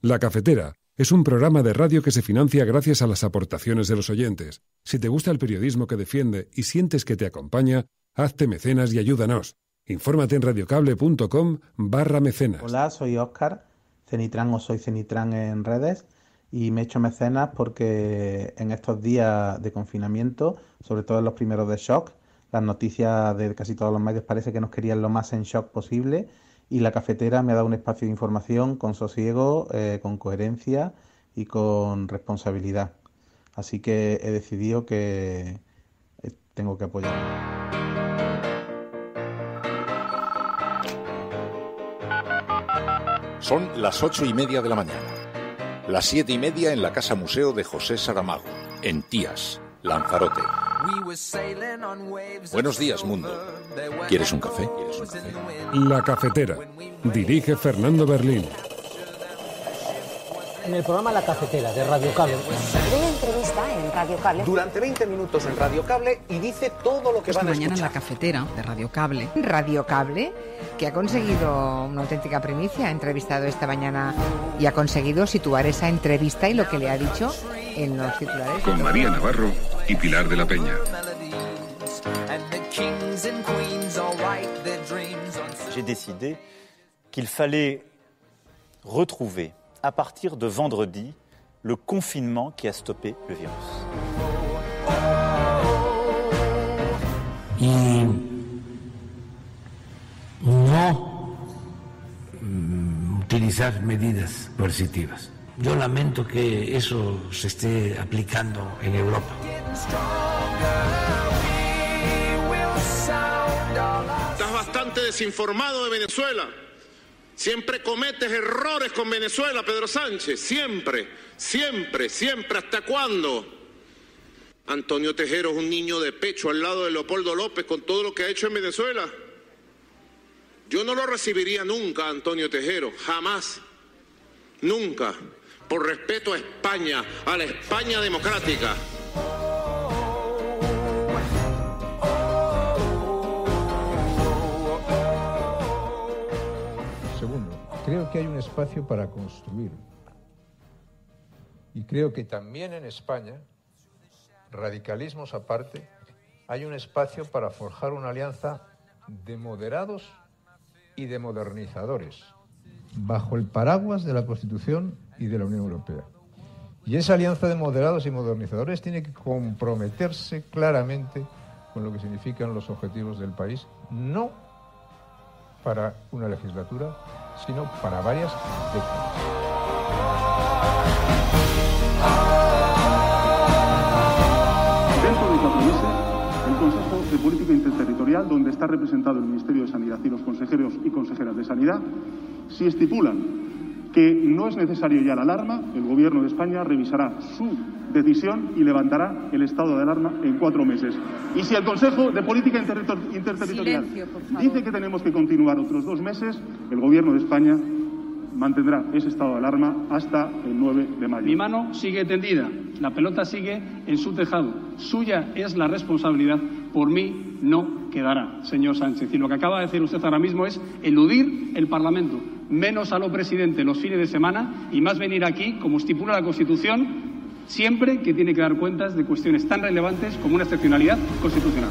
La Cafetera es un programa de radio que se financia gracias a las aportaciones de los oyentes. Si te gusta el periodismo que defiende y sientes que te acompaña, hazte mecenas y ayúdanos. Infórmate en radiocable.com barra mecenas. Hola, soy Óscar, Cenitran. o soy Cenitran en redes y me he hecho mecenas porque en estos días de confinamiento, sobre todo en los primeros de shock, las noticias de casi todos los medios parece que nos querían lo más en shock posible y la cafetera me ha dado un espacio de información con sosiego, eh, con coherencia y con responsabilidad. Así que he decidido que eh, tengo que apoyar. Son las ocho y media de la mañana. Las siete y media en la Casa Museo de José Saramago, en Tías, Lanzarote. Buenos días, mundo. ¿Quieres un café? La cafetera. Dirige Fernando Berlín. En el programa La Cafetera de Radio Cable. Una entrevista en Radio Durante 20 minutos en Radio Cable y dice todo lo que va a mañana en La Cafetera de Radio Cable. Radio Cable que ha conseguido una auténtica primicia. Ha entrevistado esta mañana y ha conseguido situar esa entrevista y lo que le ha dicho en Con Navarro y Pilar de la Peña. J'ai décidé qu'il fallait retrouver, à partir de vendredi, le confinement qui a stoppé le virus. Et non mm, utiliser des mesures coercitives. Yo lamento que eso se esté aplicando en Europa. Estás bastante desinformado de Venezuela. Siempre cometes errores con Venezuela, Pedro Sánchez. Siempre, siempre, siempre. ¿Hasta cuándo? Antonio Tejero es un niño de pecho al lado de Leopoldo López con todo lo que ha hecho en Venezuela. Yo no lo recibiría nunca, Antonio Tejero. Jamás. Nunca por respeto a España, a la España democrática. Segundo, creo que hay un espacio para construir. Y creo que también en España, radicalismos aparte, hay un espacio para forjar una alianza de moderados y de modernizadores, bajo el paraguas de la Constitución y de la Unión Europea. Y esa alianza de moderados y modernizadores tiene que comprometerse claramente con lo que significan los objetivos del país, no para una legislatura, sino para varias décadas. Dentro de cuatro meses, el Consejo de Política Interterritorial, donde está representado el Ministerio de Sanidad y los consejeros y consejeras de Sanidad, si estipulan no es necesario ya la alarma, el Gobierno de España revisará su decisión y levantará el estado de alarma en cuatro meses. Y si el Consejo de Política Interterritorial dice que tenemos que continuar otros dos meses, el Gobierno de España mantendrá ese estado de alarma hasta el 9 de mayo. Mi mano sigue tendida, la pelota sigue en su tejado. Suya es la responsabilidad, por mí no quedará, señor Sánchez. Y lo que acaba de decir usted ahora mismo es eludir el Parlamento menos a lo presidente los fines de semana y más venir aquí, como estipula la Constitución, siempre que tiene que dar cuentas de cuestiones tan relevantes como una excepcionalidad constitucional.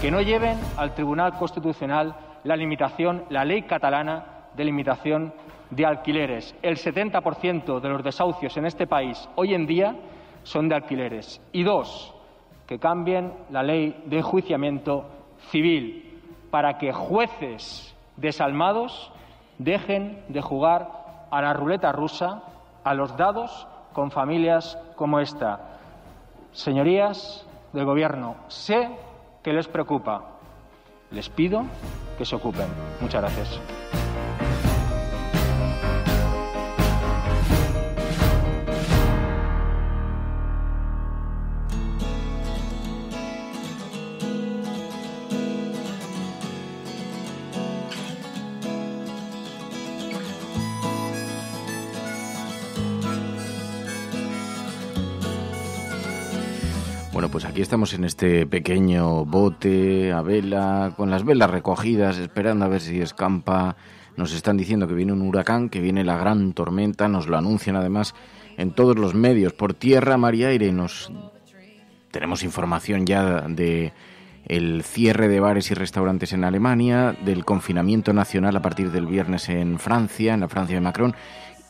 Que no lleven al Tribunal Constitucional la limitación, la ley catalana de limitación de alquileres. El 70% de los desahucios en este país hoy en día son de alquileres. Y dos, que cambien la ley de enjuiciamiento civil para que jueces desalmados dejen de jugar a la ruleta rusa, a los dados con familias como esta. Señorías del Gobierno, sé que les preocupa. Les pido que se ocupen. Muchas gracias. Pues aquí estamos en este pequeño bote a vela, con las velas recogidas, esperando a ver si escampa. Nos están diciendo que viene un huracán, que viene la gran tormenta, nos lo anuncian además en todos los medios, por tierra, mar y aire. Nos... Tenemos información ya de el cierre de bares y restaurantes en Alemania, del confinamiento nacional a partir del viernes en Francia, en la Francia de Macron.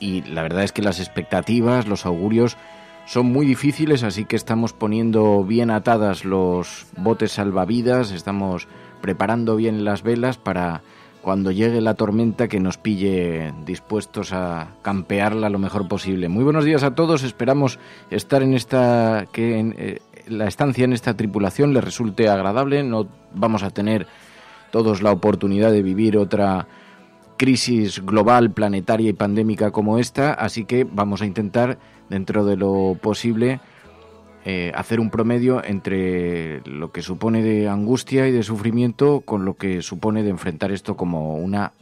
Y la verdad es que las expectativas, los augurios son muy difíciles, así que estamos poniendo bien atadas los botes salvavidas, estamos preparando bien las velas para cuando llegue la tormenta que nos pille dispuestos a campearla lo mejor posible. Muy buenos días a todos, esperamos estar en esta que en, eh, la estancia en esta tripulación les resulte agradable, no vamos a tener todos la oportunidad de vivir otra crisis global, planetaria y pandémica como esta, así que vamos a intentar dentro de lo posible, eh, hacer un promedio entre lo que supone de angustia y de sufrimiento con lo que supone de enfrentar esto como una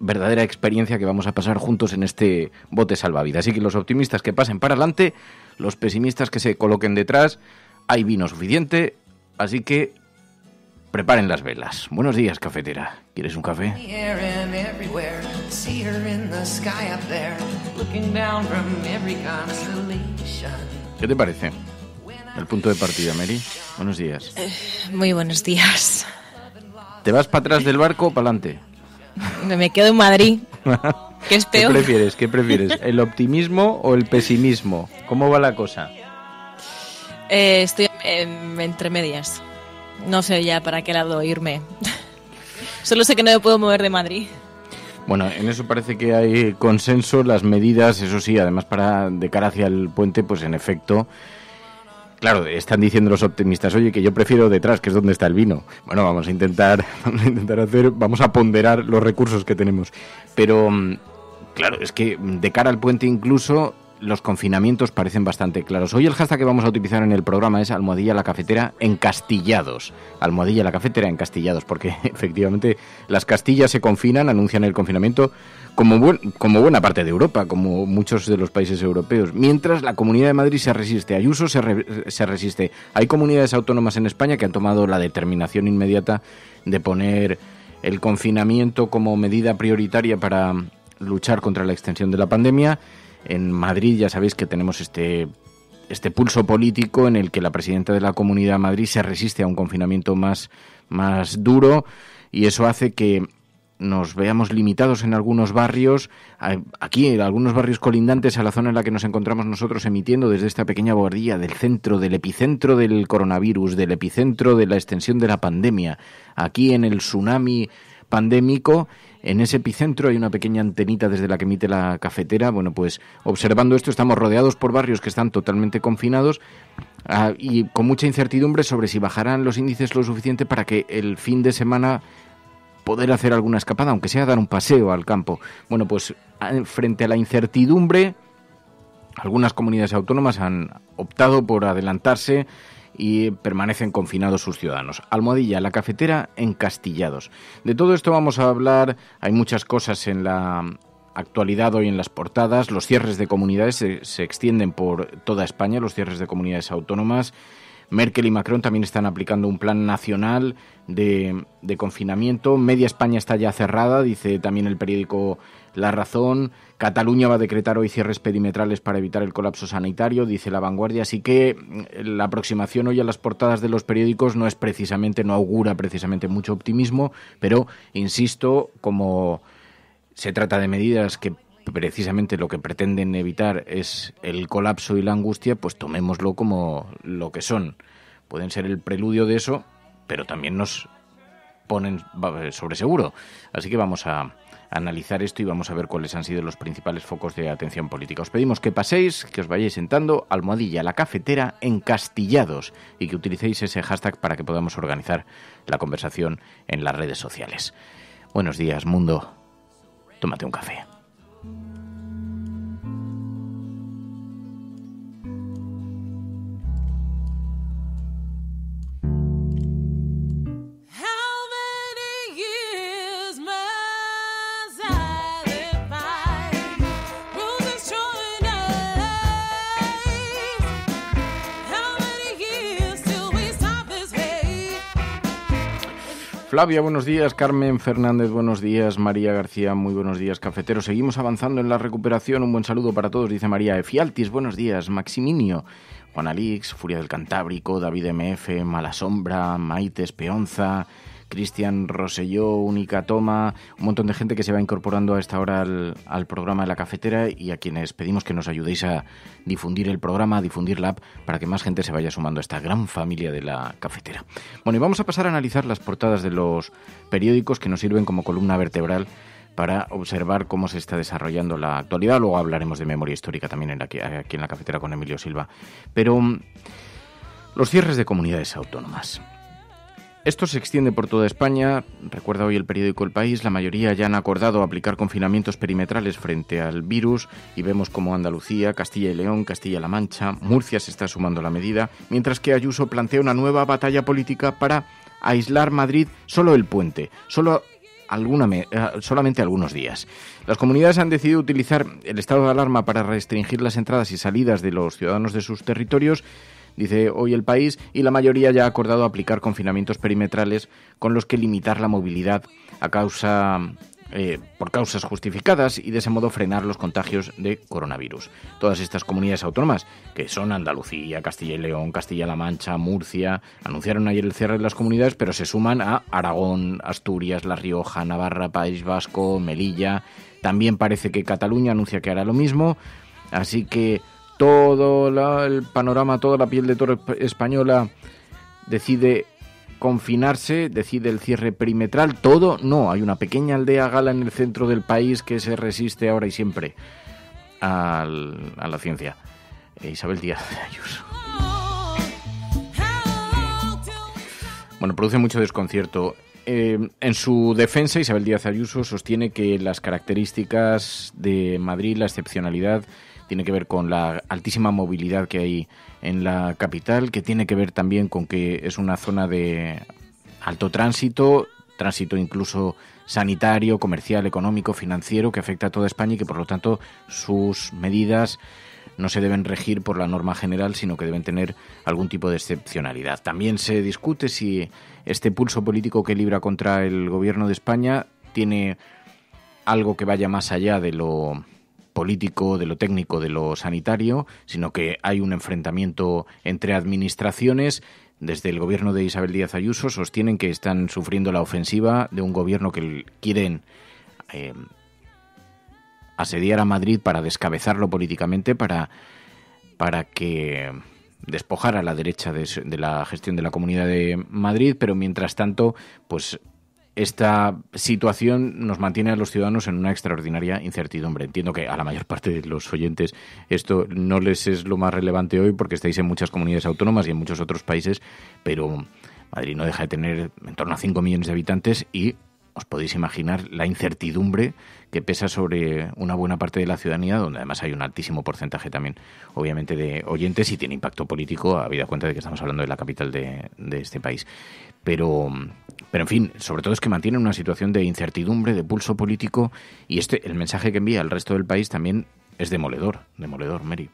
verdadera experiencia que vamos a pasar juntos en este bote salvavidas. Así que los optimistas que pasen para adelante, los pesimistas que se coloquen detrás, hay vino suficiente, así que preparen las velas. Buenos días, cafetera. ¿Quieres un café? ¿Qué te parece? El punto de partida, Mary. Buenos días. Eh, muy buenos días. ¿Te vas para atrás del barco o para adelante? Me quedo en Madrid. ¿Qué es peor? ¿Qué prefieres? ¿Qué prefieres? ¿El optimismo o el pesimismo? ¿Cómo va la cosa? Eh, estoy en entre medias. No sé ya para qué lado irme. Solo sé que no me puedo mover de Madrid. Bueno, en eso parece que hay consenso, las medidas, eso sí, además para de cara hacia el puente, pues en efecto, claro, están diciendo los optimistas, oye, que yo prefiero detrás, que es donde está el vino. Bueno, vamos a intentar, vamos a intentar hacer, vamos a ponderar los recursos que tenemos. Pero mm, claro, es que de cara al puente incluso los confinamientos parecen bastante claros. Hoy el hashtag que vamos a utilizar en el programa es almohadilla la cafetera encastillados. Almohadilla la cafetera encastillados, porque efectivamente las Castillas se confinan, anuncian el confinamiento como, como buena parte de Europa, como muchos de los países europeos. Mientras la Comunidad de Madrid se resiste, Ayuso se, se resiste. Hay comunidades autónomas en España que han tomado la determinación inmediata de poner el confinamiento como medida prioritaria para luchar contra la extensión de la pandemia en Madrid ya sabéis que tenemos este este pulso político en el que la presidenta de la Comunidad de Madrid se resiste a un confinamiento más, más duro y eso hace que nos veamos limitados en algunos barrios, aquí en algunos barrios colindantes a la zona en la que nos encontramos nosotros emitiendo desde esta pequeña bordilla del centro, del epicentro del coronavirus, del epicentro de la extensión de la pandemia, aquí en el tsunami pandémico en ese epicentro hay una pequeña antenita desde la que emite la cafetera. Bueno, pues observando esto estamos rodeados por barrios que están totalmente confinados ah, y con mucha incertidumbre sobre si bajarán los índices lo suficiente para que el fin de semana poder hacer alguna escapada, aunque sea dar un paseo al campo. Bueno, pues ah, frente a la incertidumbre, algunas comunidades autónomas han optado por adelantarse y permanecen confinados sus ciudadanos. Almohadilla, la cafetera, encastillados. De todo esto vamos a hablar, hay muchas cosas en la actualidad hoy en las portadas, los cierres de comunidades se, se extienden por toda España, los cierres de comunidades autónomas. Merkel y Macron también están aplicando un plan nacional de, confinamiento. Media España está ya cerrada, dice también el periódico La Razón. Cataluña va a decretar hoy cierres perimetrales para evitar el colapso sanitario, dice La Vanguardia. Así que mm, la aproximación hoy a las portadas de los periódicos no es precisamente, no augura precisamente mucho optimismo, pero insisto, como se trata de medidas que precisamente lo que pretenden evitar es el colapso y la angustia, pues tomémoslo como lo que son. Pueden ser el preludio de eso, pero también nos ponen sobre seguro. Así que vamos a analizar esto y vamos a ver cuáles han sido los principales focos de atención política. Os pedimos que paséis, que os vayáis sentando, almohadilla, la cafetera, encastillados y que utilicéis ese hashtag para que podamos organizar la conversación en las redes sociales. Buenos días, mundo. Tómate un café. Flavia, buenos días. Carmen Fernández, buenos días. María García, muy buenos días. Cafetero, seguimos avanzando en la recuperación. Un buen saludo para todos, dice María. Efialtis, buenos días. Maximinio, Juan Alix, Furia del Cantábrico, David MF, Mala Sombra, Maite Espeonza. Cristian Roselló, Única Toma, un montón de gente que se va incorporando a esta hora al, programa de la cafetera y a quienes pedimos que nos ayudéis a difundir el programa, a difundir la app, para que más gente se vaya sumando a esta gran familia de la cafetera. Bueno, y vamos a pasar a analizar las portadas de los periódicos que nos sirven como columna vertebral para observar cómo se está desarrollando la actualidad. Luego hablaremos de memoria histórica también aquí en la cafetera con Emilio Silva. Pero mm, los cierres de comunidades autónomas. Esto se extiende por toda España. Recuerda hoy el periódico El País, la mayoría ya han acordado aplicar confinamientos perimetrales frente al virus y vemos como Andalucía, Castilla y León, Castilla-La Mancha, Murcia se está sumando a la medida, mientras que Ayuso plantea una nueva batalla política para aislar Madrid solo el puente, solo alguna eh, solamente algunos días. Las comunidades han decidido utilizar el estado de alarma para restringir las entradas y salidas de los ciudadanos de sus territorios dice hoy el país, y la mayoría ya ha acordado aplicar confinamientos perimetrales con los que limitar la movilidad a causa eh, por causas justificadas y de ese modo frenar los contagios de coronavirus. Todas estas comunidades autónomas, que son Andalucía, Castilla y León, Castilla-La Mancha, Murcia, anunciaron ayer el cierre de las comunidades, pero se suman a Aragón, Asturias, La Rioja, Navarra, País Vasco, Melilla. También parece que Cataluña anuncia que hará lo mismo. Así que todo el panorama, toda la piel de toro española decide confinarse, decide el cierre perimetral, todo no, hay una pequeña aldea gala en el centro del país que se resiste ahora y siempre a la ciencia. Eh, Isabel Díaz Ayuso. Bueno, produce mucho desconcierto. Eh, en su defensa, Isabel Díaz Ayuso sostiene que las características de Madrid, la excepcionalidad, tiene que ver con la altísima movilidad que hay en la capital, que tiene que ver también con que es una zona de alto tránsito, tránsito incluso sanitario, comercial, económico, financiero, que afecta a toda España y que por lo tanto sus medidas no se deben regir por la norma general, sino que deben tener algún tipo de excepcionalidad. También se discute si este pulso político que libra contra el gobierno de España tiene algo que vaya más allá de lo político, de lo técnico, de lo sanitario, sino que hay un enfrentamiento entre administraciones desde el gobierno de Isabel Díaz Ayuso sostienen que están sufriendo la ofensiva de un gobierno que quieren em, asediar a Madrid para descabezarlo políticamente, para, para que despojar a la derecha de, de, la gestión de la Comunidad de Madrid, pero mientras tanto, pues esta situación nos mantiene a los ciudadanos en una extraordinaria incertidumbre. Entiendo que a la mayor parte de los oyentes esto no les es lo más relevante hoy porque estáis en muchas comunidades autónomas y en muchos otros países, pero Madrid no deja de tener en torno a 5 millones de habitantes y os podéis imaginar la incertidumbre que pesa sobre una buena parte de la ciudadanía, donde además hay un altísimo porcentaje también, obviamente, de oyentes y tiene impacto político, a vida cuenta de que estamos hablando de la capital de, de este país pero, pero en fin, sobre todo es que mantienen una situación de incertidumbre, de pulso político y este el mensaje que envía al resto del país también es demoledor, demoledor, Mary.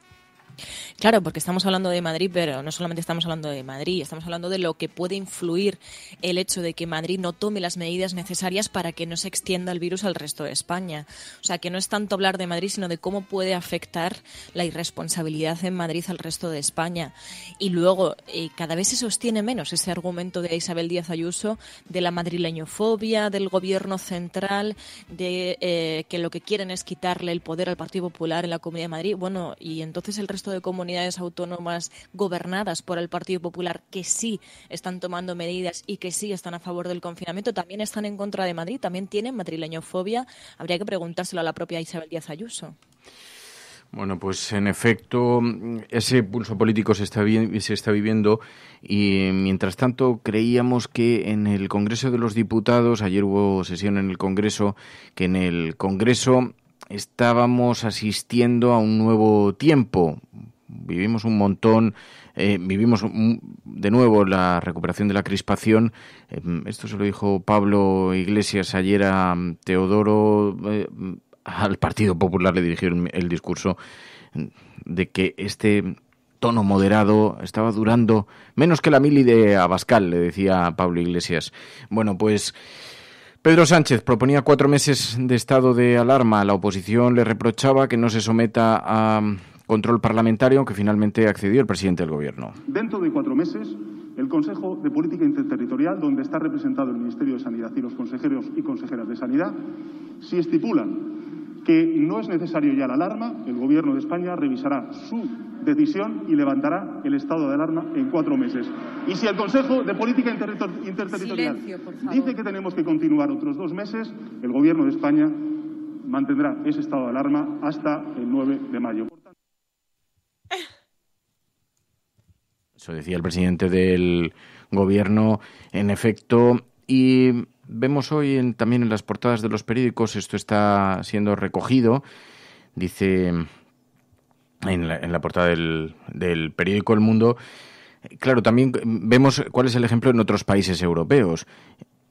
Claro, porque estamos hablando de Madrid, pero no solamente estamos hablando de Madrid, estamos hablando de lo que puede influir el hecho de que Madrid no tome las medidas necesarias para que no se extienda el virus al resto de España. O sea, que no es tanto hablar de Madrid, sino de cómo puede afectar la irresponsabilidad en Madrid al resto de España. Y luego, eh, cada vez se sostiene menos ese argumento de Isabel Díaz Ayuso de la madrileñofobia, del gobierno central, de eh, que lo que quieren es quitarle el poder al Partido Popular en la Comunidad de Madrid. Bueno, y entonces el resto de comunidades autónomas gobernadas por el Partido Popular que sí están tomando medidas y que sí están a favor del confinamiento también están en contra de Madrid, también tienen madrileñofobia. Habría que preguntárselo a la propia Isabel Díaz Ayuso. Bueno, pues en efecto, ese pulso político se está, se está viviendo y mientras tanto creíamos que en el Congreso de los Diputados, ayer hubo sesión en el Congreso, que en el Congreso estábamos asistiendo a un nuevo tiempo, vivimos un montón, eh, vivimos de nuevo la recuperación de la crispación. Eh, esto se lo dijo Pablo Iglesias ayer a mm, Teodoro, eh, al Partido Popular le dirigió el, el discurso de que este tono moderado, estaba durando menos que la mili de Abascal, le decía Pablo Iglesias. Bueno, pues Pedro Sánchez proponía cuatro meses de estado de alarma. La oposición le reprochaba que no se someta a control parlamentario, aunque finalmente accedió el presidente del Gobierno. Dentro de cuatro meses, el Consejo de Política Interterritorial, donde está representado el Ministerio de Sanidad y los consejeros y consejeras de Sanidad, si estipulan que no es necesario ya la alarma, el Gobierno de España revisará su decisión y levantará el estado de alarma en cuatro meses. Y si el Consejo de Política Interterritorial dice que tenemos que continuar otros dos meses, el Gobierno de España mantendrá ese estado de alarma hasta el 9 de mayo. Eso decía el presidente del gobierno, en efecto. Y vemos hoy en, también en las portadas de los periódicos, esto está siendo recogido, dice en la, portada del, del periódico El Mundo, claro, también vemos cuál es el ejemplo en otros países europeos.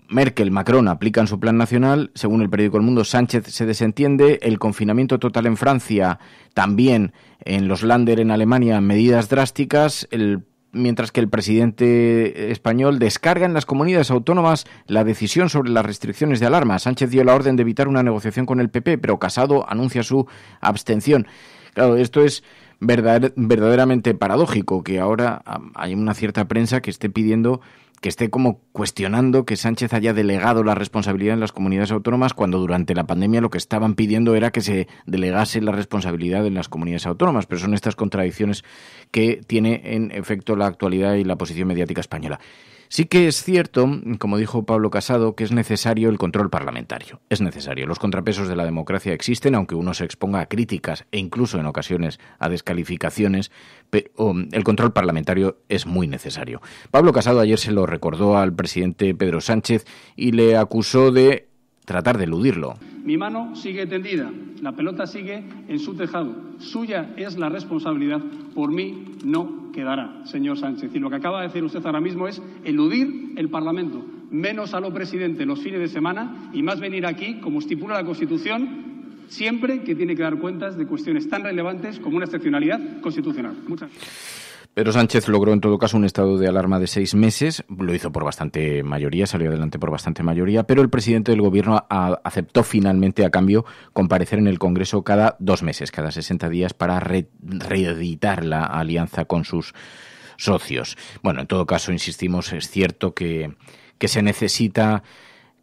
Merkel, Macron aplican su plan nacional. Según el periódico El Mundo, Sánchez se desentiende. El confinamiento total en Francia, también en los Lander en Alemania, medidas drásticas. El mientras que el presidente español descarga en las comunidades autónomas la decisión sobre las restricciones de alarma. Sánchez dio la orden de evitar una negociación con el PP, pero Casado anuncia su abstención. Claro, esto es verdaderamente paradójico, que ahora ah, hay una cierta prensa que esté pidiendo que esté como cuestionando que Sánchez haya delegado la responsabilidad en las comunidades autónomas cuando durante la pandemia lo que estaban pidiendo era que se delegase la responsabilidad en las comunidades autónomas. Pero son estas contradicciones que tiene en efecto la actualidad y la posición mediática española. Sí que es cierto, como dijo Pablo Casado, que es necesario el control parlamentario. Es necesario. Los contrapesos de la democracia existen, aunque uno se exponga a críticas e incluso en ocasiones a descalificaciones, pero el control parlamentario es muy necesario. Pablo Casado ayer se lo recordó al presidente Pedro Sánchez y le acusó de tratar de eludirlo. Mi mano sigue tendida, la pelota sigue en su tejado. Suya es la responsabilidad, por mí no quedará, señor Sánchez. Y lo que acaba de decir usted ahora mismo es eludir el Parlamento, menos a lo presidente los fines de semana y más venir aquí, como estipula la Constitución, siempre que tiene que dar cuentas de cuestiones tan relevantes como una excepcionalidad constitucional. Muchas gracias. Pero Sánchez logró en todo caso un estado de alarma de seis meses, lo hizo por bastante mayoría, salió adelante por bastante mayoría, pero el presidente del gobierno aceptó finalmente a cambio comparecer en el Congreso cada dos meses, cada 60 días, para reeditar la alianza con sus socios. Bueno, en todo caso, insistimos, es cierto que, se necesita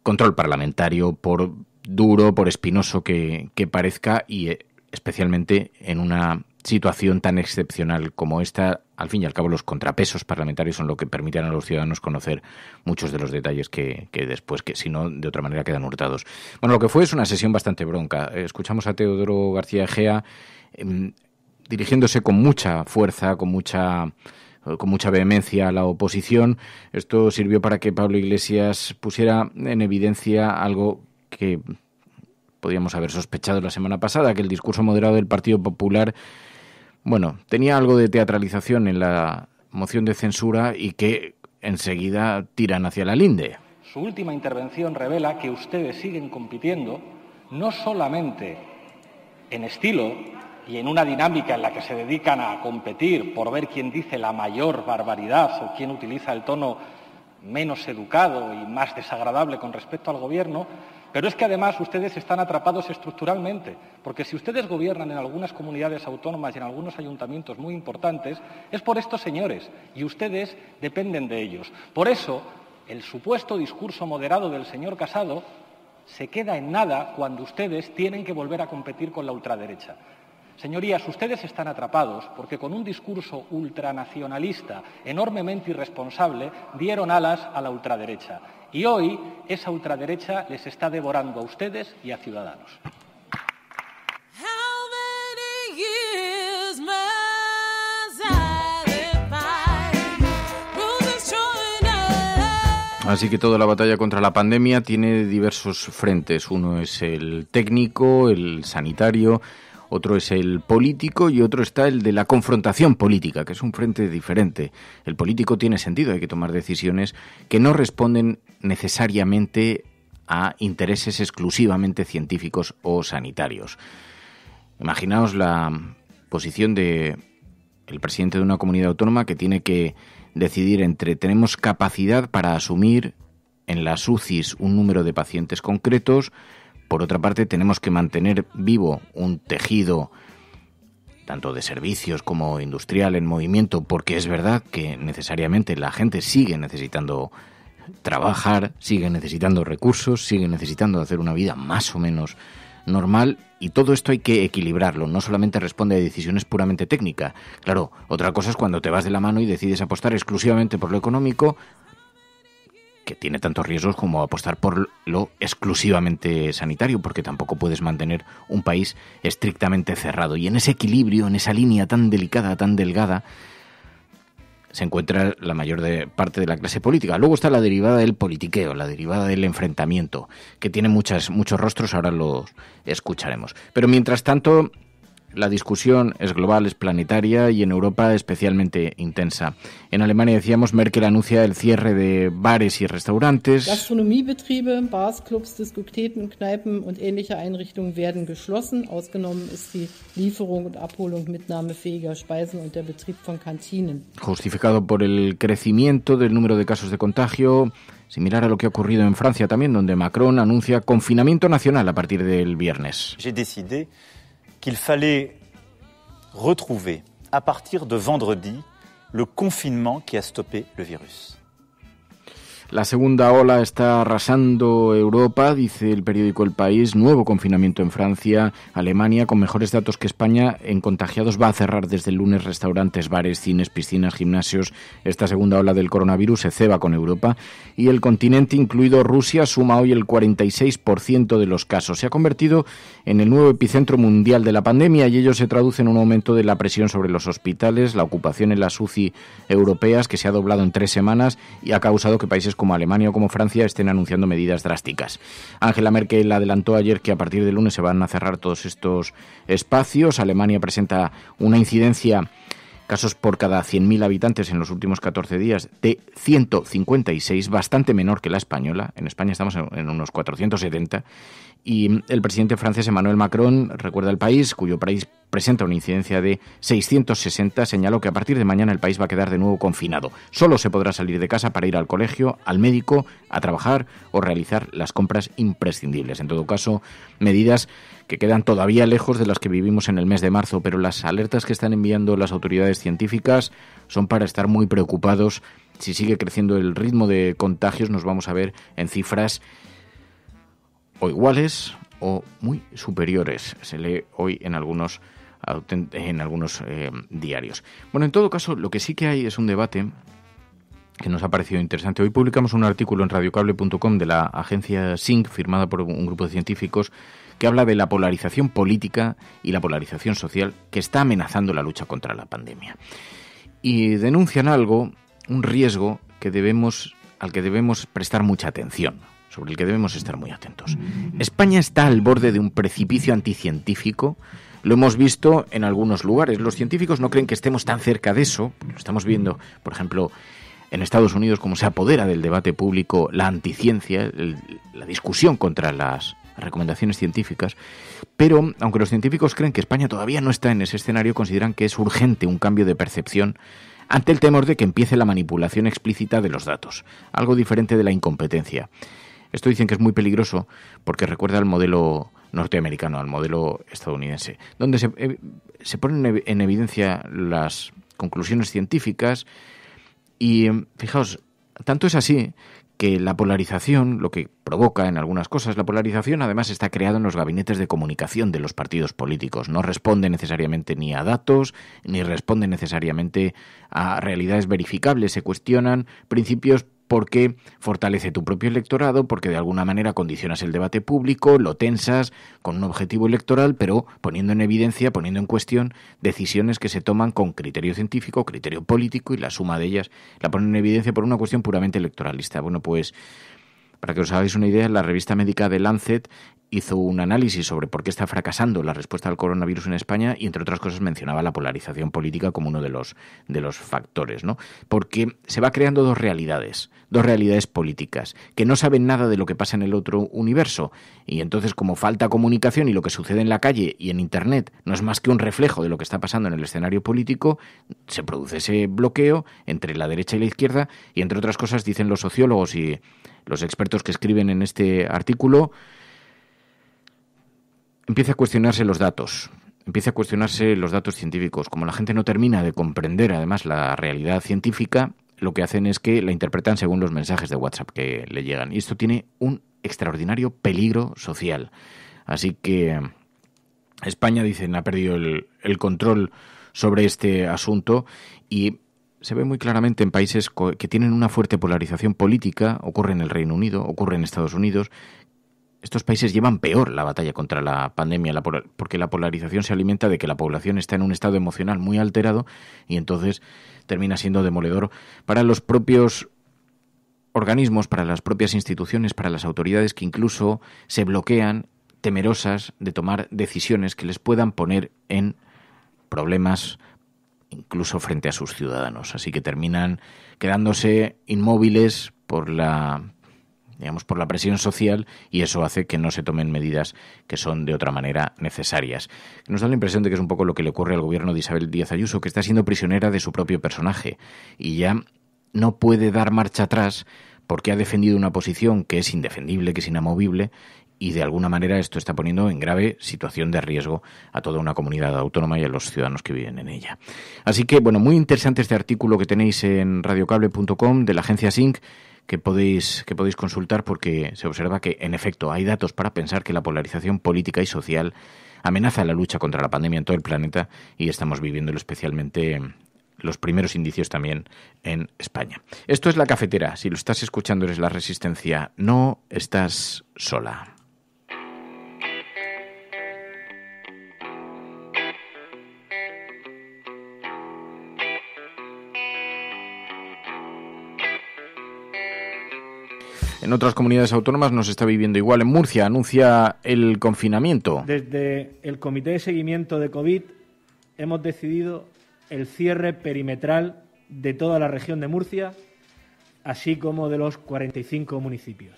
control parlamentario por duro, por espinoso que, que parezca y eh, especialmente en una situación tan excepcional como esta, al fin y al cabo los contrapesos parlamentarios son lo que permiten a los ciudadanos conocer muchos de los detalles que, después, que si no, de otra manera quedan hurtados. Bueno, lo que fue es una sesión bastante bronca. Escuchamos a Teodoro García Egea em, dirigiéndose con mucha fuerza, con mucha con mucha vehemencia a la oposición. Esto sirvió para que Pablo Iglesias pusiera en evidencia algo que podíamos haber sospechado la semana pasada, que el discurso moderado del Partido Popular bueno, tenía algo de teatralización en la moción de censura y que enseguida tiran hacia la linde. Su última intervención revela que ustedes siguen compitiendo no solamente en estilo y en una dinámica en la que se dedican a competir por ver quién dice la mayor barbaridad o quién utiliza el tono menos educado y más desagradable con respecto al Gobierno, pero es que además ustedes están atrapados estructuralmente, porque si ustedes gobiernan en algunas comunidades autónomas y en algunos ayuntamientos muy importantes, es por estos señores y ustedes dependen de ellos. Por eso, el supuesto discurso moderado del señor Casado se queda en nada cuando ustedes tienen que volver a competir con la ultraderecha. Señorías, ustedes están atrapados porque con un discurso ultranacionalista enormemente irresponsable dieron alas a la ultraderecha. Y hoy esa ultraderecha les está devorando a ustedes y a Ciudadanos. Así que toda la batalla contra la pandemia tiene diversos frentes. Uno es el técnico, el sanitario, otro es el político y otro está el de la confrontación política, que es un frente diferente. El político tiene sentido, hay que tomar decisiones que no responden necesariamente a intereses exclusivamente científicos o sanitarios. Imaginaos la posición de el presidente de una comunidad autónoma que tiene que decidir entre tenemos capacidad para asumir en las UCIs un número de pacientes concretos, por otra parte tenemos que mantener vivo un tejido tanto de servicios como industrial en movimiento, porque es verdad que necesariamente la gente sigue necesitando trabajar, sigue necesitando recursos, sigue necesitando hacer una vida más o menos normal y todo esto hay que equilibrarlo, no solamente responde a decisiones puramente técnicas. Claro, otra cosa es cuando te vas de la mano y decides apostar exclusivamente por lo económico, que tiene tantos riesgos como apostar por lo exclusivamente sanitario, porque tampoco puedes mantener un país estrictamente cerrado. Y en ese equilibrio, en esa línea tan delicada, tan delgada, se encuentra la mayor de parte de la clase política. Luego está la derivada del politiqueo, la derivada del enfrentamiento, que tiene muchas, muchos rostros, ahora los escucharemos. Pero mientras tanto, la discusión es global, es planetaria y en Europa especialmente intensa. En Alemania decíamos Merkel anuncia el cierre de bares y restaurantes. Gastronomiebetriebe, Bars, Clubs, Diskotheken, Kneipen und ähnliche Einrichtungen werden geschlossen. Ausgenommen ist die Lieferung und Abholung mitnahmefähiger Speisen und der Betrieb von Kantinen. Justificado por el crecimiento del número de casos de contagio, similar a lo que ha ocurrido en Francia también, donde Macron anuncia confinamiento nacional a partir del viernes. décidé Il fallait retrouver à partir de vendredi le confinement qui a stoppé le virus. La segunda ola está arrasando Europa, dice el periódico El País. Nuevo confinamiento en Francia. Alemania, con mejores datos que España, en contagiados va a cerrar desde el lunes restaurantes, bares, cines, piscinas, gimnasios. Esta segunda ola del coronavirus se ceba con Europa. Y el continente, incluido Rusia, suma hoy el 46% de los casos. Se ha convertido en el nuevo epicentro mundial de la pandemia y ello se traduce en un aumento de la presión sobre los hospitales, la ocupación en las UCI europeas, que se ha doblado en tres semanas y ha causado que países como Alemania o como Francia estén anunciando medidas drásticas. Angela Merkel adelantó ayer que a partir de lunes se van a cerrar todos estos espacios. Alemania presenta una incidencia casos por cada 100.000 habitantes en los últimos 14 días de 156, bastante menor que la española. En España estamos en unos 470 y el presidente francés Emmanuel Macron recuerda el país, cuyo país presenta una incidencia de 660, señaló que a partir de mañana el país va a quedar de nuevo confinado. Solo se podrá salir de casa para ir al colegio, al médico, a trabajar o realizar las compras imprescindibles. En todo caso, medidas que quedan todavía lejos de las que vivimos en el mes de marzo, pero las alertas que están enviando las autoridades científicas son para estar muy preocupados. Si sigue creciendo el ritmo de contagios, nos vamos a ver en cifras o iguales o muy superiores. Se lee hoy en algunos, en algunos eh, diarios. Bueno, en todo caso, lo que sí que hay es un debate que nos ha parecido interesante. Hoy publicamos un artículo en radiocable.com de la agencia SINC, firmada por un grupo de científicos, que habla de la polarización política y la polarización social que está amenazando la lucha contra la pandemia. Y denuncian algo, un riesgo que debemos, al que debemos prestar mucha atención, sobre el que debemos estar muy atentos. España está al borde de un precipicio anticientífico. Lo hemos visto en algunos lugares. Los científicos no creen que estemos tan cerca de eso. estamos viendo, por ejemplo, en Estados Unidos, cómo se apodera del debate público la anticiencia, la discusión contra las recomendaciones científicas. Pero, aunque los científicos creen que España todavía no está en ese escenario, consideran que es urgente un cambio de percepción ante el temor de que empiece la manipulación explícita de los datos, algo diferente de la incompetencia. Esto dicen que es muy peligroso porque recuerda al modelo norteamericano, al modelo estadounidense, donde se, eh, se ponen en evidencia las conclusiones científicas y em, fijaos, tanto es así que la polarización, lo que provoca en algunas cosas, la polarización además está creada en los gabinetes de comunicación de los partidos políticos. No responde necesariamente ni a datos, ni responde necesariamente a realidades verificables. Se cuestionan principios porque fortalece tu propio electorado, porque de alguna manera condicionas el debate público, lo tensas con un objetivo electoral, pero poniendo en evidencia, poniendo en cuestión decisiones que se toman con criterio científico, criterio político y la suma de ellas la ponen en evidencia por una cuestión puramente electoralista. Bueno, pues para que os hagáis una idea, la revista médica de Lancet hizo un análisis sobre por qué está fracasando la respuesta al coronavirus en España y, entre otras cosas, mencionaba la polarización política como uno de los, de los factores, ¿no? Porque se va creando dos realidades, dos realidades políticas, que no saben nada de lo que pasa en el otro universo. Y entonces, como falta comunicación y lo que sucede en la calle y en Internet no es más que un reflejo de lo que está pasando en el escenario político, se produce ese bloqueo entre la derecha y la izquierda y, entre otras cosas, dicen los sociólogos y los expertos que escriben en este artículo, empieza a cuestionarse los datos, empieza a cuestionarse los datos científicos. Como la gente no termina de comprender además la realidad científica, lo que hacen es que la interpretan según los mensajes de WhatsApp que le llegan. Y esto tiene un extraordinario peligro social. Así que España, dicen, ha perdido el, control sobre este asunto y se ve muy claramente en países que tienen una fuerte polarización política, ocurre en el Reino Unido, ocurre en Estados Unidos, estos países llevan peor la batalla contra la pandemia, porque la polarización se alimenta de que la población está en un estado emocional muy alterado y entonces termina siendo demoledor para los propios organismos, para las propias instituciones, para las autoridades que incluso se bloquean temerosas de tomar decisiones que les puedan poner en problemas incluso frente a sus ciudadanos. Así que terminan quedándose inmóviles por la digamos, por la presión social y eso hace que no se tomen medidas que son de otra manera necesarias. Nos da la impresión de que es un poco lo que le ocurre al gobierno de Isabel Díaz Ayuso, que está siendo prisionera de su propio personaje y ya no puede dar marcha atrás porque ha defendido una posición que es indefendible, que es inamovible y de alguna manera esto está poniendo en grave situación de riesgo a toda una comunidad autónoma y a los ciudadanos que viven en ella. Así que, bueno, muy interesante este artículo que tenéis en radiocable.com de la agencia SINC que podéis, que podéis consultar porque se observa que, en efecto, hay datos para pensar que la polarización política y social amenaza la lucha contra la pandemia en todo el planeta y estamos viviéndolo especialmente los primeros indicios también en España. Esto es La Cafetera. Si lo estás escuchando eres La Resistencia. No estás sola. En otras comunidades autónomas no se está viviendo igual. En Murcia anuncia el confinamiento. Desde el Comité de Seguimiento de COVID hemos decidido el cierre perimetral de toda la región de Murcia, así como de los 45 municipios.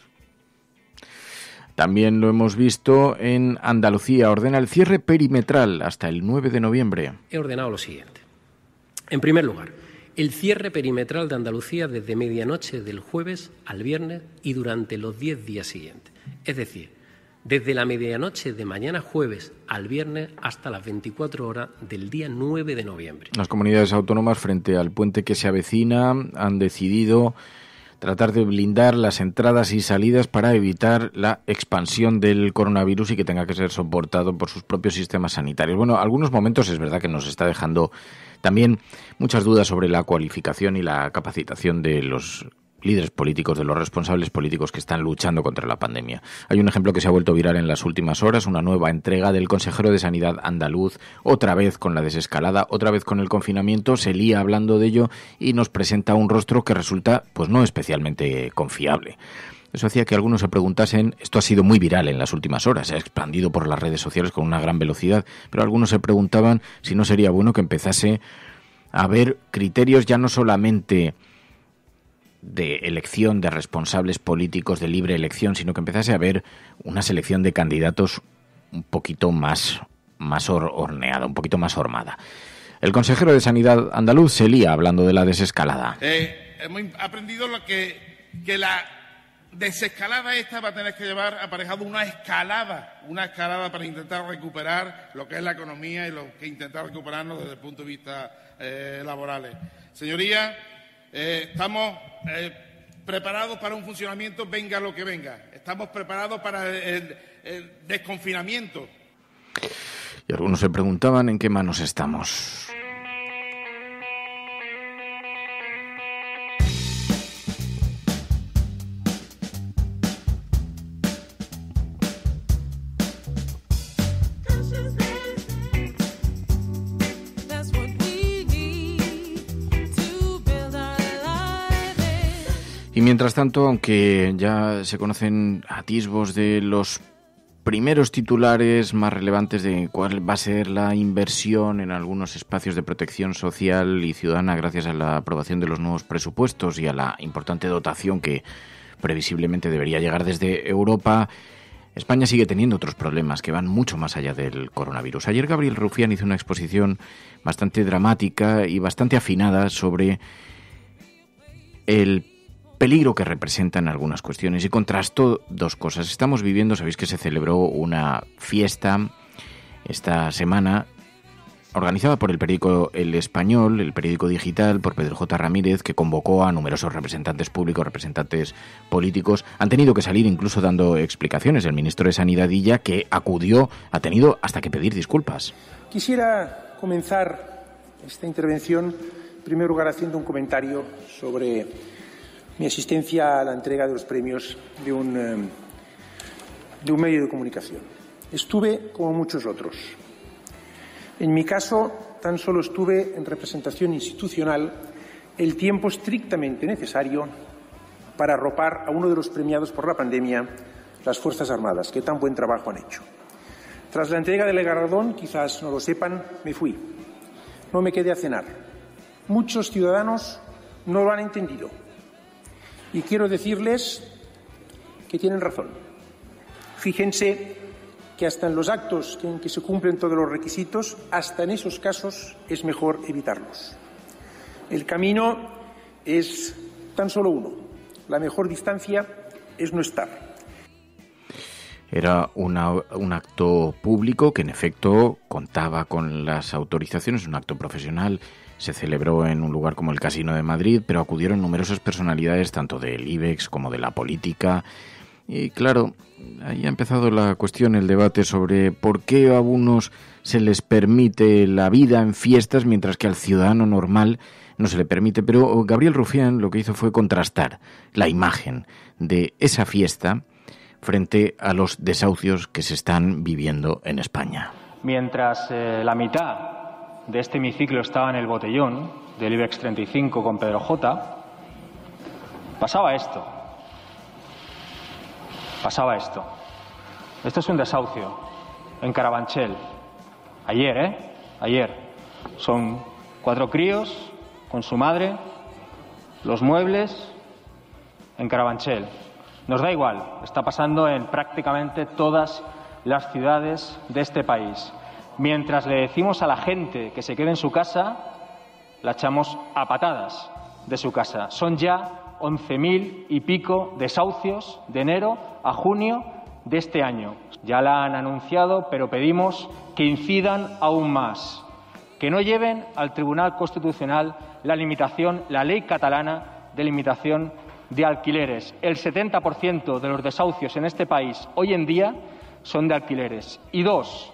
También lo hemos visto en Andalucía. Ordena el cierre perimetral hasta el 9 de noviembre. He ordenado lo siguiente. En primer lugar, el cierre perimetral de Andalucía desde medianoche del jueves al viernes y durante los diez días siguientes. Es decir, desde la medianoche de mañana jueves al viernes hasta las 24 horas del día 9 de noviembre. Las comunidades autónomas frente al puente que se avecina han decidido tratar de blindar las entradas y salidas para evitar la expansión del coronavirus y que tenga que ser soportado por sus propios sistemas sanitarios. Bueno, algunos momentos es verdad que nos está dejando también muchas dudas sobre la cualificación y la capacitación de los líderes políticos, de los responsables políticos que están luchando contra la pandemia. Hay un ejemplo que se ha vuelto viral en las últimas horas, una nueva entrega del consejero de Sanidad andaluz, otra vez con la desescalada, otra vez con el confinamiento, se lía hablando de ello y nos presenta un rostro que resulta pues no especialmente confiable. Eso hacía que algunos se preguntasen, esto ha sido muy viral en las últimas horas, se ha expandido por las redes sociales con una gran velocidad, pero algunos se preguntaban si no sería bueno que empezase a haber criterios ya no solamente de elección de responsables políticos de libre elección, sino que empezase a haber una selección de candidatos un poquito más, más horneada, un poquito más hormada. El consejero de Sanidad andaluz se lía hablando de la desescalada. Eh, hemos aprendido lo que la desescalada esta va a tener que llevar aparejado una escalada, una escalada para intentar recuperar lo que es la economía y lo que intentar recuperarnos desde el punto de vista eh, laboral. Señorías, eh, estamos eh, preparados para un funcionamiento venga lo que venga. Estamos preparados para el desconfinamiento. Y algunos se preguntaban en qué manos estamos. Y mientras tanto, aunque ya se conocen atisbos de los primeros titulares más relevantes de cuál va a ser la inversión en algunos espacios de protección social y ciudadana gracias a la aprobación de los nuevos presupuestos y a la importante dotación que previsiblemente debería llegar desde Europa, España sigue teniendo otros problemas que van mucho más allá del coronavirus. Ayer Gabriel Rufián hizo una exposición bastante dramática y bastante afinada sobre el peligro que representan algunas cuestiones. Y contrasto dos cosas. Estamos viviendo, sabéis que se celebró una fiesta esta semana organizada por el periódico El Español, el periódico digital, por Pedro J. Ramírez, que convocó a numerosos representantes públicos, representantes políticos. Han tenido que salir incluso dando explicaciones. El ministro de Sanidad, Illa, que acudió, ha tenido hasta que pedir disculpas. Quisiera comenzar esta intervención, en primer lugar, haciendo un comentario sobre mi asistencia a la entrega de los premios de un, eh, de un medio de comunicación. Estuve como muchos otros. En mi caso, tan solo estuve en representación institucional el tiempo estrictamente necesario para arropar a uno de los premiados por la pandemia, las Fuerzas Armadas, que tan buen trabajo han hecho. Tras la entrega del galardón, quizás no lo sepan, me fui. No me quedé a cenar. Muchos ciudadanos no lo han entendido y quiero decirles que tienen razón. Fíjense que hasta en los actos en que se cumplen todos los requisitos, hasta en esos casos es mejor evitarlos. El camino es tan solo uno. La mejor distancia es no estar. Era un acto público que en efecto contaba con las autorizaciones, un acto profesional se celebró en un lugar como el Casino de Madrid, pero acudieron numerosas personalidades tanto del IBEX como de la política. Y claro, ahí ha empezado la cuestión, el debate sobre por qué a unos se les permite la vida en fiestas mientras que al ciudadano normal no se le permite. Pero Gabriel Rufián lo que hizo fue contrastar la imagen de esa fiesta frente a los desahucios que se están viviendo en España. Mientras eh, la mitad de este hemiciclo estaba en el botellón del IBEX 35 con Pedro J, pasaba esto. Pasaba esto. Esto es un desahucio en Carabanchel. Ayer, ¿eh? Ayer. Son cuatro críos con su madre, los muebles en Carabanchel. Nos da igual, está pasando en prácticamente todas las ciudades de este país mientras le decimos a la gente que se quede en su casa, la echamos a patadas de su casa. Son ya 11.000 y pico desahucios de enero a junio de este año. Ya la han anunciado, pero pedimos que incidan aún más, que no lleven al Tribunal Constitucional la limitación, la ley catalana de limitación de alquileres. El 70% de los desahucios en este país hoy en día son de alquileres. Y dos,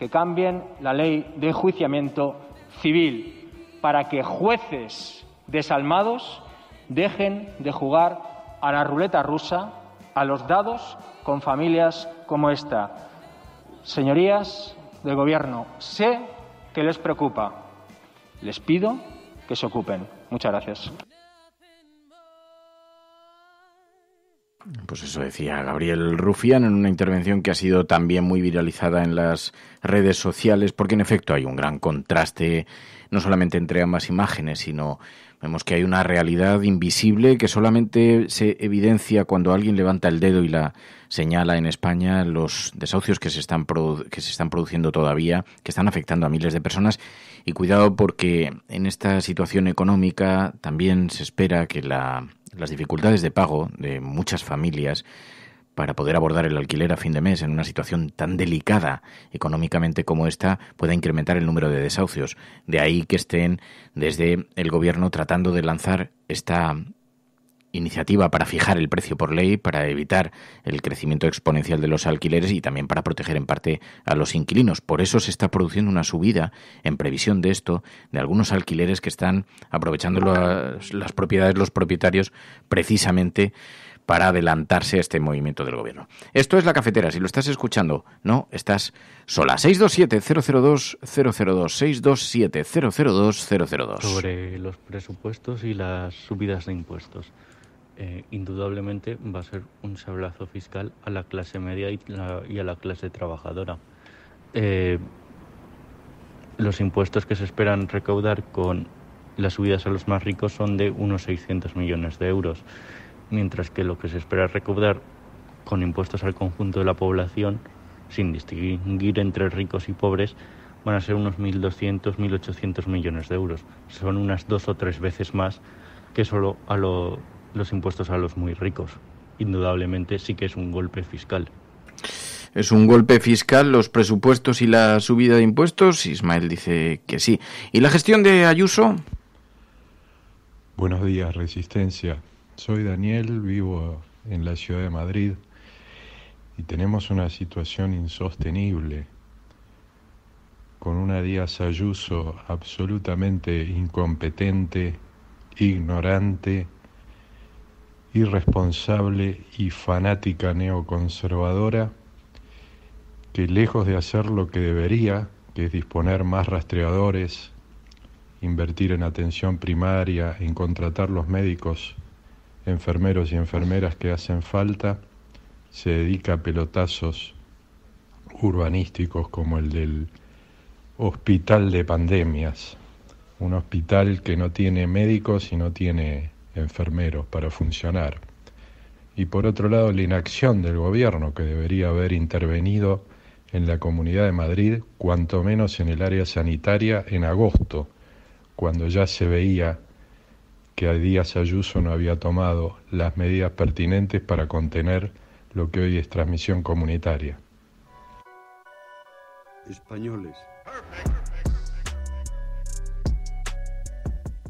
que cambien la ley de enjuiciamiento civil para que jueces desalmados dejen de jugar a la ruleta rusa, a los dados con familias como esta. Señorías del Gobierno, sé que les preocupa. Les pido que se ocupen. Muchas gracias. Pues eso decía Gabriel Rufián en una intervención que ha sido también muy viralizada en las redes sociales, porque en efecto hay un gran contraste, no solamente entre ambas imágenes, sino vemos que hay una realidad invisible que solamente se evidencia cuando alguien levanta el dedo y la señala en España, los desahucios que se están, que se están produciendo todavía, que están afectando a miles de personas. Y cuidado porque en esta situación económica también se espera que la las dificultades de pago de muchas familias para poder abordar el alquiler a fin de mes en una situación tan delicada económicamente como esta pueda incrementar el número de desahucios. De ahí que estén desde el gobierno tratando de lanzar esta iniciativa para fijar el precio por ley, para evitar el crecimiento exponencial de los alquileres y también para proteger en parte a los inquilinos. Por eso se está produciendo una subida en previsión de esto de algunos alquileres que están aprovechando las, propiedades los propietarios precisamente para adelantarse a este movimiento del gobierno. Esto es la cafetera, si lo estás escuchando, no, estás sola. 627-002-002, 627-002-002. Sobre los presupuestos y las subidas de impuestos. Eh, indudablemente va a ser un sablazo fiscal a la clase media y, a la clase trabajadora. Eh, los impuestos que se esperan recaudar con las subidas a los más ricos son de unos 600 millones de euros, mientras que lo que se espera recaudar con impuestos al conjunto de la población, sin distinguir entre ricos y pobres, van a ser unos 1.200, 1.800 millones de euros. Son unas dos o tres veces más que solo a, lo, los impuestos a los muy ricos. Indudablemente sí que es un golpe fiscal. ¿Es un golpe fiscal los presupuestos y la subida de impuestos? Ismael dice que sí. ¿Y la gestión de Ayuso? Buenos días, Resistencia. Soy Daniel, vivo en la ciudad de Madrid y tenemos una situación insostenible con una Díaz Ayuso absolutamente incompetente, ignorante irresponsable y fanática neoconservadora que lejos de hacer lo que debería, que es disponer más rastreadores, invertir en atención primaria, en contratar los médicos, enfermeros y enfermeras que hacen falta, se dedica a pelotazos urbanísticos como el del hospital de pandemias, un hospital que no tiene médicos y no tiene enfermeros para funcionar. Y por otro lado, la inacción del gobierno que debería haber intervenido en la Comunidad de Madrid, cuanto menos en el área sanitaria, en agosto, cuando ya se veía que a Díaz Ayuso no había tomado las medidas pertinentes para contener lo que hoy es transmisión comunitaria. Españoles.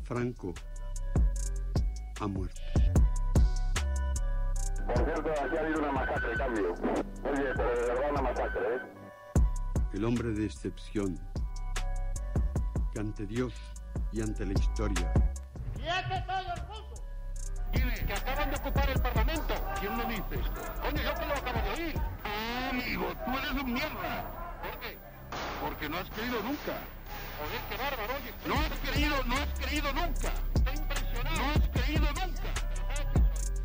Franco ha muerto. Por cierto, aquí ha habido una masacre, cambio. Oye, pero de verdad una masacre, ¿eh? El hombre de excepción, que ante Dios y ante la historia. ¡Siete todo el mundo! Dime. que acaban de ocupar el Parlamento. ¿Quién lo dice esto? Coño, yo que lo acabo de oír. Amigo, tú eres un mierda. ¿Por qué? Porque no has creído nunca. Joder, qué bárbaro, oye. No has creído, no has creído nunca.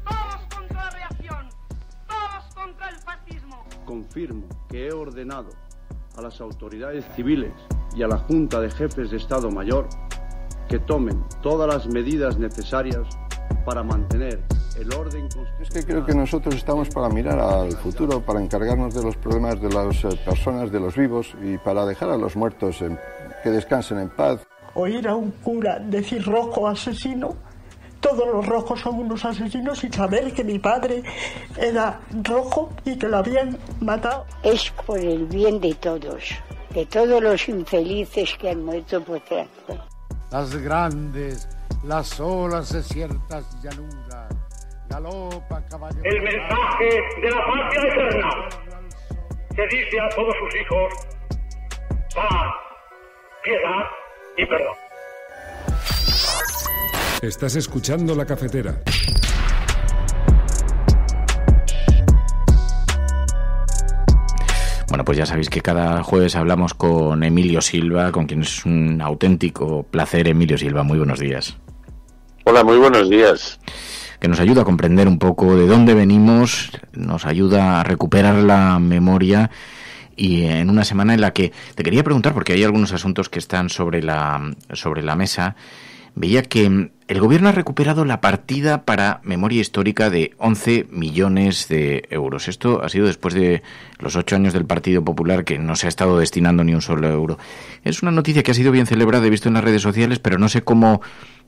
Todos contra la reacción, todos contra el fascismo. Confirmo que he ordenado a las autoridades civiles y a la Junta de Jefes de Estado Mayor que tomen todas las medidas necesarias para mantener el orden constitucional. Es que creo que nosotros estamos para mirar al futuro, para encargarnos de los problemas de las eh, personas, de los vivos y para dejar a los muertos que descansen en paz. Oír a un cura decir rojo asesino todos los rojos son unos asesinos y saber que mi padre era rojo y que lo habían matado. Es por el bien de todos, de todos los infelices que han muerto por Las grandes, las olas desiertas ciertas llanuras, galopa caballo. El mensaje de la patria eterna que dice a todos sus hijos paz, piedad y perdón. Estás escuchando la cafetera. Bueno, pues ya sabéis que cada jueves hablamos con Emilio Silva, con quien es un auténtico placer. Emilio Silva, muy buenos días. Hola, muy buenos días. Que nos ayuda a comprender un poco de dónde venimos, nos ayuda a recuperar la memoria y en una semana en la que te quería preguntar, porque hay algunos asuntos que están sobre la, sobre la mesa, veía que el gobierno ha recuperado la partida para memoria histórica de 11 millones de euros. Esto ha sido después de los ocho años del Partido Popular que no se ha estado destinando ni un solo euro. Es una noticia que ha sido bien celebrada, he visto en las redes sociales, pero no sé cómo,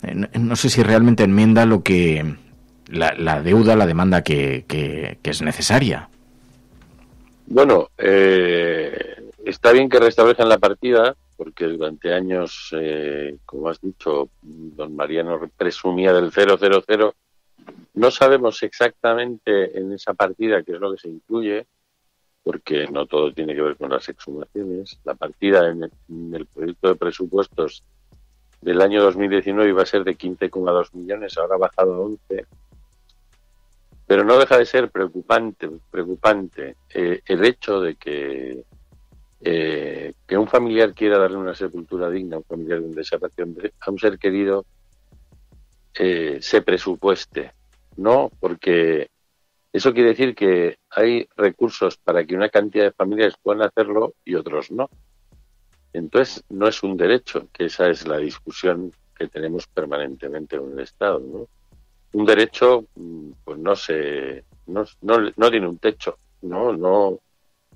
eh, no sé si realmente enmienda lo que la, deuda, la demanda que, es necesaria. Bueno, eh, está bien que restablezcan la partida, porque durante años, eh, como has dicho, don Mariano presumía del 000. No sabemos exactamente en esa partida qué es lo que se incluye, porque no todo tiene que ver con las exhumaciones. La partida en el, proyecto de presupuestos del año 2019 iba a ser de 15,2 millones, ahora ha bajado a 11. Pero no deja de ser preocupante, preocupante eh, el hecho de que eh, que un familiar quiera darle una sepultura digna a un familiar de un desaparecido, a un ser querido, eh, se presupueste, ¿no? Porque eso quiere decir que hay recursos para que una cantidad de familias puedan hacerlo y otros no. Entonces, no es un derecho, que esa es la discusión que tenemos permanentemente en el Estado, ¿no? Un derecho, mm, pues no se, no, no, no tiene un techo, ¿no? No,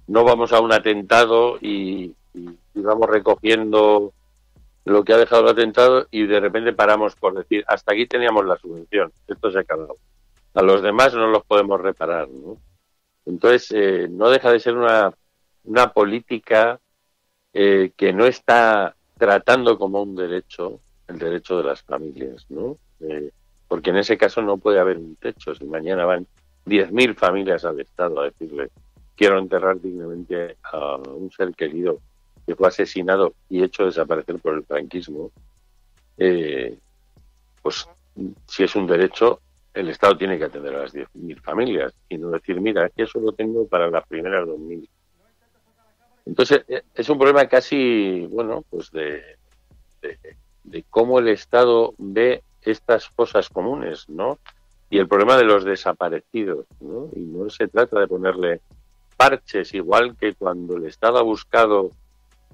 no vamos a un atentado y, vamos recogiendo lo que ha dejado el atentado y de repente paramos por decir, hasta aquí teníamos la subvención, esto se ha acabado. A los demás no los podemos reparar. ¿no? Entonces, eh, no deja de ser una, una política eh, que no está tratando como un derecho el derecho de las familias, ¿no? Eh, porque en ese caso no puede haber un techo. Si mañana van 10.000 familias al Estado a decirle, quiero enterrar dignamente a un ser querido que fue asesinado y hecho desaparecer por el franquismo, eh, pues si es un derecho, el Estado tiene que atender a las 10.000 familias y no decir, mira, que eso lo tengo para las primeras 2.000. Entonces, e, es un problema casi, bueno, pues de, de, de, cómo el Estado ve estas cosas comunes, ¿no? Y el problema de los desaparecidos, ¿no? Y no se trata de ponerle parches, igual que cuando le estaba ha buscado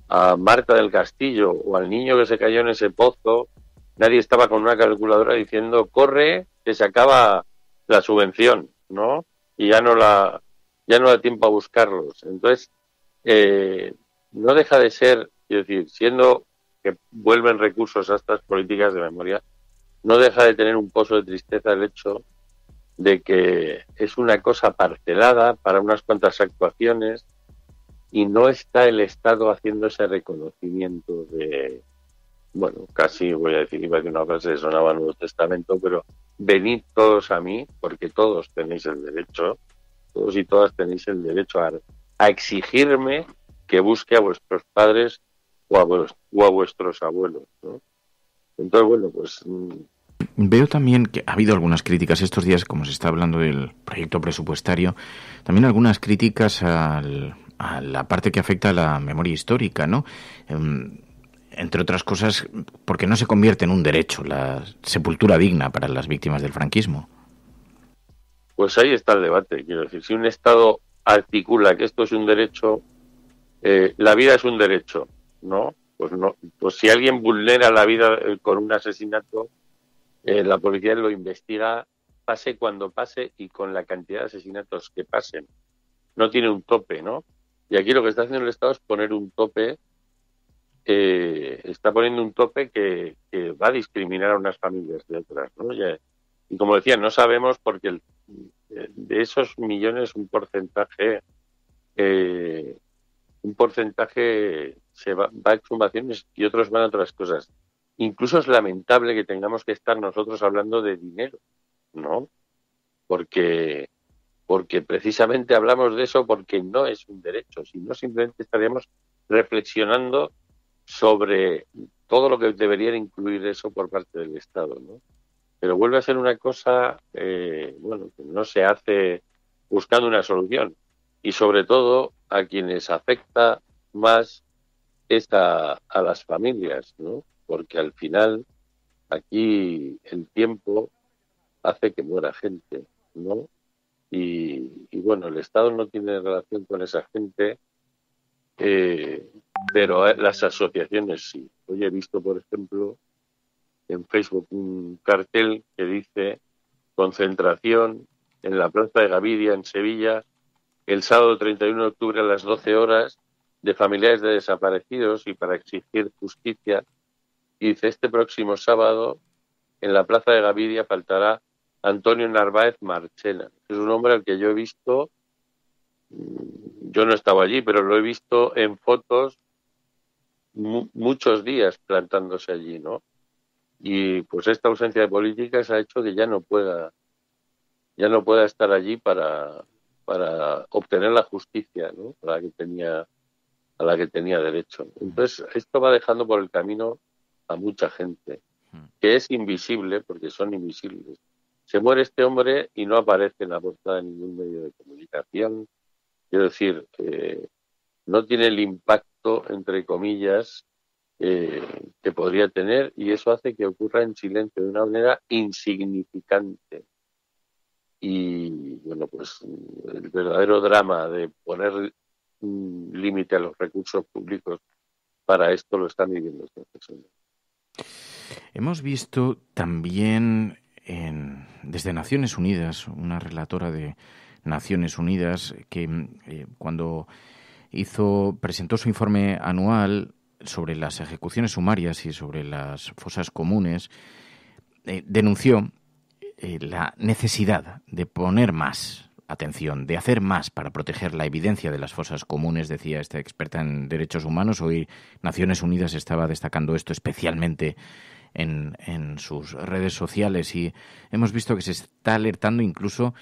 a Marta del Castillo o al niño que se cayó en ese pozo, nadie estaba con una calculadora diciendo, corre, que se acaba la subvención, ¿no? Y ya no la, ya no da tiempo a buscarlos. Entonces, eh, no deja de ser, es decir, siendo que vuelven recursos a estas políticas de memoria, no deja de tener un pozo de tristeza el hecho de que es una cosa parcelada para unas cuantas actuaciones y no está el Estado haciendo ese reconocimiento de, bueno, casi voy a decir, iba a una frase sonaba en Nuevo Testamento, pero venid todos a mí, porque todos tenéis el derecho, todos y todas tenéis el derecho a, exigirme que busque a vuestros padres o a, o a vuestros abuelos, ¿no? Entonces, bueno, pues mm, Veo también que ha habido algunas críticas estos días, como se está hablando del proyecto presupuestario, también algunas críticas a la parte que afecta a la memoria histórica, ¿no? Em, entre otras cosas, porque no se convierte en un derecho la sepultura digna para las víctimas del franquismo. Pues ahí está el debate. Quiero decir, si un Estado articula que esto es un derecho, eh, la vida es un derecho, ¿no? Pues no, pues si alguien vulnera la vida eh, con un asesinato, eh, la policía lo investiga pase cuando pase y con la cantidad de asesinatos que pasen. No tiene un tope, ¿no? Y aquí lo que está haciendo el Estado es poner un tope, eh, está poniendo un tope que, va a discriminar a unas familias de otras, ¿no? y como decía, no sabemos porque de esos millones un porcentaje eh, un porcentaje se va, va a exhumaciones y otros van a otras cosas. Incluso es lamentable que tengamos que estar nosotros hablando de dinero, ¿no? Porque, porque precisamente hablamos de eso porque no es un derecho, sino simplemente estaríamos reflexionando sobre todo lo que debería incluir eso por parte del Estado, ¿no? Pero vuelve a ser una cosa, eh, bueno, que no se hace buscando una solución y sobre todo a quienes afecta más es a las familias, ¿no? porque al final aquí el tiempo hace que muera gente, ¿no? Y, bueno, el Estado no tiene relación con esa gente, eh, pero las asociaciones sí. Hoy he visto, por ejemplo, en Facebook un cartel que dice concentración en la Plaza de Gavidia, en Sevilla, el sábado 31 de octubre a las 12 horas, de familiares de desaparecidos y para exigir justicia y dice, este próximo sábado en la Plaza de Gaviria faltará Antonio Narváez Marchena. Es un hombre al que yo he visto, yo no estaba allí, pero lo he visto en fotos muchos días plantándose allí, ¿no? Y pues esta ausencia de políticas ha hecho que ya no pueda, ya no pueda estar allí para, para obtener la justicia, ¿no? la que tenía, a la que tenía derecho. Entonces esto va dejando por el camino a mucha gente, hmm. que es invisible, porque son invisibles. Se muere este hombre y no aparece en la portada de ningún medio de comunicación. Quiero decir, eh, no tiene el impacto, entre comillas, eh, que podría tener y eso hace que ocurra en silencio de una manera insignificante. Y bueno, pues el verdadero drama de poner límite a los recursos públicos para esto lo están viviendo estas personas. Hemos visto también desde Naciones Unidas, una relatora de Naciones Unidas, que eh, cuando hizo, presentó su informe anual sobre las ejecuciones sumarias y sobre las fosas comunes, eh, denunció eh, la necesidad de poner más atención, de hacer más para proteger la evidencia de las fosas comunes, decía esta experta en derechos humanos. Hoy Naciones Unidas estaba destacando esto especialmente en, sus redes sociales y hemos visto que se está alertando incluso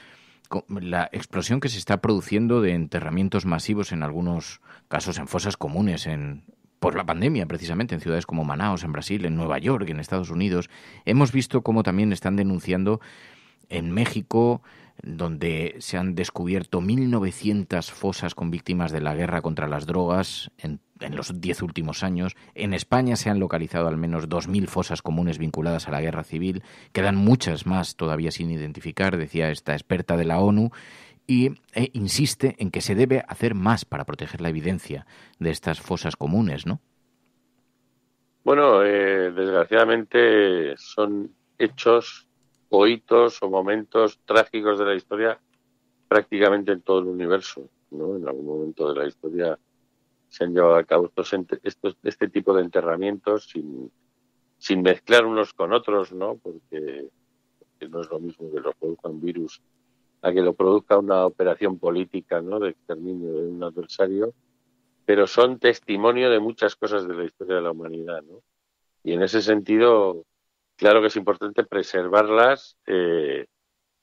la explosión que se está produciendo de enterramientos masivos en algunos casos en fosas comunes en por la pandemia precisamente en ciudades como Manaus en Brasil, en Nueva York, en Estados Unidos. Hemos visto cómo también están denunciando en México donde se han descubierto 1.900 fosas con víctimas de la guerra contra las drogas en, los diez últimos años. En España se han localizado al menos 2.000 fosas comunes vinculadas a la guerra civil. Quedan muchas más todavía sin identificar, decía esta experta de la ONU y e insiste en que se debe hacer más para proteger la evidencia de estas fosas comunes, ¿no? Bueno, eh, desgraciadamente son hechos o o momentos trágicos de la historia prácticamente en todo el universo. ¿no? En algún momento de la historia se han llevado a cabo estos, este tipo de enterramientos sin, mezclar unos con otros, ¿no? porque, no es lo mismo que lo produzca un virus a que lo produzca una operación política ¿no? de exterminio de un adversario, pero son testimonio de muchas cosas de la historia de la humanidad. ¿no? Y en ese sentido, claro que es importante preservarlas eh,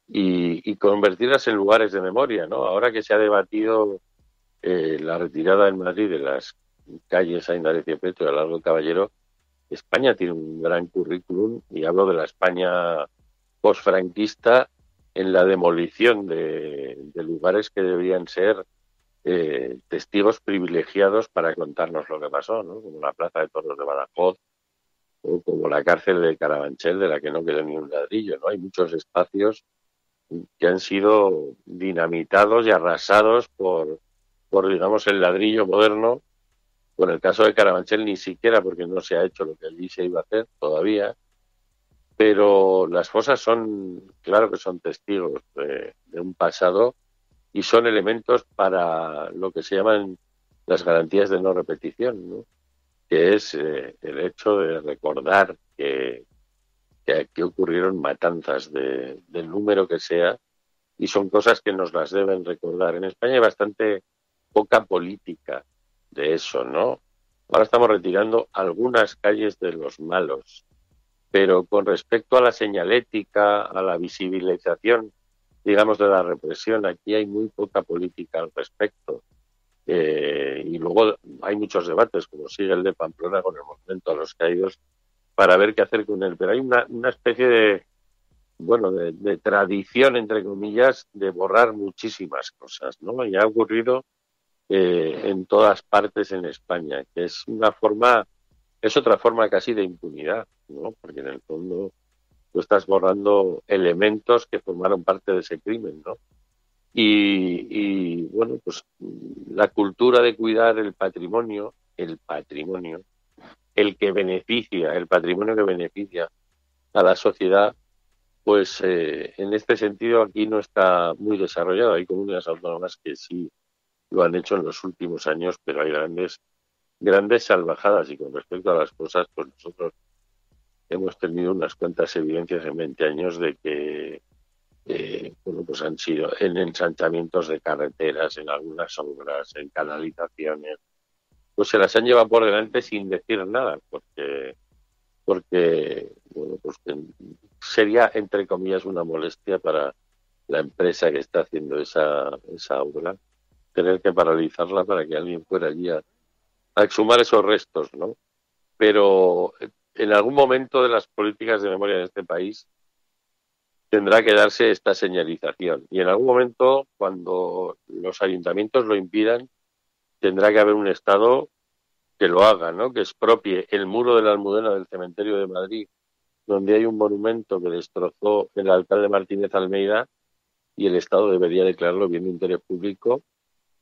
y, convertirlas en lugares de memoria, ¿no? Ahora que se ha debatido eh, la retirada en Madrid de las calles a y Petro y a largo del Caballero, España tiene un gran currículum, y hablo de la España posfranquista, en la demolición de, lugares que deberían ser eh, testigos privilegiados para contarnos lo que pasó, ¿no? como la Plaza de Toros de Badajoz, o como la cárcel de Carabanchel, de la que no queda ni un ladrillo. ¿no? Hay muchos espacios que han sido dinamitados y arrasados por, por digamos, el ladrillo moderno. Con el caso de Carabanchel ni siquiera porque no se ha hecho lo que allí se iba a hacer todavía, pero las fosas son, claro que son testigos de, de un pasado y son elementos para lo que se llaman las garantías de no repetición. ¿no? que es eh, el hecho de recordar que, aquí ocurrieron matanzas del número que sea y son cosas que nos las deben recordar. En España hay bastante poca política de eso, ¿no? Ahora estamos retirando algunas calles de los malos, pero con respecto a la señalética, a la visibilización, digamos, de la represión, aquí hay muy poca política al respecto. Eh, y luego hay muchos debates, como sigue el de Pamplona con el monumento a los caídos, para ver qué hacer con él. Pero hay una, especie de, bueno, de, tradición, entre comillas, de borrar muchísimas cosas, ¿no? Y ha ocurrido eh, en todas partes en España, que es una forma, es otra forma casi de impunidad, ¿no? Porque en el fondo tú estás borrando elementos que formaron parte de ese crimen, ¿no? Y, bueno, pues la cultura de cuidar el patrimonio, el patrimonio, el que beneficia, el patrimonio que beneficia a la sociedad, pues eh, en este sentido aquí no está muy desarrollado. Hay comunidades autónomas que sí lo han hecho en los últimos años, pero hay grandes, grandes salvajadas y con respecto a las cosas, pues nosotros hemos tenido unas cuantas evidencias en 20 años de que eh, bueno, pues han sido en ensanchamientos de carreteras, en algunas obras, en canalizaciones, pues se las han llevado por delante sin decir nada, porque, porque bueno, pues sería, entre comillas, una molestia para la empresa que está haciendo esa, esa obra, tener que paralizarla para que alguien fuera allí a, a exhumar esos restos, ¿no? Pero eh, en algún momento de las políticas de memoria de este país, tendrá que darse esta señalización. Y en algún momento, cuando los ayuntamientos lo impidan, tendrá que haber un Estado que lo haga, ¿no? que expropie el muro de la almudena del cementerio de Madrid, donde hay un monumento que destrozó el alcalde Martínez Almeida, y el Estado debería declararlo bien de interés público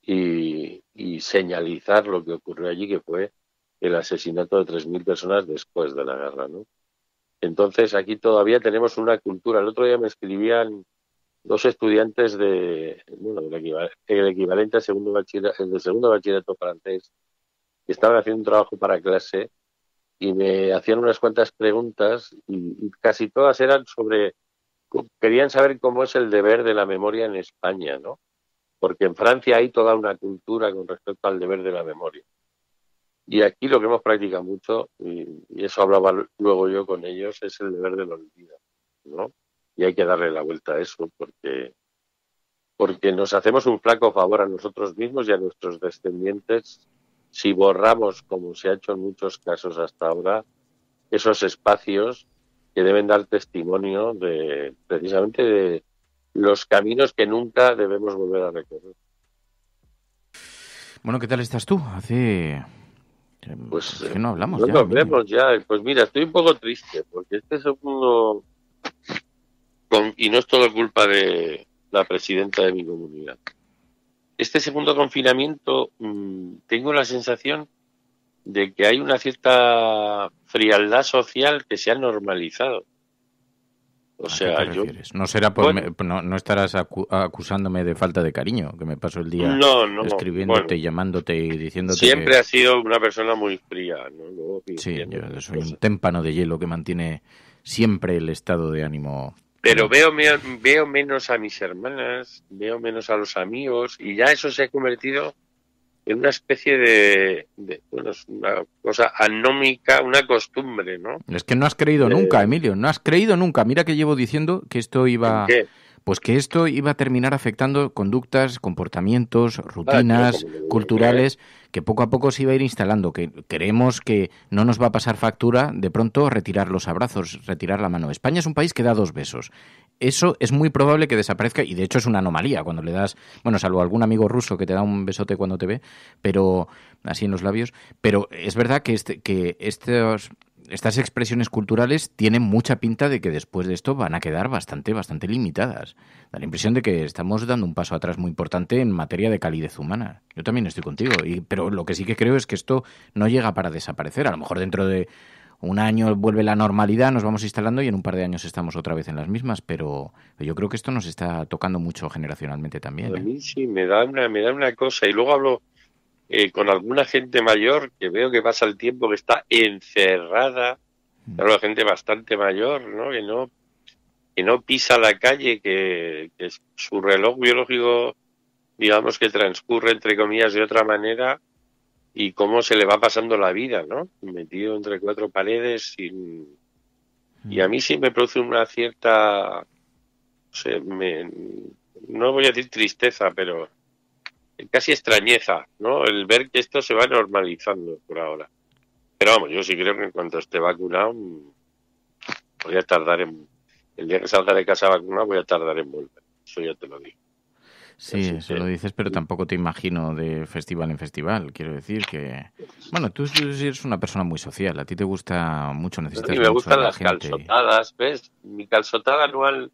y, señalizar lo que ocurrió allí, que fue el asesinato de 3.000 personas después de la guerra. ¿no? Entonces aquí todavía tenemos una cultura. El otro día me escribían dos estudiantes de, del equivalente, el equivalente segundo bachillerato, segundo bachillerato francés, que estaban haciendo un trabajo para clase y me hacían unas cuantas preguntas y, y casi todas eran sobre, querían saber cómo es el deber de la memoria en España, ¿no? Porque en Francia hay toda una cultura con respecto al deber de la memoria. Y aquí lo que hemos practicado mucho, y, eso hablaba luego yo con ellos, es el deber de la ¿no? Y hay que darle la vuelta a eso, porque, porque nos hacemos un flaco favor a nosotros mismos y a nuestros descendientes si borramos, como se ha hecho en muchos casos hasta ahora, esos espacios que deben dar testimonio de precisamente de los caminos que nunca debemos volver a recorrer. Bueno, ¿qué tal estás tú? Hace pues eh, que no hablamos. ya, Pues mira, estoy un poco triste porque este segundo, y no es todo culpa de la presidenta de mi comunidad. Este segundo confinamiento mm, tengo la sensación de que hay una cierta frialdad social que se ha normalizado. O sea, No, será por no, estarás acusándome de falta de cariño, que me paso el día escribiéndote, llamándote y diciéndote. Siempre ha sido una persona muy fría. sí, yo soy un témpano de hielo que mantiene siempre el estado de ánimo. Pero veo menos a mis hermanas, veo menos a los amigos y ya eso se ha convertido es una especie de, bueno, es una cosa anómica, una costumbre, ¿no? Es que no has creído eh, nunca, Emilio, no has creído nunca. Mira que llevo diciendo que esto iba... Pues que esto iba a terminar afectando conductas, comportamientos, ah, rutinas culturales, ¿eh? que poco a poco se iba a ir instalando, que creemos que no nos va a pasar factura de pronto retirar los abrazos, retirar la mano. España es un país que da dos besos eso es muy probable que desaparezca y de hecho es una anomalía cuando le das, bueno, salvo algún amigo ruso que te da un besote cuando te ve, pero así en los labios, pero es verdad que, este, que estos, estas expresiones culturales tienen mucha pinta de que después de esto van a quedar bastante, bastante limitadas. Da la impresión de que estamos dando un paso atrás muy importante en materia de calidez humana. Yo también estoy contigo, y, pero lo que sí que creo es que esto no llega para desaparecer. A lo mejor dentro de un año vuelve la normalidad, nos vamos instalando y en un par de años estamos otra vez en las mismas, pero yo creo que esto nos está tocando mucho generacionalmente también. A ¿eh? mí sí, me da una, me da una cosa. Y luego hablo eh, con alguna gente mayor que veo que pasa el tiempo que está encerrada, mm. la gente bastante mayor, ¿no? Que no, que no pisa la calle, que, que su reloj biológico, digamos que transcurre entre comillas de otra manera y cómo se le va pasando la vida, ¿no? Metido entre cuatro paredes y a mm. mí sí me produce una cierta, no voy a decir tristeza, pero casi extrañeza, ¿no? El ver que esto se va normalizando por ahora. Pero vamos, yo sí creo que en cuanto esté vacunado, voy a tardar en, el día que salga de casa vacunado voy a tardar en volver, eso ya te lo digo. Sí, eso lo dices, pero tampoco te imagino de festival en festival. Quiero decir que. Bueno, tú, eres una persona muy social, a ti te gusta mucho, necesitas. A me gustan las calzotadas, ¿ves? Mi calzotada anual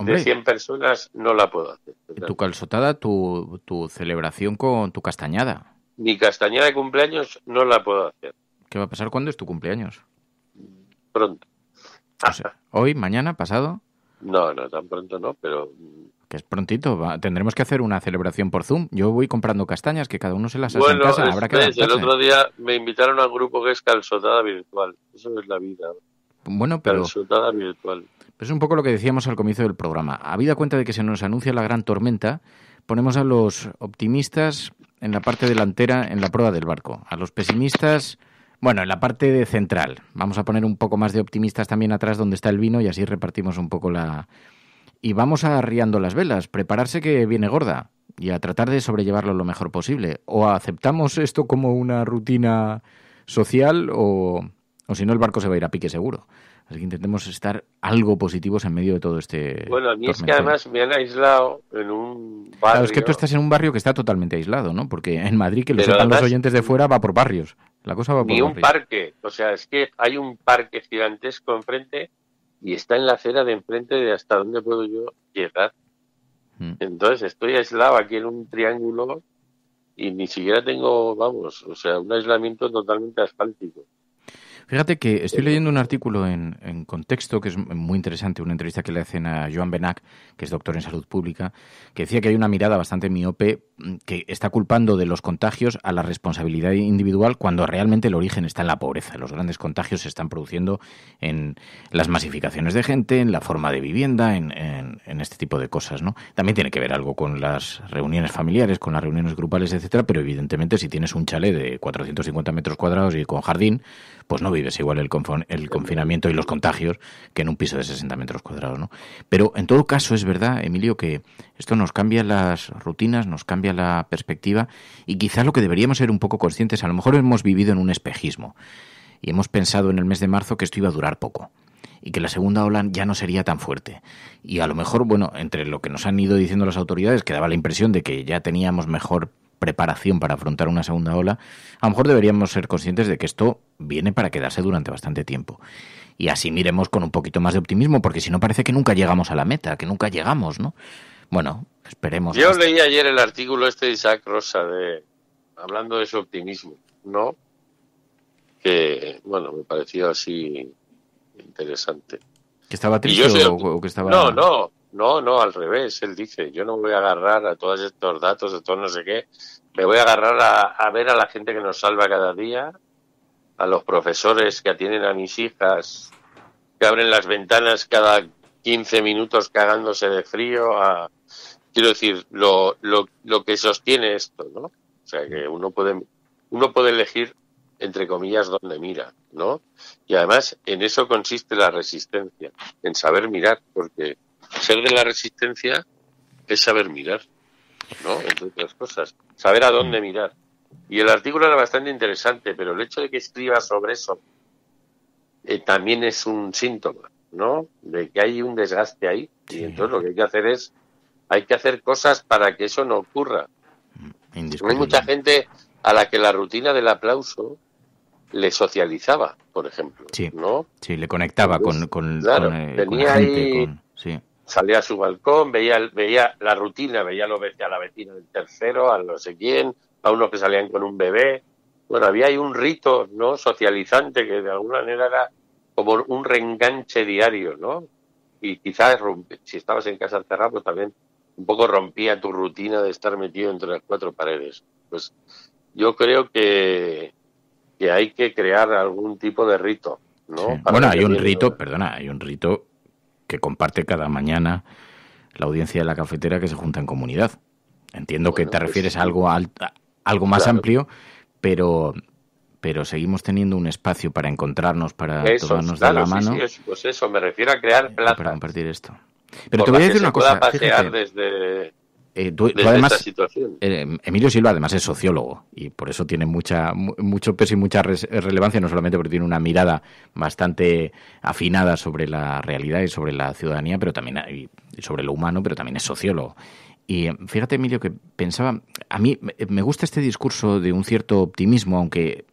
de 100 personas no la puedo hacer. Tu calzotada, tu, tu celebración con tu castañada. Mi castañada de cumpleaños no la puedo hacer. ¿Qué va a pasar cuándo es tu cumpleaños? Pronto. ¿Hoy, mañana, pasado? No, no, tan pronto no, pero mm, que es prontito. tendremos que hacer una celebración por Zoom. Yo voy comprando castañas que cada uno se las hace en casa. Habrá que el otro día me invitaron a un grupo que es calzotada virtual. Eso es la vida. Bueno, pero... Calzotada virtual. Es un poco lo que decíamos al comienzo del programa. Habida cuenta de que se nos anuncia la gran tormenta, ponemos a los optimistas en la parte delantera, en la prueba del barco. A los pesimistas, bueno, en la parte de central. Vamos a poner un poco más de optimistas también atrás donde está el vino y así repartimos un poco la, y vamos arriando las velas, prepararse que viene gorda y a tratar de sobrellevarlo lo mejor posible. O aceptamos esto como una rutina social o, o si no el barco se va a ir a pique seguro. Así que intentemos estar algo positivos en medio de todo este. Bueno, a mí es que además me han aislado en un barrio. Claro, es que tú estás en un barrio que está totalmente aislado, ¿no? Porque en Madrid, que lo sepan los oyentes de fuera, va por barrios. La cosa va por Ni un parque. O sea, es que hay un parque gigantesco enfrente y está en la acera de enfrente de hasta dónde puedo yo llegar. Mm. Entonces estoy aislado aquí en un triángulo y ni siquiera tengo, vamos, o sea, un aislamiento totalmente asfáltico. Fíjate que estoy eh, leyendo un artículo en, en, contexto que es muy interesante, una entrevista que le hacen a Joan Benac, que es doctor en salud pública, que decía que hay una mirada bastante miope Mm, que está culpando de los contagios a la responsabilidad individual cuando realmente el origen está en la pobreza. Los grandes contagios se están produciendo en las masificaciones de gente, en la forma de vivienda, en, este tipo de cosas. ¿no? También tiene que ver algo con las reuniones familiares, con las reuniones grupales, etcétera, pero evidentemente si tienes un chalet de 450 metros cuadrados y con jardín, pues no vives igual el, el confinamiento y los contagios que en un piso de 60 metros cuadrados. ¿no? Pero en todo caso es verdad, Emilio, que esto nos cambia las rutinas, nos cambia la perspectiva y quizás lo que deberíamos ser un poco conscientes, a lo mejor hemos vivido en un espejismo y hemos pensado en el mes de marzo que esto iba a durar poco y que la segunda ola ya no sería tan fuerte. Y a lo mejor, bueno, entre lo que nos han ido diciendo las autoridades, que daba la impresión de que ya teníamos mejor preparación para afrontar una segunda ola, a lo mejor deberíamos ser conscientes de que esto viene para quedarse durante bastante tiempo. Y así miremos con un poquito más de optimismo, porque si no parece que nunca llegamos a la meta, que nunca llegamos, ¿no? Bueno, esperemos. Yo leí ayer el artículo este de Isaac Rosa de hablando de su optimismo, ¿no? Que, bueno, me pareció así interesante. ¿Que estaba triste o, que estaba.? No, no, no, no, al revés. Él dice: Yo no voy a agarrar a todos estos datos, de todo no sé qué. Me voy a agarrar a, a ver a la gente que nos salva cada día, a los profesores que atienden a mis hijas, que abren las ventanas cada 15 minutos cagándose de frío a... Quiero decir, lo, lo, lo que sostiene esto, ¿no? O sea, que uno puede, uno puede elegir, entre comillas, dónde mira, ¿no? Y además, en eso consiste la resistencia, en saber mirar, porque ser de la resistencia es saber mirar, ¿no? Entre otras cosas, saber a dónde mirar. Y el artículo era bastante interesante, pero el hecho de que escriba sobre eso eh, también es un síntoma, ¿no? De que hay un desgaste ahí. Y entonces lo que hay que hacer es, hay que hacer cosas para que eso no ocurra. Hay mucha gente a la que la rutina del aplauso le socializaba, por ejemplo. ¿no? sí le conectaba con, con, salía a su balcón, veía, veía la rutina, veía lo, a la vecina del tercero, a no sé quién, a unos que salían con un bebé. Bueno, había ahí un rito no socializante que de alguna manera era como un reenganche diario, ¿no? Y quizás si estabas en casa cerrada, pues también un poco rompía tu rutina de estar metido entre las cuatro paredes. Pues yo creo que, que hay que crear algún tipo de rito, ¿no? Bueno, hay un rito, perdona, hay un rito que comparte cada mañana la audiencia de la cafetera que se junta en comunidad. Entiendo que te pues refieres a algo, algo más amplio, pero pero seguimos teniendo un espacio para encontrarnos, para tomarnos de la mano. pues eso, me refiero a crear plata. Para compartir esto. Pero te voy a decir una cosa. Eh, esta situación. Eh, Emilio Silva además es sociólogo y por eso tiene mucha mucho peso y mucha relevancia, no solamente porque tiene una mirada bastante afinada sobre la realidad y sobre la ciudadanía, pero también sobre lo humano, pero también es sociólogo. Y eh, fíjate, Emilio, que pensaba, a mí me gusta este discurso de un cierto optimismo, aunque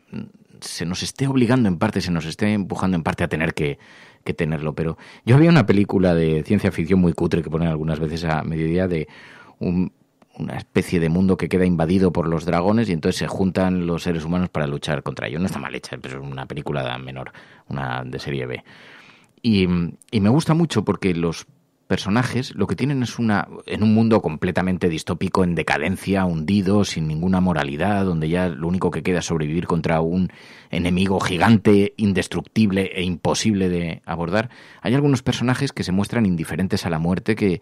se nos esté obligando en parte, se nos esté empujando en parte a tener que, tenerlo. Pero yo había una película de ciencia ficción muy cutre que ponen algunas veces a mediodía de una especie de mundo que queda invadido por los dragones y entonces se juntan los seres humanos para luchar contra ellos. No está mal hecha, pero es una película menor, una de serie B. y me gusta mucho porque los personajes lo que tienen es una en un mundo completamente distópico, en decadencia, hundido, sin ninguna moralidad, donde ya lo único que queda es sobrevivir contra un enemigo gigante, indestructible e imposible de abordar. Hay algunos personajes que se muestran indiferentes a la muerte, que,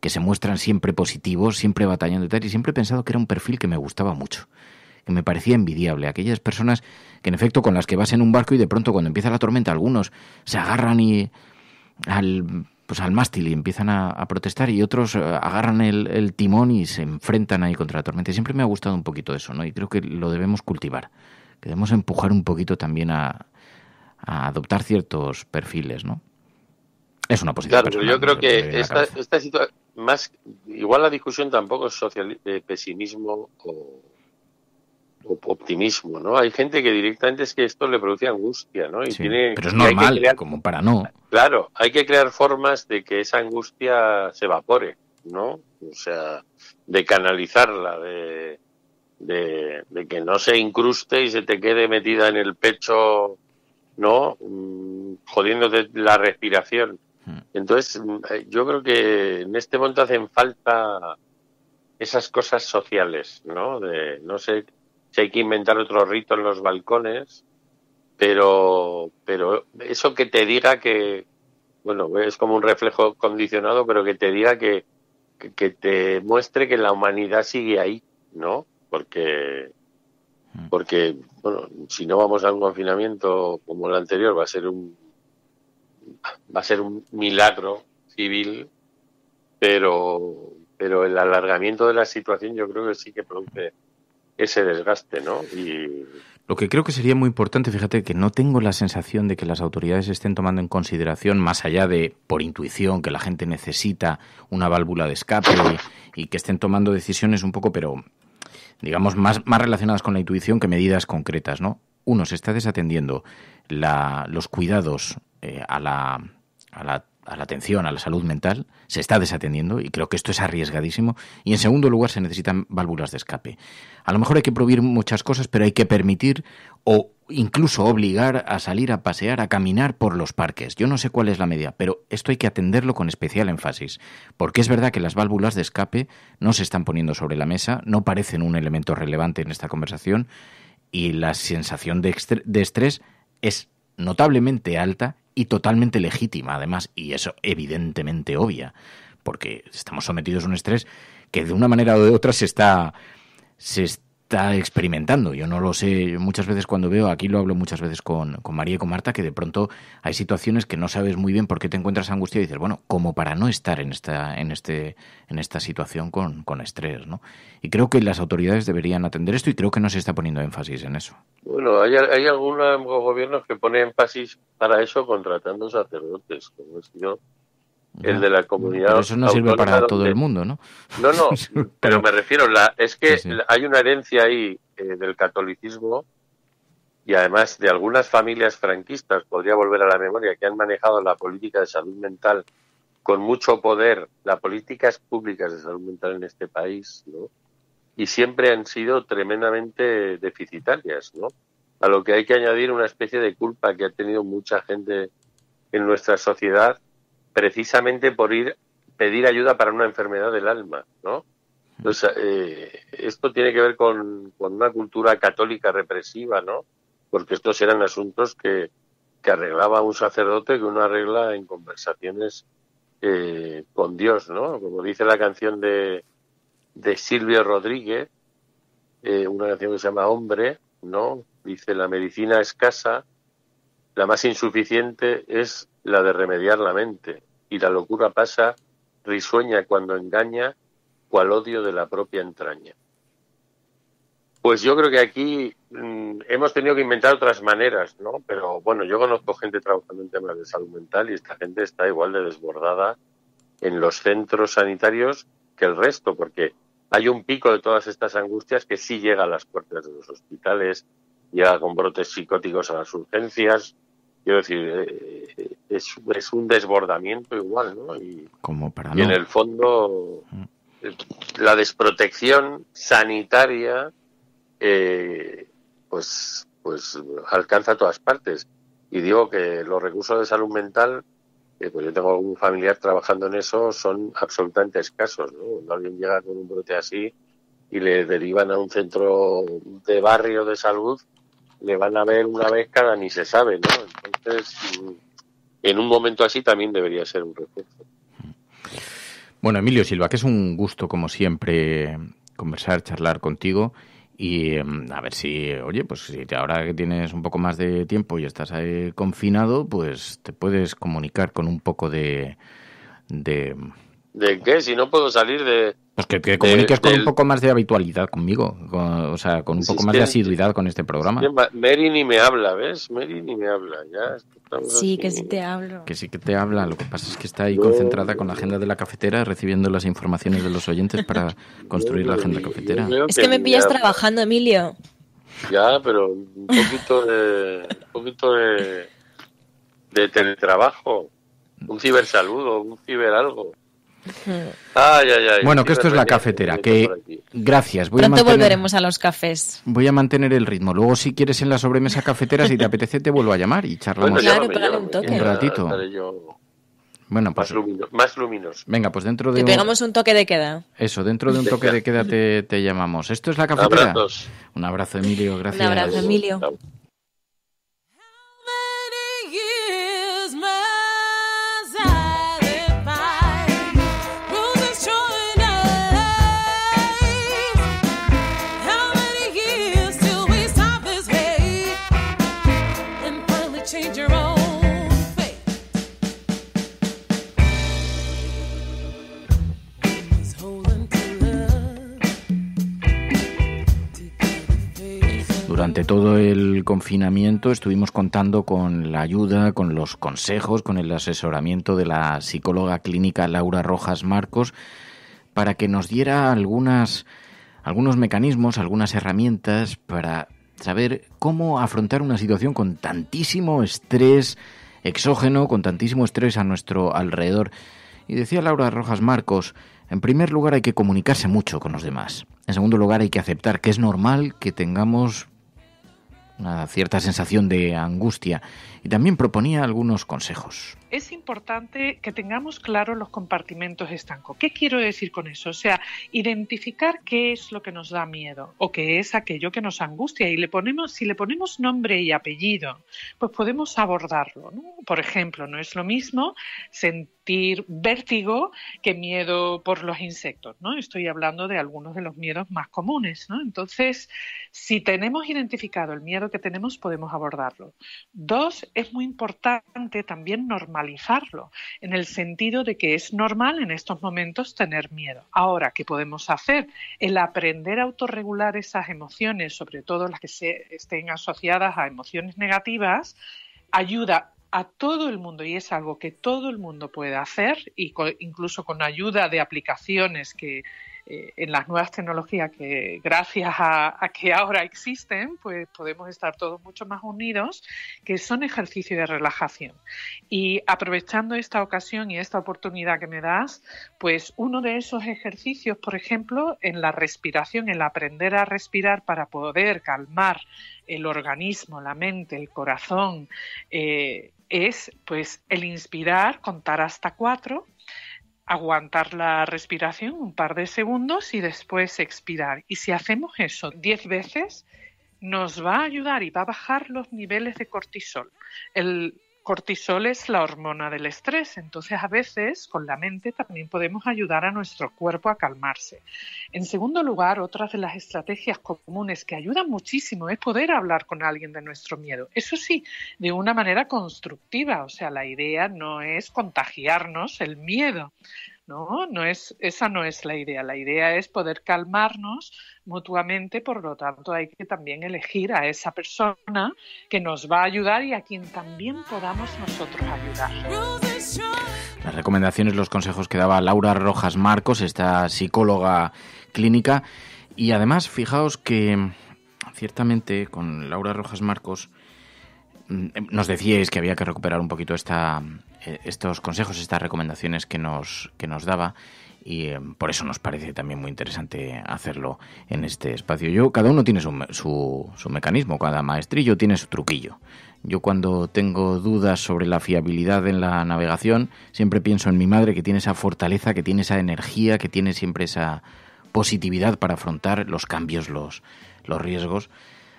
que se muestran siempre positivos, siempre batallando y tal, y siempre he pensado que era un perfil que me gustaba mucho que me parecía envidiable. Aquellas personas que, en efecto, con las que vas en un barco y de pronto cuando empieza la tormenta, algunos se agarran y al pues al mástil y empiezan a, protestar y otros eh, agarran el, timón y se enfrentan ahí contra la tormenta. siempre me ha gustado un poquito eso, ¿no? Y creo que lo debemos cultivar, que debemos empujar un poquito también a, adoptar ciertos perfiles, ¿no? Es una posición. Claro, yo creo que, esta, situación, más, igual la discusión tampoco es social, eh, pesimismo o, optimismo, ¿no? Hay gente que directamente es que esto le produce angustia, ¿no? Y tiene, pero es normal, como para no. Claro, hay que crear formas de que esa angustia se evapore, ¿no? O sea, de canalizarla, de, de, que no se incruste y se te quede metida en el pecho, ¿no? Mm, jodiéndote la respiración. Hmm. Entonces, mm, eh, yo creo que en este momento hacen falta esas cosas sociales, ¿no? De, no sé, hay que inventar otro rito en los balcones, pero, pero eso que te diga que, bueno, es como un reflejo condicionado, pero que te diga que, que, te muestre que la humanidad sigue ahí, ¿no? Porque, mm. porque, bueno, si no vamos a un confinamiento como el anterior, va a ser un, va a ser un milagro civil, pero, pero el alargamiento de la situación yo creo que sí que produce ese desgaste, ¿no? Y... Lo que creo que sería muy importante, fíjate que no tengo la sensación de que las autoridades estén tomando en consideración, más allá de por intuición, que la gente necesita una válvula de escape y, que estén tomando decisiones un poco, pero digamos, más, más relacionadas con la intuición que medidas concretas, ¿no? Uno, se está desatendiendo los cuidados eh, a la a la atención, a la salud mental, se está desatendiendo y creo que esto es arriesgadísimo. Y en segundo lugar, se necesitan válvulas de escape. A lo mejor hay que prohibir muchas cosas, pero hay que permitir o incluso obligar a salir a pasear, a caminar por los parques. Yo no sé cuál es la medida, pero esto hay que atenderlo con especial énfasis, porque es verdad que las válvulas de escape no se están poniendo sobre la mesa, no parecen un elemento relevante en esta conversación y la sensación de, de estrés es notablemente alta y totalmente legítima, además, y eso evidentemente obvia, porque estamos sometidos a un estrés que de una manera o de otra se está, se está está experimentando. Yo no lo sé, muchas veces cuando veo, aquí lo hablo muchas veces con, con María y con Marta, que de pronto hay situaciones que no sabes muy bien por qué te encuentras angustia y dices, bueno, como para no estar en esta, en este, en esta situación con, con estrés, ¿no? Y creo que las autoridades deberían atender esto y creo que no se está poniendo énfasis en eso. Bueno, hay, hay algunos gobiernos que ponen énfasis para eso contratando sacerdotes, como es yo el de la comunidad. eso no sirve para todo el mundo, ¿no? No, no, pero, me refiero, la, es que hay una herencia ahí eh, del catolicismo y además de algunas familias franquistas, podría volver a la memoria, que han manejado la política de salud mental con mucho poder, las políticas públicas de salud mental en este país, ¿no? Y siempre han sido tremendamente deficitarias, ¿no? A lo que hay que añadir una especie de culpa que ha tenido mucha gente en nuestra sociedad precisamente por ir pedir ayuda para una enfermedad del alma, ¿no? Eh, esto tiene que ver con, una cultura católica represiva, ¿no? Porque estos eran asuntos que, arreglaba un sacerdote que uno arregla en conversaciones eh, con Dios, ¿no? Como dice la canción de, Silvio Rodríguez, eh, una canción que se llama Hombre, ¿no? Dice, la medicina escasa, la más insuficiente es la de remediar la mente y la locura pasa, risueña cuando engaña, cual odio de la propia entraña. Pues yo creo que aquí mm, hemos tenido que inventar otras maneras, ¿no? Pero bueno, yo conozco gente trabajando en temas de salud mental y esta gente está igual de desbordada en los centros sanitarios que el resto, porque hay un pico de todas estas angustias que sí llega a las puertas de los hospitales, llega con brotes psicóticos a las urgencias, Quiero decir, eh, es, un desbordamiento igual, ¿no? Y, en el fondo, mm. la desprotección sanitaria, eh, pues, pues alcanza a todas partes. Y digo que los recursos de salud mental, eh, pues yo tengo algún familiar trabajando en eso, son absolutamente escasos, ¿no? Cuando alguien llega con un brote así y le derivan a un centro de barrio de salud, le van a ver una vez cada ni se sabe, ¿no? Entonces, mm, en un momento así también debería ser un refuerzo. Bueno, Emilio Silva, que es un gusto, como siempre, conversar, charlar contigo. Y em, a ver si, oye, pues si ahora que tienes un poco más de tiempo y estás confinado, pues te puedes comunicar con un poco de... ¿De, ¿De qué? Si no puedo salir de, pues que, comuniques con un poco más de habitualidad conmigo, o sea, con un poco más de asiduidad con este programa. Es Mary ni me habla, ¿ves? Mary ni me habla, ya. Sí, que sí te hablo. Que sí que te habla, lo que pasa es que está ahí concentrada con la agenda de la cafetera, recibiendo las informaciones de los oyentes para construir la agenda cafetera. Es que me pillas trabajando, Emilio. Ya, pero un poquito de, un poquito de, de teletrabajo, un cibersaludo, un ciberalgo bueno, que esto es la cafetera, que gracias. Voy Pronto a volveremos a los cafés. Voy a mantener el ritmo. Luego, si quieres en la sobremesa cafetera, si te apetece, te vuelvo a llamar y charlamos un, ratito. Bueno, más, pues, luminos Venga, pues dentro de. Te pegamos un toque de queda. Eso, dentro de un toque de queda te, llamamos. Esto es la cafetera. Un abrazo, Emilio. Gracias. Un abrazo, Emilio. durante todo el confinamiento estuvimos contando con la ayuda, con los consejos, con el asesoramiento de la psicóloga clínica Laura Rojas Marcos para que nos diera algunas, algunos mecanismos, algunas herramientas para saber cómo afrontar una situación con tantísimo estrés exógeno, con tantísimo estrés a nuestro alrededor. Y decía Laura Rojas Marcos, en primer lugar hay que comunicarse mucho con los demás. En segundo lugar hay que aceptar que es normal que tengamos una cierta sensación de angustia y también proponía algunos consejos. Es importante que tengamos claro los compartimentos estancos. ¿Qué quiero decir con eso? O sea, identificar qué es lo que nos da miedo o qué es aquello que nos angustia y le ponemos si le ponemos nombre y apellido, pues podemos abordarlo, Por ejemplo, no es lo mismo sentir sentir vértigo que miedo por los insectos, ¿no? Estoy hablando de algunos de los miedos más comunes, ¿no? Entonces, si tenemos identificado el miedo que tenemos, podemos abordarlo. Dos, es muy importante también normalizarlo, en el sentido de que es normal en estos momentos tener miedo. Ahora, ¿qué podemos hacer? El aprender a autorregular esas emociones, sobre todo las que se estén asociadas a emociones negativas, ayuda a todo el mundo y es algo que todo el mundo puede hacer y incluso con ayuda de aplicaciones que eh, en las nuevas tecnologías que gracias a, que ahora existen pues podemos estar todos mucho más unidos que son ejercicios de relajación y aprovechando esta ocasión y esta oportunidad que me das pues uno de esos ejercicios por ejemplo en la respiración en aprender a respirar para poder calmar el organismo, la mente, el corazón, eh, es pues el inspirar, contar hasta cuatro, aguantar la respiración un par de segundos y después expirar. Y si hacemos eso diez veces, nos va a ayudar y va a bajar los niveles de cortisol. El cortisol es la hormona del estrés, entonces a veces con la mente también podemos ayudar a nuestro cuerpo a calmarse. En segundo lugar, otra de las estrategias comunes que ayudan muchísimo es poder hablar con alguien de nuestro miedo. Eso sí, de una manera constructiva, o sea, la idea no es contagiarnos el miedo, no, no es, esa no es la idea. La idea es poder calmarnos mutuamente, por lo tanto hay que también elegir a esa persona que nos va a ayudar y a quien también podamos nosotros ayudar. Las recomendaciones, los consejos que daba Laura Rojas Marcos, esta psicóloga clínica. Y además, fijaos que ciertamente con Laura Rojas Marcos Mm, nos decíais que había que recuperar un poquito esta, eh, estos consejos, estas recomendaciones que nos, que nos daba y eh, por eso nos parece también muy interesante hacerlo en este espacio. Yo, cada uno tiene su, su, su, mecanismo, cada maestrillo tiene su truquillo. Yo cuando tengo dudas sobre la fiabilidad en la navegación, siempre pienso en mi madre que tiene esa fortaleza, que tiene esa energía, que tiene siempre esa positividad para afrontar los cambios, los, los riesgos.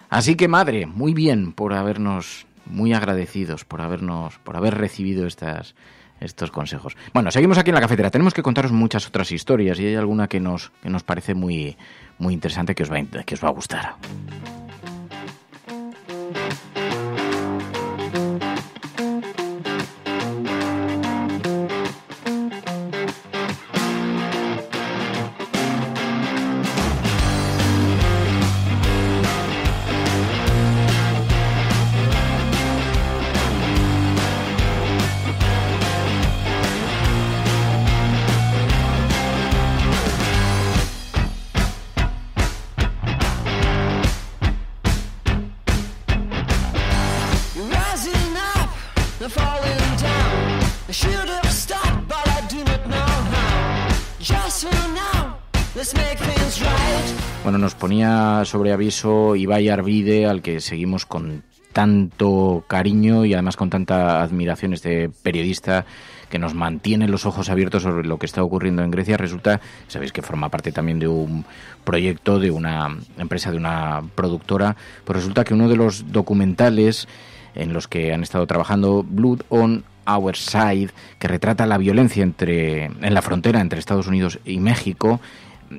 Así que madre, muy bien por habernos muy agradecidos por habernos, por haber recibido estas, estos consejos. Bueno, seguimos aquí en la cafetera. Tenemos que contaros muchas otras historias y hay alguna que nos, que nos parece muy, muy interesante que os va, que os va a gustar. sobre aviso Ibai Arvide, al que seguimos con tanto cariño y además con tanta admiración este periodista que nos mantiene los ojos abiertos sobre lo que está ocurriendo en Grecia. Resulta, sabéis que forma parte también de un proyecto, de una empresa, de una productora, pues resulta que uno de los documentales en los que han estado trabajando, Blood on Our Side, que retrata la violencia entre, en la frontera entre Estados Unidos y México,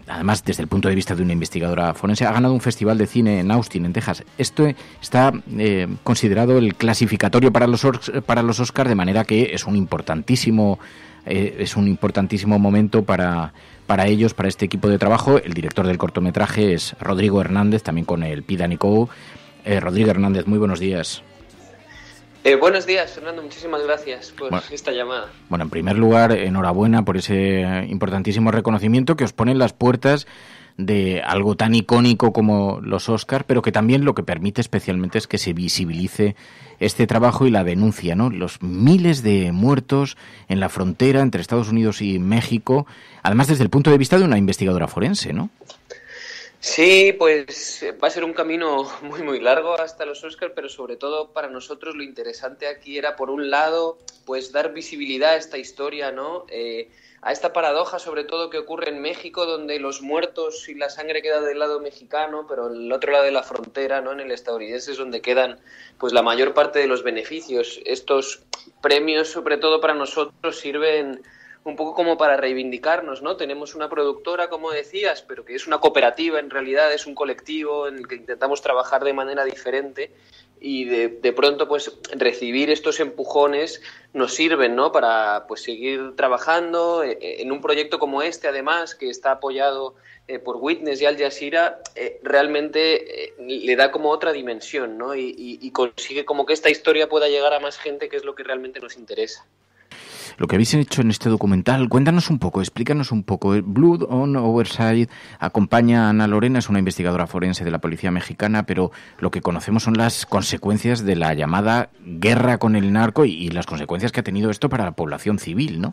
además desde el punto de vista de una investigadora forense, ha ganado un festival de cine en Austin, en Texas. Esto está eh, considerado el clasificatorio para los, para los Oscars, de manera que es un importantísimo, eh, es un importantísimo momento para, ellos, para este equipo de trabajo. El director del cortometraje es Rodrigo Hernández, también con el Pida Nico. Eh, Rodrigo Hernández, muy buenos días. Eh, buenos días, Fernando. Muchísimas gracias por esta llamada. Bueno, en primer lugar, enhorabuena por ese importantísimo reconocimiento que os pone las puertas de algo tan icónico como los Óscar, pero que también lo que permite especialmente es que se visibilice este trabajo y la denuncia, ¿no? Los miles de muertos en la frontera entre Estados Unidos y México, además desde el punto de vista de una investigadora forense, ¿no? Sí, pues eh, va a ser un camino muy, muy largo hasta los Oscars, pero sobre todo para nosotros lo interesante aquí era, por un lado, pues dar visibilidad a esta historia, ¿no? Eh, a esta paradoja, sobre todo, que ocurre en México, donde los muertos y la sangre queda del lado mexicano, pero el otro lado de la frontera, ¿no? En el estadounidense es donde quedan, pues, la mayor parte de los beneficios. Estos premios, sobre todo para nosotros, sirven un poco como para reivindicarnos, ¿no? Tenemos una productora, como decías, pero que es una cooperativa, en realidad es un colectivo en el que intentamos trabajar de manera diferente y de, pronto pues recibir estos empujones nos sirven, ¿no? Para pues seguir trabajando eh, eh, en un proyecto como este, además, que está apoyado eh, por Witness y Al Jazeera, realmente le da como otra dimensión, ¿no? y consigue como que esta historia pueda llegar a más gente, que es lo que realmente nos interesa lo que habéis hecho en este documental. Cuéntanos un poco, explícanos un poco. Eh, Blood on Overside acompaña a Ana Lorena, es una investigadora forense de la policía mexicana, pero lo que conocemos son las consecuencias de la llamada guerra con el narco y, y las consecuencias que ha tenido esto para la población civil, ¿no?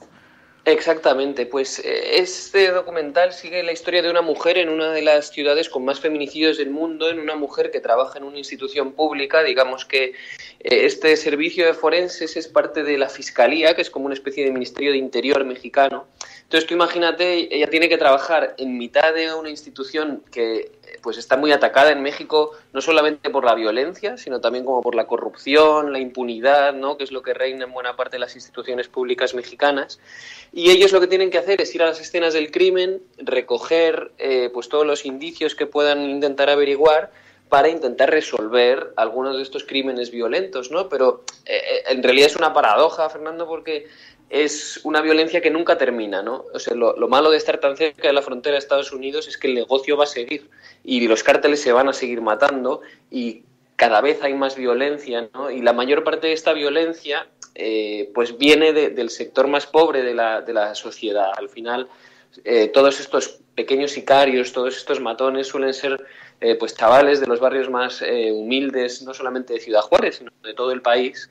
Exactamente, pues eh, este documental sigue la historia de una mujer en una de las ciudades con más feminicidios del mundo, en una mujer que trabaja en una institución pública, digamos que eh, este servicio de forenses es parte de la fiscalía, que es como una especie de Ministerio de Interior mexicano. Entonces tú imagínate, ella tiene que trabajar en mitad de una institución que pues está muy atacada en México, no solamente por la violencia, sino también como por la corrupción, la impunidad, ¿no? que es lo que reina en buena parte de las instituciones públicas mexicanas. Y ellos lo que tienen que hacer es ir a las escenas del crimen, recoger eh, pues todos los indicios que puedan intentar averiguar para intentar resolver algunos de estos crímenes violentos, ¿no? Pero eh, eh, en realidad es una paradoja, Fernando, porque es una violencia que nunca termina, ¿no? O sea, lo, malo de estar tan cerca de la frontera de Estados Unidos es que el negocio va a seguir y los cárteles se van a seguir matando y cada vez hay más violencia, ¿no? Y la mayor parte de esta violencia, eh, pues viene del sector más pobre de la, de sociedad. Al final, eh, todos estos pequeños sicarios, todos estos matones suelen ser eh, pues chavales de los barrios más humildes, no solamente de Ciudad Juárez, sino de todo el país.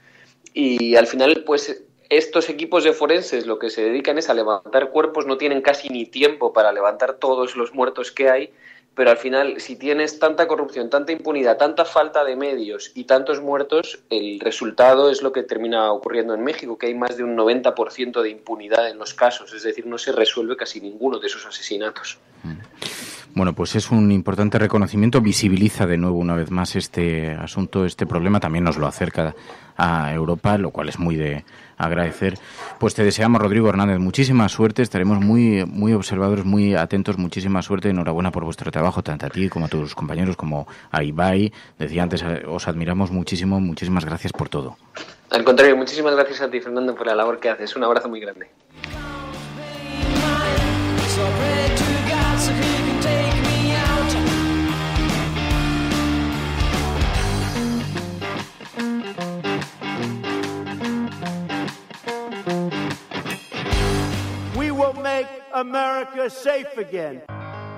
Y al final, pues estos equipos de forenses lo que se dedican es a levantar cuerpos, no tienen casi ni tiempo para levantar todos los muertos que hay, pero al final, si tienes tanta corrupción, tanta impunidad, tanta falta de medios y tantos muertos, el resultado es lo que termina ocurriendo en México, que hay más de un 90% de impunidad en los casos, es decir, no se resuelve casi ninguno de esos asesinatos. Bueno, pues es un importante reconocimiento, visibiliza de nuevo una vez más este asunto, este problema, también nos lo acerca a Europa, lo cual es muy de, agradecer. Pues te deseamos, Rodrigo Hernández, muchísima suerte. Estaremos muy, muy observadores, muy atentos. Muchísima suerte. Enhorabuena por vuestro trabajo, tanto a ti como a tus compañeros, como a Ibai. Decía antes, eh, os admiramos muchísimo. Muchísimas gracias por todo. Al contrario, muchísimas gracias a ti, Fernando, por la labor que haces. Un abrazo muy grande.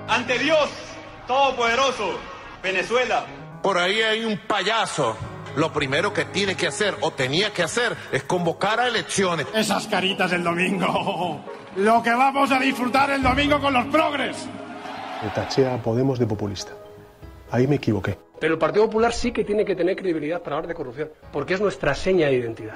Ante Dios Todopoderoso, Venezuela. Por ahí hay un payaso. Lo primero que tiene que hacer o tenía que hacer es convocar a elecciones. Esas caritas el domingo. Lo que vamos a disfrutar el domingo con los progres. Me taché a Podemos de populista. Ahí me equivoqué. Pero el Partido Popular sí que tiene que tener credibilidad para hablar de corrupción, porque es nuestra seña de identidad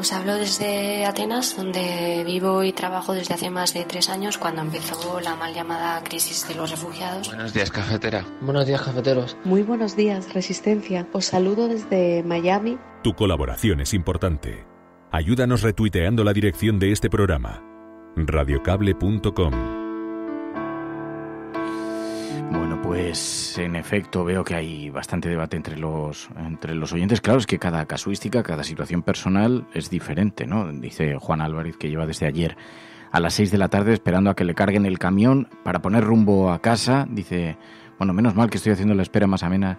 Os pues hablo desde Atenas, donde vivo y trabajo desde hace más de tres años, cuando empezó la mal llamada crisis de los refugiados. Buenos días, cafetera. Buenos días, cafeteros. Muy buenos días, Resistencia. Os saludo desde Miami. Tu colaboración es importante. Ayúdanos retuiteando la dirección de este programa. radiocable.com bueno, pues en efecto veo que hay bastante debate entre los, entre los oyentes. Claro, es que cada casuística, cada situación personal es diferente, ¿no? Dice Juan Álvarez que lleva desde ayer a las 6 de la tarde esperando a que le carguen el camión para poner rumbo a casa. Dice, bueno, menos mal que estoy haciendo la espera más amena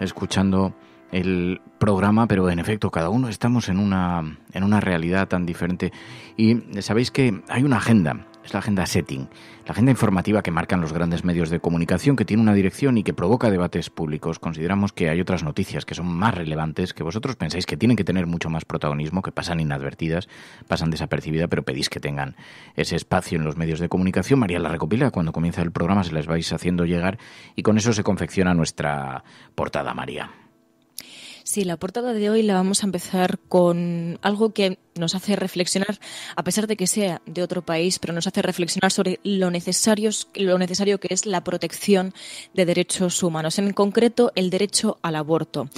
escuchando el programa, pero en efecto, cada uno estamos en una, en una realidad tan diferente. Y sabéis que hay una agenda es la agenda setting, la agenda informativa que marcan los grandes medios de comunicación, que tiene una dirección y que provoca debates públicos. Consideramos que hay otras noticias que son más relevantes, que vosotros pensáis que tienen que tener mucho más protagonismo, que pasan inadvertidas, pasan desapercibidas, pero pedís que tengan ese espacio en los medios de comunicación. María la recopila, cuando comienza el programa se las vais haciendo llegar y con eso se confecciona nuestra portada, María. Sí, la portada de hoy la vamos a empezar con algo que nos hace reflexionar, a pesar de que sea de otro país, pero nos hace reflexionar sobre lo, necesario, lo necesario que es la protección de derechos humanos, en concreto el derecho al aborto.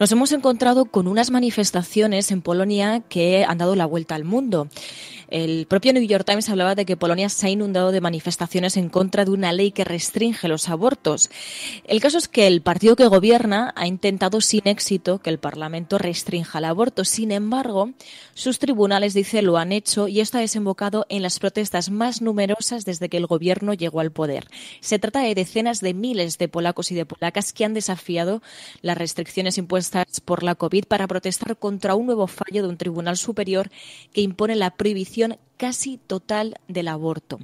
Nos hemos encontrado con unas manifestaciones en Polonia que han dado la vuelta al mundo. El propio New York Times hablaba de que Polonia se ha inundado de manifestaciones en contra de una ley que restringe los abortos. El caso es que el partido que gobierna ha intentado sin éxito que el Parlamento restrinja el aborto. Sin embargo, sus tribunales, dice, lo han hecho y esto ha desembocado en las protestas más numerosas desde que el gobierno llegó al poder. Se trata de decenas de miles de polacos y de polacas que han desafiado las restricciones impuestas por la COVID para protestar contra un nuevo fallo de un tribunal superior que impone la prohibición casi total del aborto.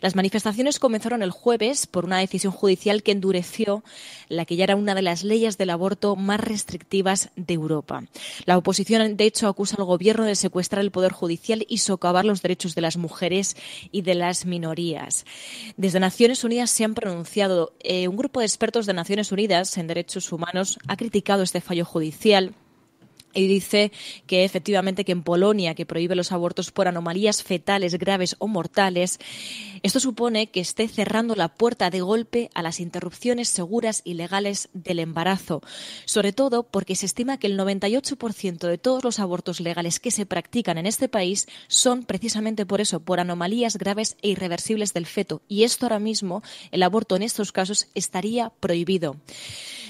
Las manifestaciones comenzaron el jueves por una decisión judicial que endureció la que ya era una de las leyes del aborto más restrictivas de Europa. La oposición, de hecho, acusa al gobierno de secuestrar el poder judicial y socavar los derechos de las mujeres y de las minorías. Desde Naciones Unidas se han pronunciado. Eh, un grupo de expertos de Naciones Unidas en derechos humanos ha criticado este fallo judicial y dice que efectivamente que en Polonia, que prohíbe los abortos por anomalías fetales graves o mortales, esto supone que esté cerrando la puerta de golpe a las interrupciones seguras y legales del embarazo, sobre todo porque se estima que el 98% de todos los abortos legales que se practican en este país son precisamente por eso, por anomalías graves e irreversibles del feto. Y esto ahora mismo, el aborto en estos casos estaría prohibido.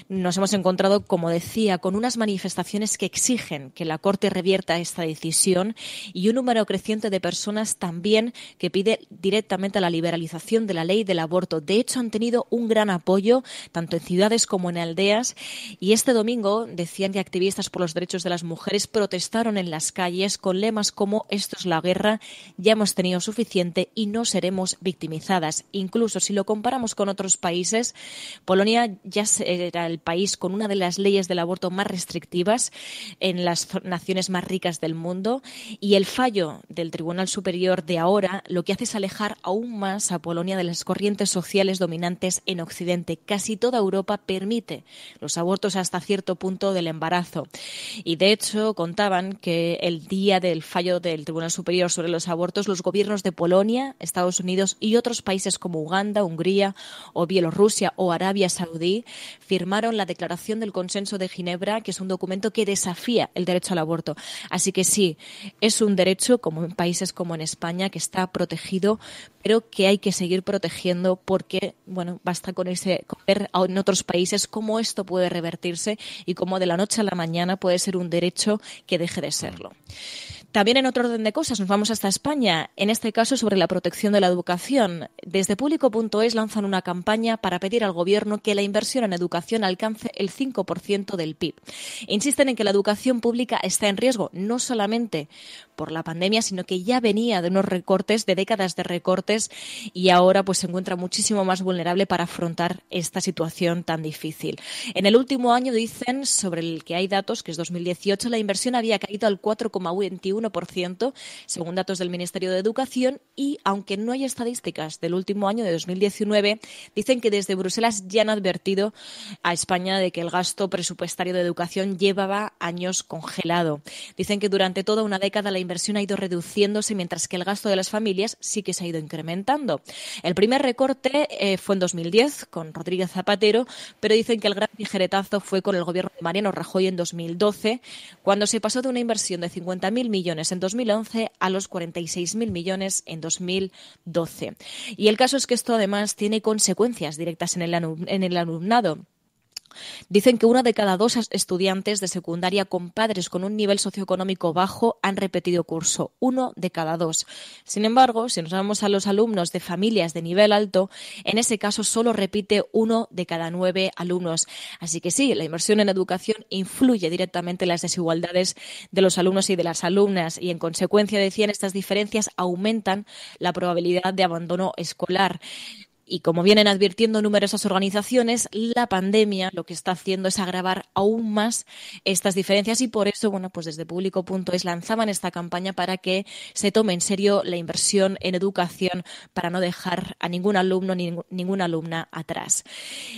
Nos hemos encontrado, como decía, con unas manifestaciones que exigen que la Corte revierta esta decisión y un número creciente de personas también que pide directamente la liberalización de la ley del aborto. De hecho, han tenido un gran apoyo tanto en ciudades como en aldeas y este domingo decían que activistas por los derechos de las mujeres protestaron en las calles con lemas como esto es la guerra, ya hemos tenido suficiente y no seremos victimizadas. Incluso si lo comparamos con otros países, Polonia ya era el país con una de las leyes del aborto más restrictivas en las naciones más ricas del mundo. Y el fallo del Tribunal Superior de ahora lo que hace es alejar aún más a Polonia de las corrientes sociales dominantes en Occidente. Casi toda Europa permite los abortos hasta cierto punto del embarazo. Y de hecho contaban que el día del fallo del Tribunal Superior sobre los abortos, los gobiernos de Polonia, Estados Unidos y otros países como Uganda, Hungría o Bielorrusia o Arabia Saudí firmaron la Declaración del Consenso de Ginebra, que es un documento que desafía el derecho al aborto. Así que sí, es un derecho, como en países como en España, que está protegido, pero que hay que seguir protegiendo porque, bueno, basta con, ese, con ver en otros países cómo esto puede revertirse y cómo de la noche a la mañana puede ser un derecho que deje de serlo. También en otro orden de cosas, nos vamos hasta España, en este caso sobre la protección de la educación. Desde público.es lanzan una campaña para pedir al Gobierno que la inversión en educación alcance el 5% del PIB. Insisten en que la educación pública está en riesgo, no solamente por la pandemia, sino que ya venía de unos recortes, de décadas de recortes, y ahora pues se encuentra muchísimo más vulnerable para afrontar esta situación tan difícil. En el último año, dicen, sobre el que hay datos, que es 2018, la inversión había caído al 4,21%, según datos del Ministerio de Educación, y aunque no hay estadísticas del último año de 2019, dicen que desde Bruselas ya han advertido a España de que el gasto presupuestario de educación llevaba años congelado. Dicen que durante toda una década la la inversión ha ido reduciéndose, mientras que el gasto de las familias sí que se ha ido incrementando. El primer recorte eh, fue en 2010 con Rodríguez Zapatero, pero dicen que el gran tijeretazo fue con el gobierno de Mariano Rajoy en 2012, cuando se pasó de una inversión de 50.000 millones en 2011 a los 46.000 millones en 2012. Y el caso es que esto además tiene consecuencias directas en el, alumnado. Dicen que una de cada dos estudiantes de secundaria con padres con un nivel socioeconómico bajo han repetido curso, uno de cada dos. Sin embargo, si nos vamos a los alumnos de familias de nivel alto, en ese caso solo repite uno de cada nueve alumnos. Así que sí, la inversión en educación influye directamente en las desigualdades de los alumnos y de las alumnas y en consecuencia, decían, estas diferencias aumentan la probabilidad de abandono escolar. Y como vienen advirtiendo numerosas organizaciones, la pandemia lo que está haciendo es agravar aún más estas diferencias y por eso, bueno, pues desde público.es lanzaban esta campaña para que se tome en serio la inversión en educación para no dejar a ningún alumno ni ninguna alumna atrás.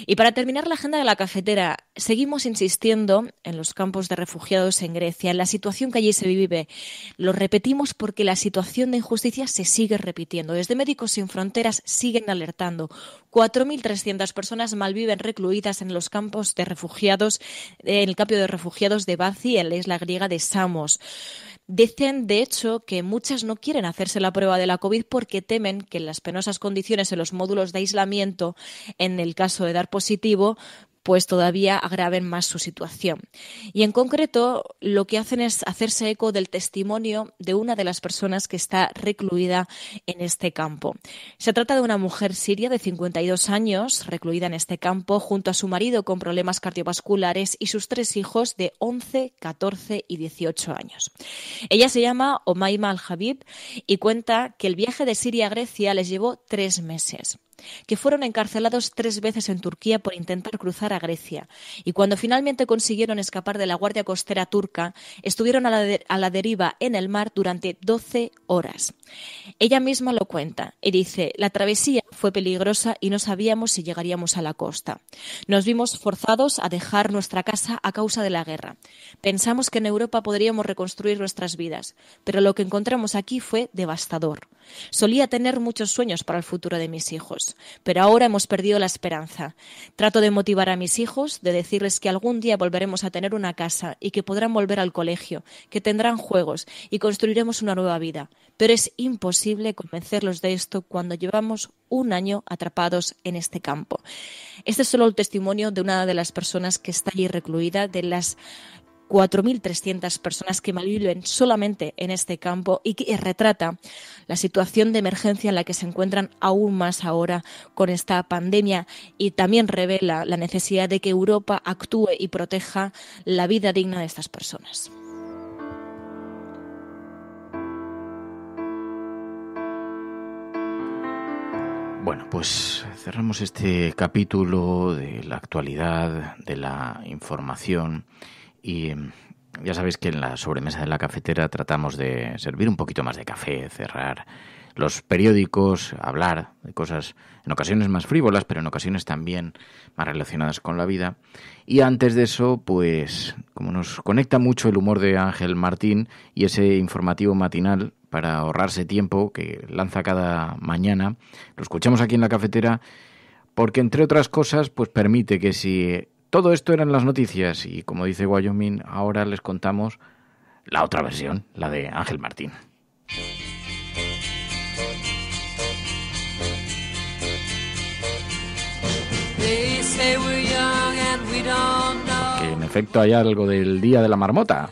Y para terminar la agenda de la cafetera, seguimos insistiendo en los campos de refugiados en Grecia, en la situación que allí se vive. Lo repetimos porque la situación de injusticia se sigue repitiendo. Desde Médicos Sin Fronteras siguen alertando 4.300 personas malviven recluidas en los campos de refugiados, en el campo de refugiados de Bazi, en la isla griega de Samos. Dicen, de hecho, que muchas no quieren hacerse la prueba de la COVID porque temen que las penosas condiciones en los módulos de aislamiento, en el caso de dar positivo, pues todavía agraven más su situación. Y en concreto, lo que hacen es hacerse eco del testimonio de una de las personas que está recluida en este campo. Se trata de una mujer siria de 52 años, recluida en este campo junto a su marido con problemas cardiovasculares y sus tres hijos de 11, 14 y 18 años. Ella se llama Omaima al-Habib y cuenta que el viaje de Siria a Grecia les llevó tres meses que fueron encarcelados tres veces en Turquía por intentar cruzar a Grecia y cuando finalmente consiguieron escapar de la Guardia Costera turca, estuvieron a la, deriva en el mar durante doce horas. Ella misma lo cuenta y dice, la travesía fue peligrosa y no sabíamos si llegaríamos a la costa. Nos vimos forzados a dejar nuestra casa a causa de la guerra. Pensamos que en Europa podríamos reconstruir nuestras vidas, pero lo que encontramos aquí fue devastador. Solía tener muchos sueños para el futuro de mis hijos, pero ahora hemos perdido la esperanza. Trato de motivar a mis hijos, de decirles que algún día volveremos a tener una casa y que podrán volver al colegio, que tendrán juegos y construiremos una nueva vida. Pero es imposible convencerlos de esto cuando llevamos un año atrapados en este campo. Este es solo el testimonio de una de las personas que está allí recluida, de las 4.300 personas que malviven solamente en este campo y que retrata la situación de emergencia en la que se encuentran aún más ahora con esta pandemia y también revela la necesidad de que Europa actúe y proteja la vida digna de estas personas. Bueno, pues cerramos este capítulo de la actualidad, de la información y mm, ya sabéis que en la sobremesa de la cafetera tratamos de servir un poquito más de café, cerrar los periódicos, hablar de cosas en ocasiones más frívolas, pero en ocasiones también más relacionadas con la vida. Y antes de eso, pues como nos conecta mucho el humor de Ángel Martín y ese informativo matinal para ahorrarse tiempo que lanza cada mañana. Lo escuchamos aquí en la cafetera porque, entre otras cosas, pues permite que si todo esto eran las noticias y, como dice Wyoming, ahora les contamos la otra versión, la de Ángel Martín. Que en efecto hay algo del Día de la Marmota.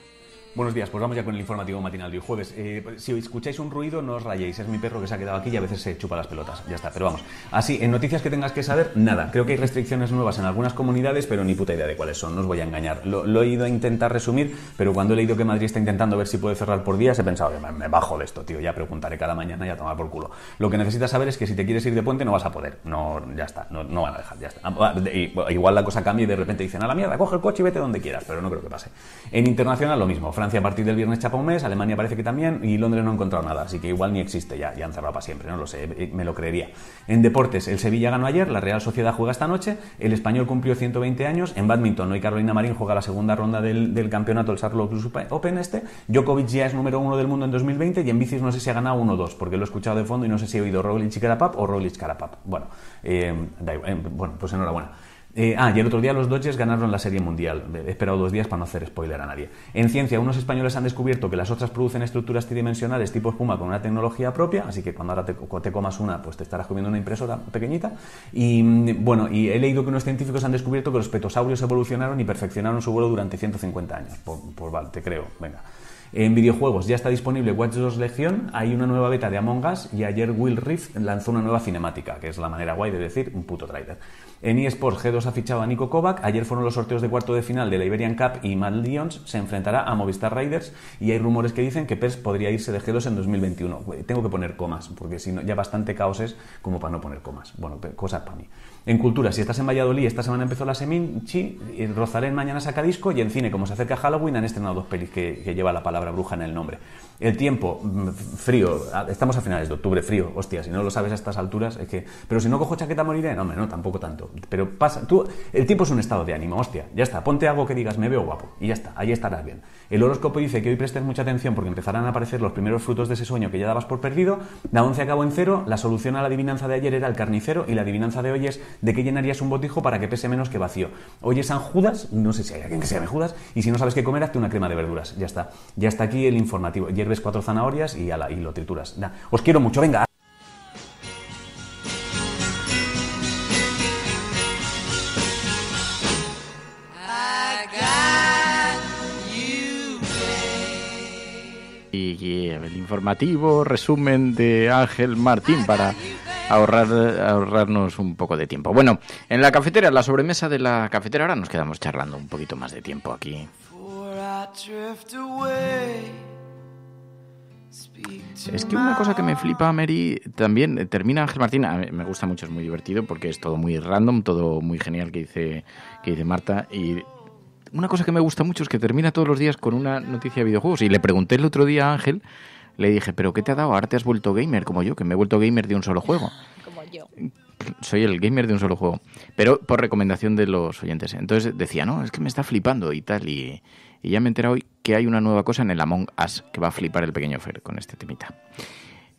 Buenos días, pues vamos ya con el informativo matinal de hoy jueves. Eh, si escucháis un ruido, no os rayéis, es mi perro que se ha quedado aquí y a veces se chupa las pelotas. Ya está, pero vamos. Así, en noticias que tengas que saber, nada. Creo que hay restricciones nuevas en algunas comunidades, pero ni puta idea de cuáles son, no os voy a engañar. Lo, he ido a intentar resumir, pero cuando he leído que Madrid está intentando ver si puede cerrar por días, he pensado que me bajo de esto, tío, ya preguntaré cada mañana y a tomar por culo. Lo que necesitas saber es que si te quieres ir de puente no vas a poder. No, ya está, no, van a dejar, ya está. Ah, igual la cosa cambia y de repente dicen, a la mierda, coge el coche y vete donde quieras, pero no creo que pase. En internacional lo mismo, a partir del viernes chapa un mes, Alemania parece que también, y Londres no ha encontrado nada, así que igual ni existe ya, ya han cerrado para siempre, no lo sé, eh, me lo creería. En deportes, el Sevilla ganó ayer, la Real Sociedad juega esta noche, el español cumplió 120 años, en badminton hoy Carolina Marín juega la segunda ronda del, del campeonato, el Charlotte Open este, Djokovic ya es número uno del mundo en 2020 y en bicis no sé si ha ganado uno o dos, porque lo he escuchado de fondo y no sé si he oído Roglic y o Roglic Carapap. Bueno, eh, eh, bueno, pues enhorabuena. Eh, ah, y el otro día los Dodgers ganaron la Serie Mundial. He esperado dos días para no hacer spoiler a nadie. En ciencia, unos españoles han descubierto que las otras producen estructuras tridimensionales tipo espuma con una tecnología propia, así que cuando ahora te, comas una, pues te estarás comiendo una impresora pequeñita. Y mm, bueno, y he leído que unos científicos han descubierto que los petosaurios evolucionaron y perfeccionaron su vuelo durante 150 años. Por vale, te creo, venga. En videojuegos ya está disponible Watch 2 Legion, hay una nueva beta de Among Us y ayer Will Rift lanzó una nueva cinemática, que es la manera guay de decir un puto trailer. En eSports G2 ha fichado a Nico Kovac, ayer fueron los sorteos de cuarto de final de la Iberian Cup y Mad Lions se enfrentará a Movistar Riders y hay rumores que dicen que PES podría irse de G2 en 2021. Tengo que poner comas, porque si no, ya bastante caos es como para no poner comas. Bueno, cosas para mí en cultura, si estás en Valladolid, esta semana empezó la Seminchi, en Rozarén mañana saca disco y en cine, como se acerca Halloween, han estrenado dos pelis que, que lleva la palabra bruja en el nombre. El tiempo, mm, frío, ah, estamos a finales de octubre, frío, hostia, si no lo sabes a estas alturas, es que, pero si no cojo chaqueta moriré, no, no, tampoco tanto, pero pasa, tú, el tiempo es un estado de ánimo, hostia, ya está, ponte algo que digas, me veo guapo, y ya está, ahí estarás bien. El horóscopo dice que hoy prestes mucha atención porque empezarán a aparecer los primeros frutos de ese sueño que ya dabas por perdido, la 11 acabó en cero, la solución a la adivinanza de ayer era el carnicero y la adivinanza de hoy es de qué llenarías un botijo para que pese menos que vacío. Hoy es San Judas, no sé si hay alguien que se llame Judas, y si no sabes qué comer, hazte una crema de verduras, ya está, ya está aquí el informativo cuatro zanahorias y, lo trituras. os quiero mucho, venga. Y el informativo resumen de Ángel Martín para ahorrar, ahorrarnos un poco de tiempo. Bueno, en la cafetera, la sobremesa de la cafetera, ahora nos quedamos charlando un poquito más de tiempo aquí. Es que una cosa que me flipa, Mary, también eh, termina Ángel Martín, me gusta mucho, es muy divertido porque es todo muy random, todo muy genial que dice, que dice Marta. Y una cosa que me gusta mucho es que termina todos los días con una noticia de videojuegos. Y le pregunté el otro día a Ángel, le dije, ¿pero qué te ha dado? Ahora te has vuelto gamer como yo, que me he vuelto gamer de un solo juego. Como yo. Soy el gamer de un solo juego, pero por recomendación de los oyentes. Entonces decía, no, es que me está flipando y tal. Y, y ya me enteré hoy que hay una nueva cosa en el Among Us que va a flipar el pequeño Fer con este temita.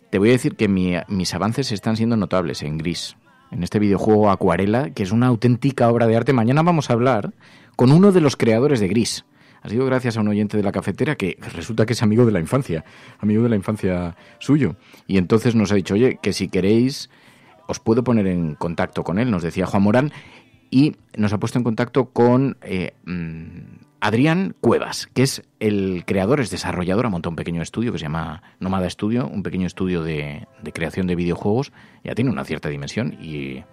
Te voy a decir que mis avances están siendo notables en gris, en este videojuego Acuarela, que es una auténtica obra de arte. Mañana vamos a hablar con uno de los creadores de gris. Ha sido gracias a un oyente de la cafetera que resulta que es amigo de la infancia, amigo de la infancia suyo. Y entonces nos ha dicho, oye, que si queréis os puedo poner en contacto con él, nos decía Juan Morán, y nos ha puesto en contacto con eh, mm, Adrián Cuevas, que es el creador, es desarrollador, ha montado un pequeño estudio que se llama Nomada Estudio, un pequeño estudio de, creación de videojuegos, ya tiene una cierta dimensión y,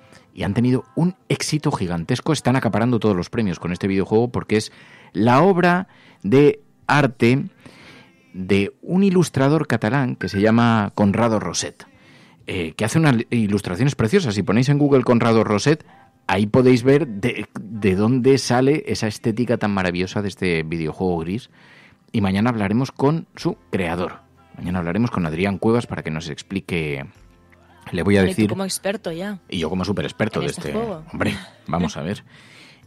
han tenido un éxito gigantesco, están acaparando todos los premios con este videojuego porque es la obra de arte de un ilustrador catalán que se llama Conrado Roset, eh, que hace unas ilustraciones preciosas, si ponéis en Google Conrado Roset ahí podéis ver de, dónde sale esa estética tan maravillosa de este videojuego gris. Y mañana hablaremos con su creador. Mañana hablaremos con Adrián Cuevas para que nos explique. Le voy a decir. Y como experto ya. Y yo como súper experto de este. este hombre, vamos a ver.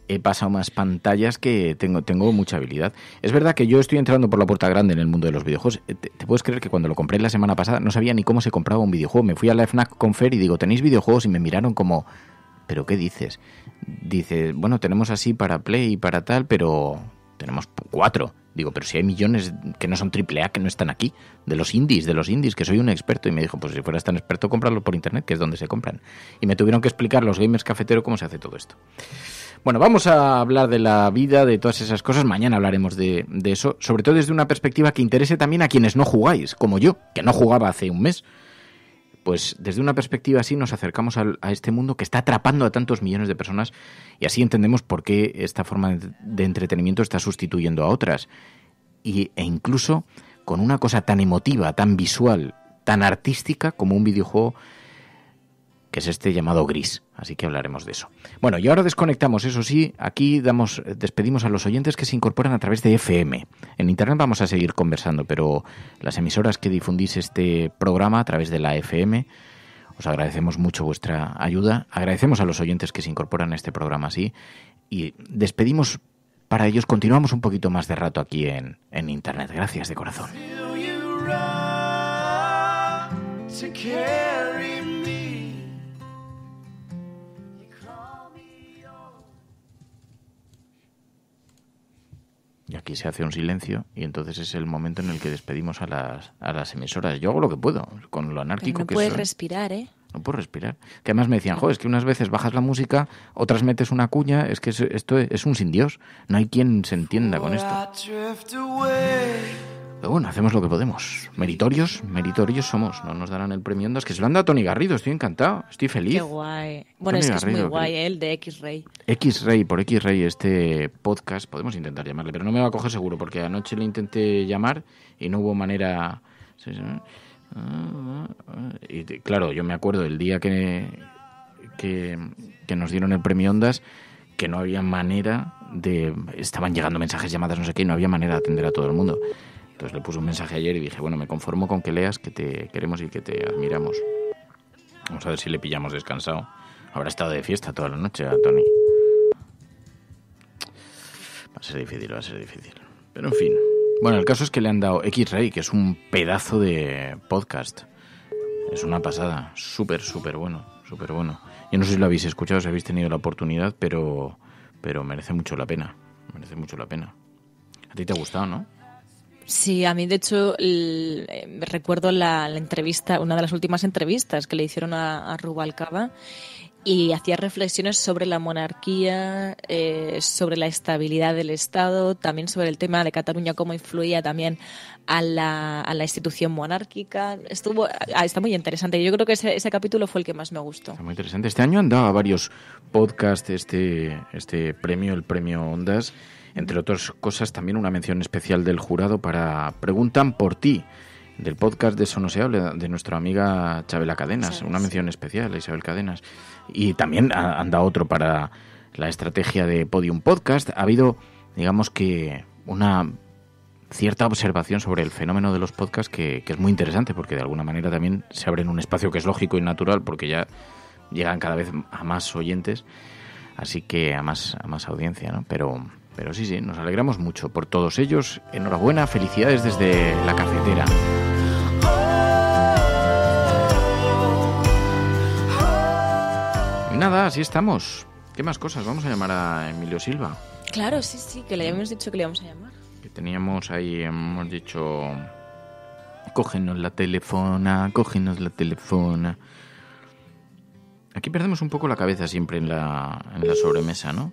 He pasado más pantallas que tengo, tengo mucha habilidad. Es verdad que yo estoy entrando por la puerta grande en el mundo de los videojuegos. Eh, ¿Te, puedes creer que cuando lo compré la semana pasada no sabía ni cómo se compraba un videojuego? Me fui a la FNAC Confer y digo, ¿tenéis videojuegos? Y me miraron como, ¿pero qué dices? Dice, bueno, tenemos así para Play y para tal, pero tenemos cuatro. Digo, pero si hay millones que no son AAA, que no están aquí, de los indies, de los indies, que soy un experto. Y me dijo, pues si fueras tan experto, cómpralo por internet, que es donde se compran. Y me tuvieron que explicar los gamers cafetero cómo se hace todo esto. Bueno, vamos a hablar de la vida, de todas esas cosas. Mañana hablaremos de eso, sobre todo desde una perspectiva que interese también a quienes no jugáis, como yo, que no jugaba hace un mes pues desde una perspectiva así nos acercamos a, este mundo que está atrapando a tantos millones de personas y así entendemos por qué esta forma de, entretenimiento está sustituyendo a otras. Y, e incluso con una cosa tan emotiva, tan visual, tan artística como un videojuego que es este llamado Gris. Así que hablaremos de eso. Bueno, y ahora desconectamos, eso sí, aquí damos, eh, despedimos a los oyentes que se incorporan a través de FM. En Internet vamos a seguir conversando, pero las emisoras que difundís este programa a través de la FM, os agradecemos mucho vuestra ayuda. Agradecemos a los oyentes que se incorporan a este programa así. Y despedimos para ellos, continuamos un poquito más de rato aquí en, en Internet. Gracias de corazón. Y aquí se hace un silencio y entonces es el momento en el que despedimos a las, emisoras. Yo hago lo que puedo con lo anárquico no puedes respirar, ¿eh? No puedo respirar. Que además me decían, joder, es que unas veces bajas la música, otras metes una cuña, es que esto es un sin Dios. No hay quien se entienda con esto. Pero bueno, hacemos lo que podemos. Meritorios, meritorios somos. No nos darán el premio Ondas, que se lo han dado a Tony Garrido. Estoy encantado, estoy feliz. Qué guay. Bueno, es muy guay el de X-Ray. X-Ray, por X-Ray, este podcast, podemos intentar llamarle, pero no me va a coger seguro, porque anoche le intenté llamar y no hubo manera... Y claro, yo me acuerdo el día que, que, que nos dieron el premio Ondas, que no había manera de... Estaban llegando mensajes, llamadas, no sé qué, y no había manera de atender a todo el mundo. Entonces le puse un mensaje ayer y dije, bueno, me conformo con que leas, que te queremos y que te admiramos. Vamos a ver si le pillamos descansado. Habrá estado de fiesta toda la noche a Tony. Va a ser difícil, va a ser difícil. Pero en fin. Bueno, el caso es que le han dado X-Ray, que es un pedazo de podcast. Es una pasada. Súper, súper bueno. Súper bueno. Yo no sé si lo habéis escuchado, si habéis tenido la oportunidad, pero, pero merece mucho la pena. Merece mucho la pena. A ti te ha gustado, ¿no? Sí, a mí de hecho eh, me recuerdo la, entrevista, una de las últimas entrevistas que le hicieron a, Rubalcaba y hacía reflexiones sobre la monarquía, eh, sobre la estabilidad del Estado, también sobre el tema de Cataluña, cómo influía también a la, a la institución monárquica. Estuvo, ah, está muy interesante. Yo creo que ese, ese, capítulo fue el que más me gustó. muy interesante. Este año han dado a varios podcasts este, este premio, el premio Ondas. Entre otras cosas, también una mención especial del jurado para Preguntan por ti, del podcast de Eso no se habla, de nuestra amiga Chabela Cadenas. una mención especial a Isabel Cadenas. Y también anda otro para la estrategia de Podium Podcast. Ha habido, digamos que, una cierta observación sobre el fenómeno de los podcasts que, que, es muy interesante porque de alguna manera también se abren un espacio que es lógico y natural porque ya llegan cada vez a más oyentes, así que a más, a más audiencia, ¿no? Pero pero sí, sí, nos alegramos mucho por todos ellos. Enhorabuena, felicidades desde la carretera. Y nada, así estamos. ¿Qué más cosas? Vamos a llamar a Emilio Silva. Claro, sí, sí, que le habíamos dicho que le íbamos a llamar. Que teníamos ahí, hemos dicho, cógenos la telefona, cógenos la telefona. Aquí perdemos un poco la cabeza siempre en la sobremesa, ¿no?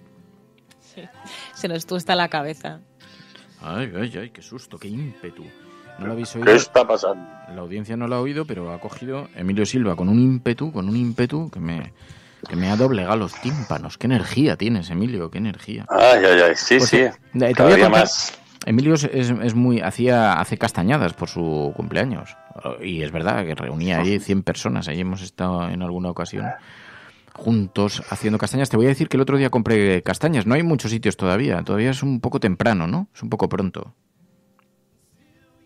Se nos tuesta la cabeza. Ay, ay, ay, qué susto, qué ímpetu. No lo ¿Qué está pasando? La audiencia no lo ha oído, pero ha cogido Emilio Silva con un ímpetu, con un ímpetu que me, que me ha doblegado los tímpanos. Qué energía tienes, Emilio, qué energía. Ay, ay, ay, sí, pues sí. Eh, más. Emilio es, es, muy hacía hace castañadas por su cumpleaños y es verdad que reunía ahí 100 personas, ahí hemos estado en alguna ocasión juntos haciendo castañas. Te voy a decir que el otro día compré castañas. No hay muchos sitios todavía. Todavía es un poco temprano, ¿no? Es un poco pronto.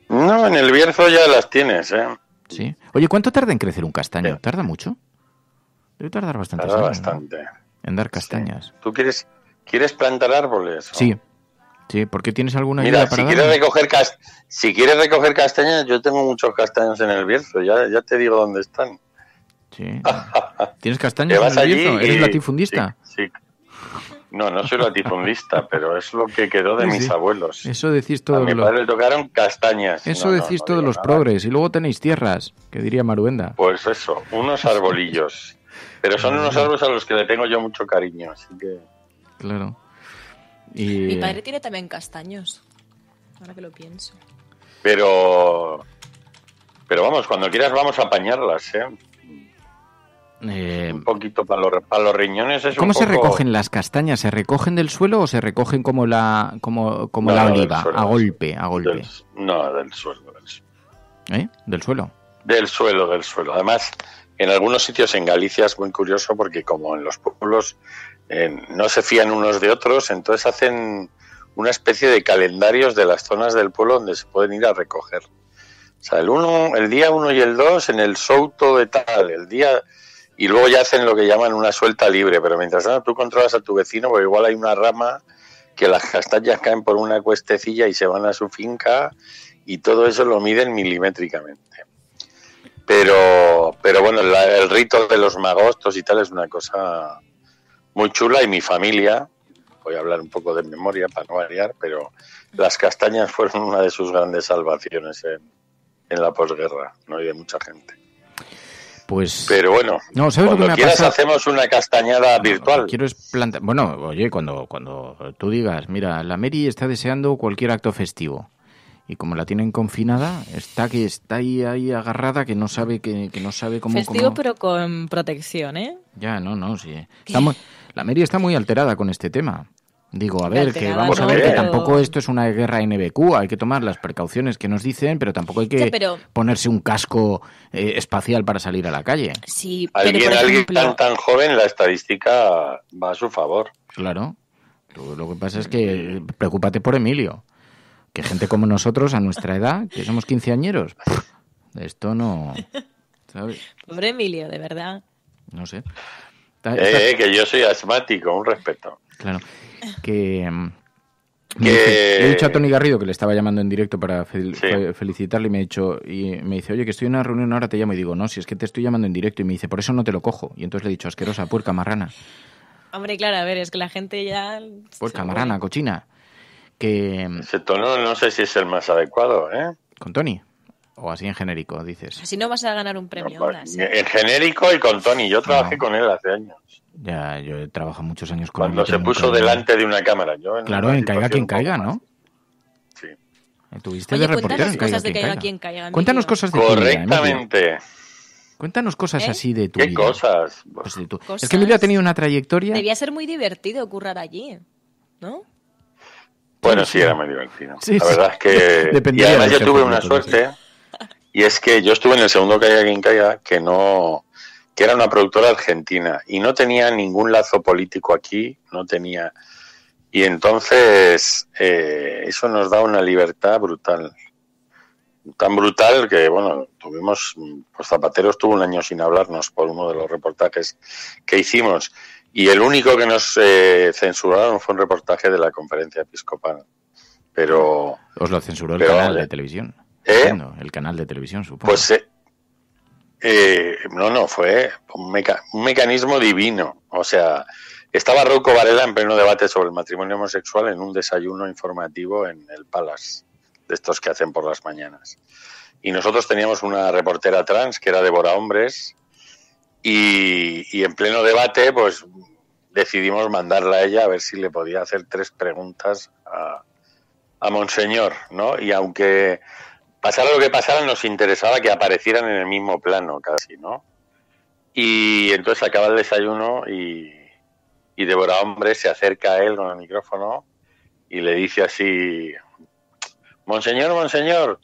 No, en el Bierzo ya las tienes, ¿eh? Sí. Oye, ¿cuánto tarda en crecer un castaño? ¿Tarda mucho? Debe tardar bastante. bastante. En dar castañas. ¿Tú quieres, quieres plantar árboles? Sí. Sí, porque tienes alguna idea si quieres, recoger si quieres recoger castañas, yo tengo muchos castaños en el Bierzo. Ya, ya te digo dónde están. ¿Tienes castañas ¿Eres latifundista? Sí, No, no soy latifundista, pero es lo que quedó de mis abuelos. Eso decís todo. A mi padre le tocaron castañas. Eso decís de los progres. Y luego tenéis tierras, que diría Maruenda. Pues eso, unos arbolillos. pero son unos árboles a los que le tengo yo mucho cariño, así que. Claro. Mi padre tiene también castaños. Ahora que lo pienso. Pero. Pero vamos, cuando quieras vamos a apañarlas, ¿eh? Eh, un poquito para los, para los riñones es ¿Cómo se recogen las castañas? ¿Se recogen del suelo o se recogen como la, como, la oliva? a golpe, a golpe. no, del suelo. Del suelo. ¿Eh? ¿Del suelo? Del suelo, del suelo. Además, en algunos sitios en Galicia es muy curioso porque como en los pueblos no se fían unos de otros, entonces hacen una especie de calendarios de las zonas del pueblo donde se pueden ir a recoger. O sea, el, uno, el día 1 y el 2 en el souto de tal, el día y luego ya hacen lo que llaman una suelta libre, pero mientras tanto tú controlas a tu vecino, porque igual hay una rama que las castañas caen por una cuestecilla y se van a su finca y todo eso lo miden milimétricamente. Pero, pero bueno, el rito de los magostos y tal es una cosa muy chula y mi familia, voy a hablar un poco de memoria para no variar, pero las castañas fueron una de sus grandes salvaciones en, la posguerra, ¿no? hay de mucha gente. Pues. Pero bueno. No, cuando quieras, hacemos una castañada virtual. Quiero Bueno, oye, cuando, cuando tú digas, mira, la Mary está deseando cualquier acto festivo. Y como la tienen confinada, está que está ahí, agarrada, que no sabe que, que no sabe cómo. Festivo, pero con protección, ¿eh? Ya, no, no, sí. La Mary está muy alterada con este tema. Digo, a ver, que vamos a ver, que tampoco esto es una guerra NBQ, hay que tomar las precauciones que nos dicen, pero tampoco hay que ponerse un casco eh, espacial para salir a la calle. Sí, alguien, alguien tan, joven, la estadística va a su favor. Claro. Lo que pasa es que preocúpate por Emilio, que gente como nosotros, a nuestra edad, que somos quinceañeros, esto no... Pobre Emilio, de verdad. No sé. Eh, que yo soy asmático, un respeto. Claro que... le em, he dicho a Tony Garrido que le estaba llamando en directo para felicitarle y me, ha dicho, y me dice, oye, que estoy en una reunión, ahora te llamo. Y digo, no, si es que te estoy llamando en directo. Y me dice, por eso no te lo cojo. Y entonces le he dicho, asquerosa, puerca, marrana. Hombre, claro, a ver, es que la gente ya... Puerca, marrana, cochina. Que... Em, Ese tono no sé si es el más adecuado, ¿eh? Con Tony. O así en genérico, dices. Si no vas a ganar un premio. En genérico y con Tony. Yo trabajé con él hace años. Ya, yo he trabajado muchos años con él. Cuando se puso delante de una cámara. Yo claro, en Caiga quien caiga, ¿no? Sí. Tuviste de Caiga cuéntanos cosas de Correctamente. cuéntanos cosas ¿Eh? así de tu vida. Cosas? Pues es que me ha tenido una trayectoria... Debía ser muy divertido currar allí, ¿no? Bueno, sí, era muy divertido. la verdad es que... y además yo tuve una suerte... Y es que yo estuve en el segundo Calle en Cañada, que no que era una productora argentina y no tenía ningún lazo político aquí, no tenía... Y entonces eh, eso nos da una libertad brutal, tan brutal que, bueno, tuvimos, pues Zapatero estuvo un año sin hablarnos por uno de los reportajes que hicimos y el único que nos eh, censuraron fue un reportaje de la conferencia episcopal. Pero... Os lo censuró el canal de televisión. ¿Eh? El canal de televisión, supongo. Pues eh, eh, no, no, fue un, mecanismo divino. O sea, estaba Rocco Varela en pleno debate sobre el matrimonio homosexual en un desayuno informativo en el Palace, de estos que hacen por las mañanas. Y nosotros teníamos una reportera trans que era Débora Hombres y, en pleno debate, pues decidimos mandarla a ella a ver si le podía hacer tres preguntas a, a Monseñor, ¿no? Y aunque pasara lo que pasara, nos interesaba que aparecieran en el mismo plano casi, ¿no? Y entonces acaba el desayuno y, y Débora Hombre se acerca a él con el micrófono y le dice así, Monseñor, Monseñor,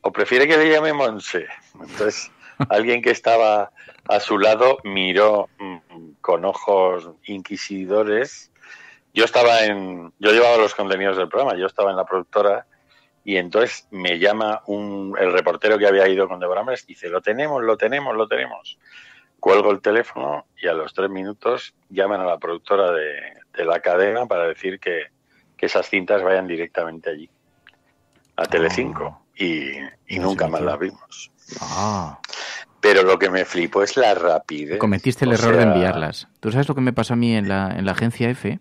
o prefiere que le llame Monse. Entonces, alguien que estaba a su lado miró mm, con ojos inquisidores. Yo estaba en, yo llevaba los contenidos del programa, yo estaba en la productora y entonces me llama el reportero que había ido con Deborah Mers y dice, lo tenemos, lo tenemos, lo tenemos. Cuelgo el teléfono y a los tres minutos llaman a la productora de, la cadena para decir que, esas cintas vayan directamente allí, a Telecinco. Ah. Y, y nunca más las vimos. Ah. Pero lo que me flipó es la rapidez. Cometiste el error de enviarlas. ¿Tú sabes lo que me pasó a mí en la, en la agencia F?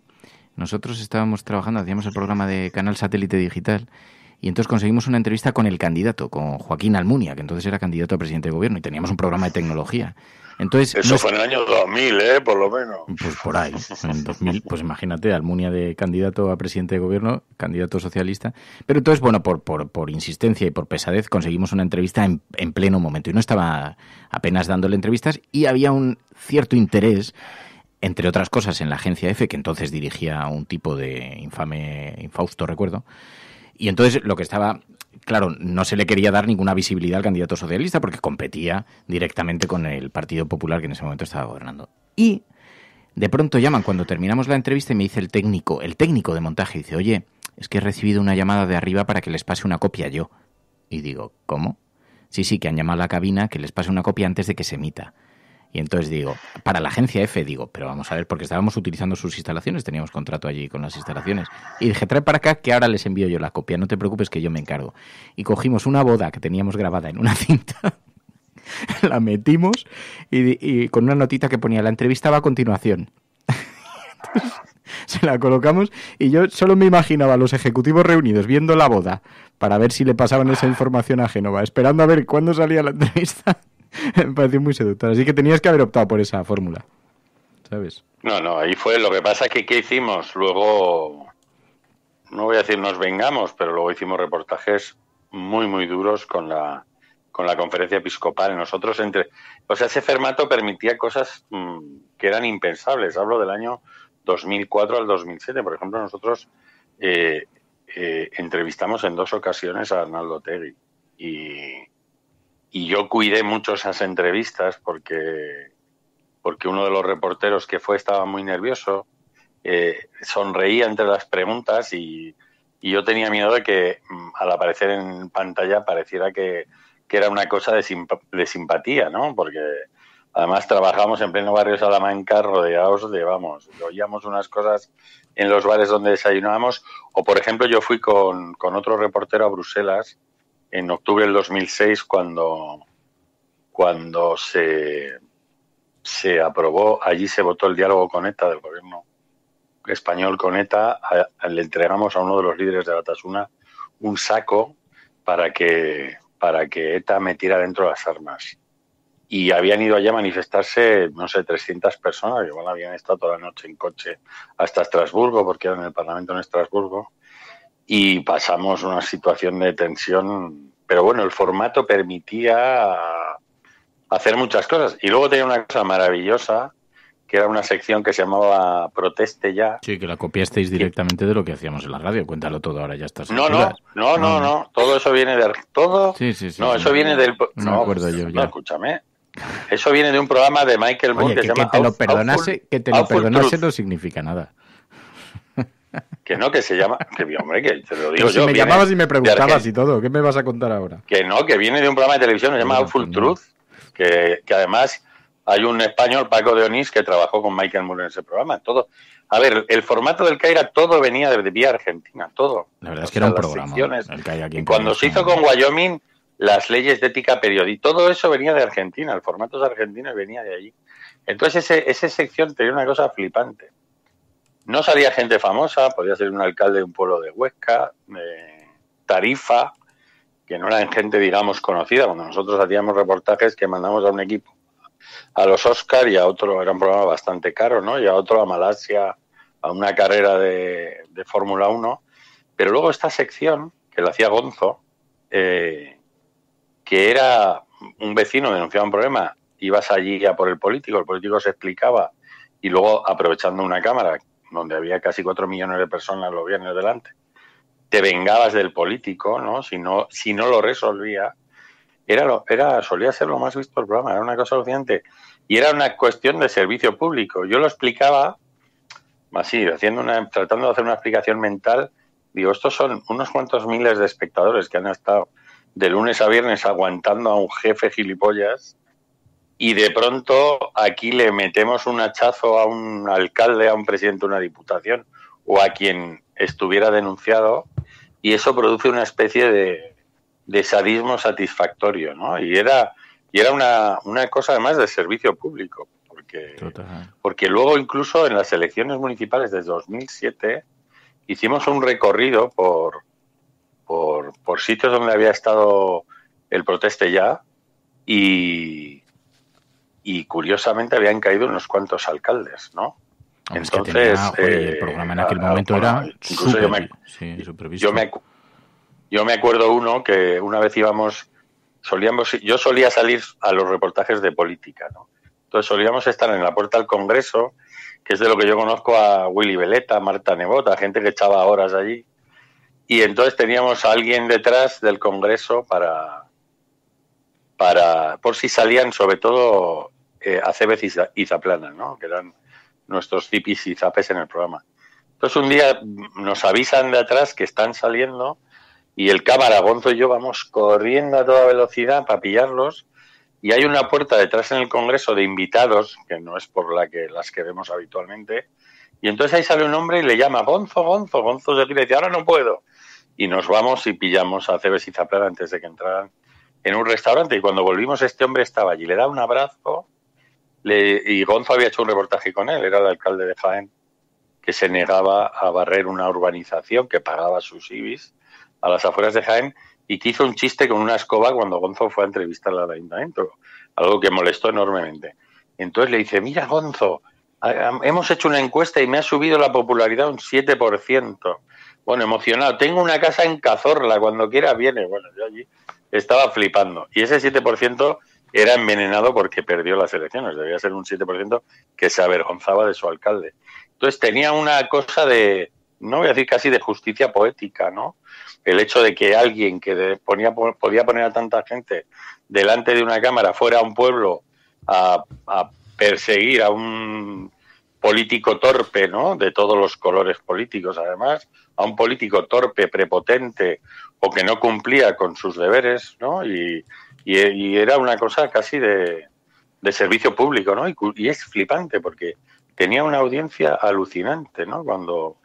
Nosotros estábamos trabajando, hacíamos el programa de Canal Satélite Digital y entonces conseguimos una entrevista con el candidato, con Joaquín Almunia, que entonces era candidato a presidente de gobierno y teníamos un programa de tecnología. Entonces, Eso fue en el año 2000, ¿eh? por lo menos. Pues por ahí, en 2000, pues imagínate, Almunia de candidato a presidente de gobierno, candidato socialista. Pero entonces, bueno, por, por, insistencia y por pesadez conseguimos una entrevista en, en pleno momento. Y no estaba apenas dándole entrevistas y había un cierto interés entre otras cosas, en la agencia EFE, que entonces dirigía un tipo de infame, infausto recuerdo, y entonces lo que estaba claro, no se le quería dar ninguna visibilidad al candidato socialista porque competía directamente con el Partido Popular que en ese momento estaba gobernando. Y de pronto llaman, cuando terminamos la entrevista, y me dice el técnico, el técnico de montaje, dice, oye, es que he recibido una llamada de arriba para que les pase una copia yo. Y digo, ¿cómo? Sí, sí, que han llamado a la cabina, que les pase una copia antes de que se emita. Y entonces digo, para la agencia F, digo, pero vamos a ver, porque estábamos utilizando sus instalaciones, teníamos contrato allí con las instalaciones. Y dije, trae para acá que ahora les envío yo la copia, no te preocupes que yo me encargo. Y cogimos una boda que teníamos grabada en una cinta, la metimos y, con una notita que ponía, la entrevista va a continuación. se la colocamos y yo solo me imaginaba a los ejecutivos reunidos viendo la boda para ver si le pasaban esa información a Génova, esperando a ver cuándo salía la entrevista me pareció muy seductor. Así que tenías que haber optado por esa fórmula. ¿Sabes? No, no, ahí fue. Lo que pasa que, ¿qué hicimos? Luego, no voy a decir nos vengamos, pero luego hicimos reportajes muy, muy duros con la, con la conferencia episcopal. Nosotros, entre. O sea, ese fermato permitía cosas mm, que eran impensables. Hablo del año 2004 al 2007. Por ejemplo, nosotros eh, eh, entrevistamos en dos ocasiones a Arnaldo Tegui. Y, y yo cuidé mucho esas entrevistas porque, porque uno de los reporteros que fue estaba muy nervioso, eh, sonreía entre las preguntas y, yo tenía miedo de que mm, al aparecer en pantalla pareciera que, era una cosa de, simpatía, ¿no? Porque además trabajábamos en pleno barrio Salamanca rodeados de, vamos, oíamos unas cosas en los bares donde desayunábamos o, por ejemplo, yo fui con, con otro reportero a Bruselas en octubre del 2006 cuando, cuando se, se aprobó, allí se votó el diálogo con ETA del gobierno español con ETA, le entregamos a uno de los líderes de Batasuna un saco para que, para que ETA metiera dentro las armas. Y habían ido allá a manifestarse, no sé, 300 personas, igual habían estado toda la noche en coche hasta Estrasburgo, porque era en el Parlamento en Estrasburgo, y pasamos una situación de tensión. Pero bueno, el formato permitía hacer muchas cosas. Y luego tenía una cosa maravillosa, que era una sección que se llamaba Proteste ya. Sí, que la copiasteis directamente de lo que hacíamos en la radio. Cuéntalo todo ahora, ya estás. No, no, no, no, Todo eso viene del... todo. Sí, sí, sí. No, eso viene del. No, acuerdo escúchame. Eso viene de un programa de Michael Moore que, se llama. Que te lo perdonase, que te lo perdonase no significa nada. Que no, que se llama. Que, hombre, que te lo digo yo. me llamabas y me preguntabas y todo, ¿qué me vas a contar ahora? Que no, que viene de un programa de televisión, llamado Full pues Truth, que, además hay un español, Paco de Onís, que trabajó con Michael Moore en ese programa. Todo. A ver, el formato del Caira todo venía de vía argentina, todo. La verdad es que era un programa. y cuando se hizo con Wyoming, las leyes de ética periodística, todo eso venía de Argentina, el formato es argentino y venía de allí. Entonces, ese, esa sección tenía una cosa flipante no salía gente famosa, podía ser un alcalde de un pueblo de Huesca, de Tarifa, que no eran gente, digamos, conocida. Cuando nosotros hacíamos reportajes que mandamos a un equipo a los Oscar y a otro, era un programa bastante caro, ¿no? Y a otro a Malasia, a una carrera de, Fórmula 1. Pero luego esta sección, que lo hacía Gonzo, eh, que era un vecino denunciaba un problema, ibas allí ya por el político, el político se explicaba y luego aprovechando una cámara donde había casi cuatro millones de personas los viernes delante. Te vengabas del político, ¿no? Si no, si no lo resolvía, era lo, era, solía ser lo más visto el programa, era una cosa alucinante. Y era una cuestión de servicio público. Yo lo explicaba así, haciendo una, tratando de hacer una explicación mental. Digo, estos son unos cuantos miles de espectadores que han estado de lunes a viernes aguantando a un jefe gilipollas y de pronto aquí le metemos un hachazo a un alcalde, a un presidente de una diputación o a quien estuviera denunciado y eso produce una especie de, sadismo satisfactorio, ¿no? Y era, y era una, una cosa además de servicio público, porque, porque luego incluso en las elecciones municipales de 2007 hicimos un recorrido por, por, por sitios donde había estado el proteste ya y, y curiosamente habían caído unos cuantos alcaldes, ¿no? Entonces, el eh, programa en aquel momento era super, yo, me, yo, me, acuerdo uno que una vez íbamos, solíamos, yo solía salir a los reportajes de política, ¿no? Entonces solíamos estar en la puerta del Congreso, que es de lo que yo conozco a Willy Veleta, Marta Nebota, gente que echaba horas allí. Y entonces teníamos a alguien detrás del Congreso para, para por si salían sobre todo eh, Acebes y, Zaplana, ¿no? que eran nuestros tipis y zapes en el programa. Entonces un día nos avisan de atrás que están saliendo y el cámara, Gonzo y yo vamos corriendo a toda velocidad para pillarlos y hay una puerta detrás en el Congreso de invitados, que no es por la que las queremos habitualmente, y entonces ahí sale un hombre y le llama Gonzo, Gonzo, Gonzo se le dice, ahora no puedo. Y nos vamos y pillamos a Cebes y Zaplana antes de que entraran en un restaurante y cuando volvimos este hombre estaba allí, le da un abrazo y Gonzo había hecho un reportaje con él, era el alcalde de Jaén, que se negaba a barrer una urbanización que pagaba sus IBIS a las afueras de Jaén y que hizo un chiste con una escoba cuando Gonzo fue a entrevistar al ayuntamiento, algo que molestó enormemente. Entonces le dice, mira Gonzo, hemos hecho una encuesta y me ha subido la popularidad un 7%. Bueno, emocionado, tengo una casa en Cazorla, cuando quiera viene. Bueno, yo allí estaba flipando. Y ese 7% era envenenado porque perdió las elecciones, debía ser un 7% que se avergonzaba de su alcalde. Entonces tenía una cosa de, no voy a decir casi de justicia poética, ¿no? El hecho de que alguien que ponía, podía poner a tanta gente delante de una cámara fuera a un pueblo a, a perseguir a un político torpe, ¿no? De todos los colores políticos, además, a un político torpe, prepotente o que no cumplía con sus deberes, ¿no? Y, y, era una cosa casi de, servicio público, ¿no? Y, es flipante porque tenía una audiencia alucinante, ¿no? Cuando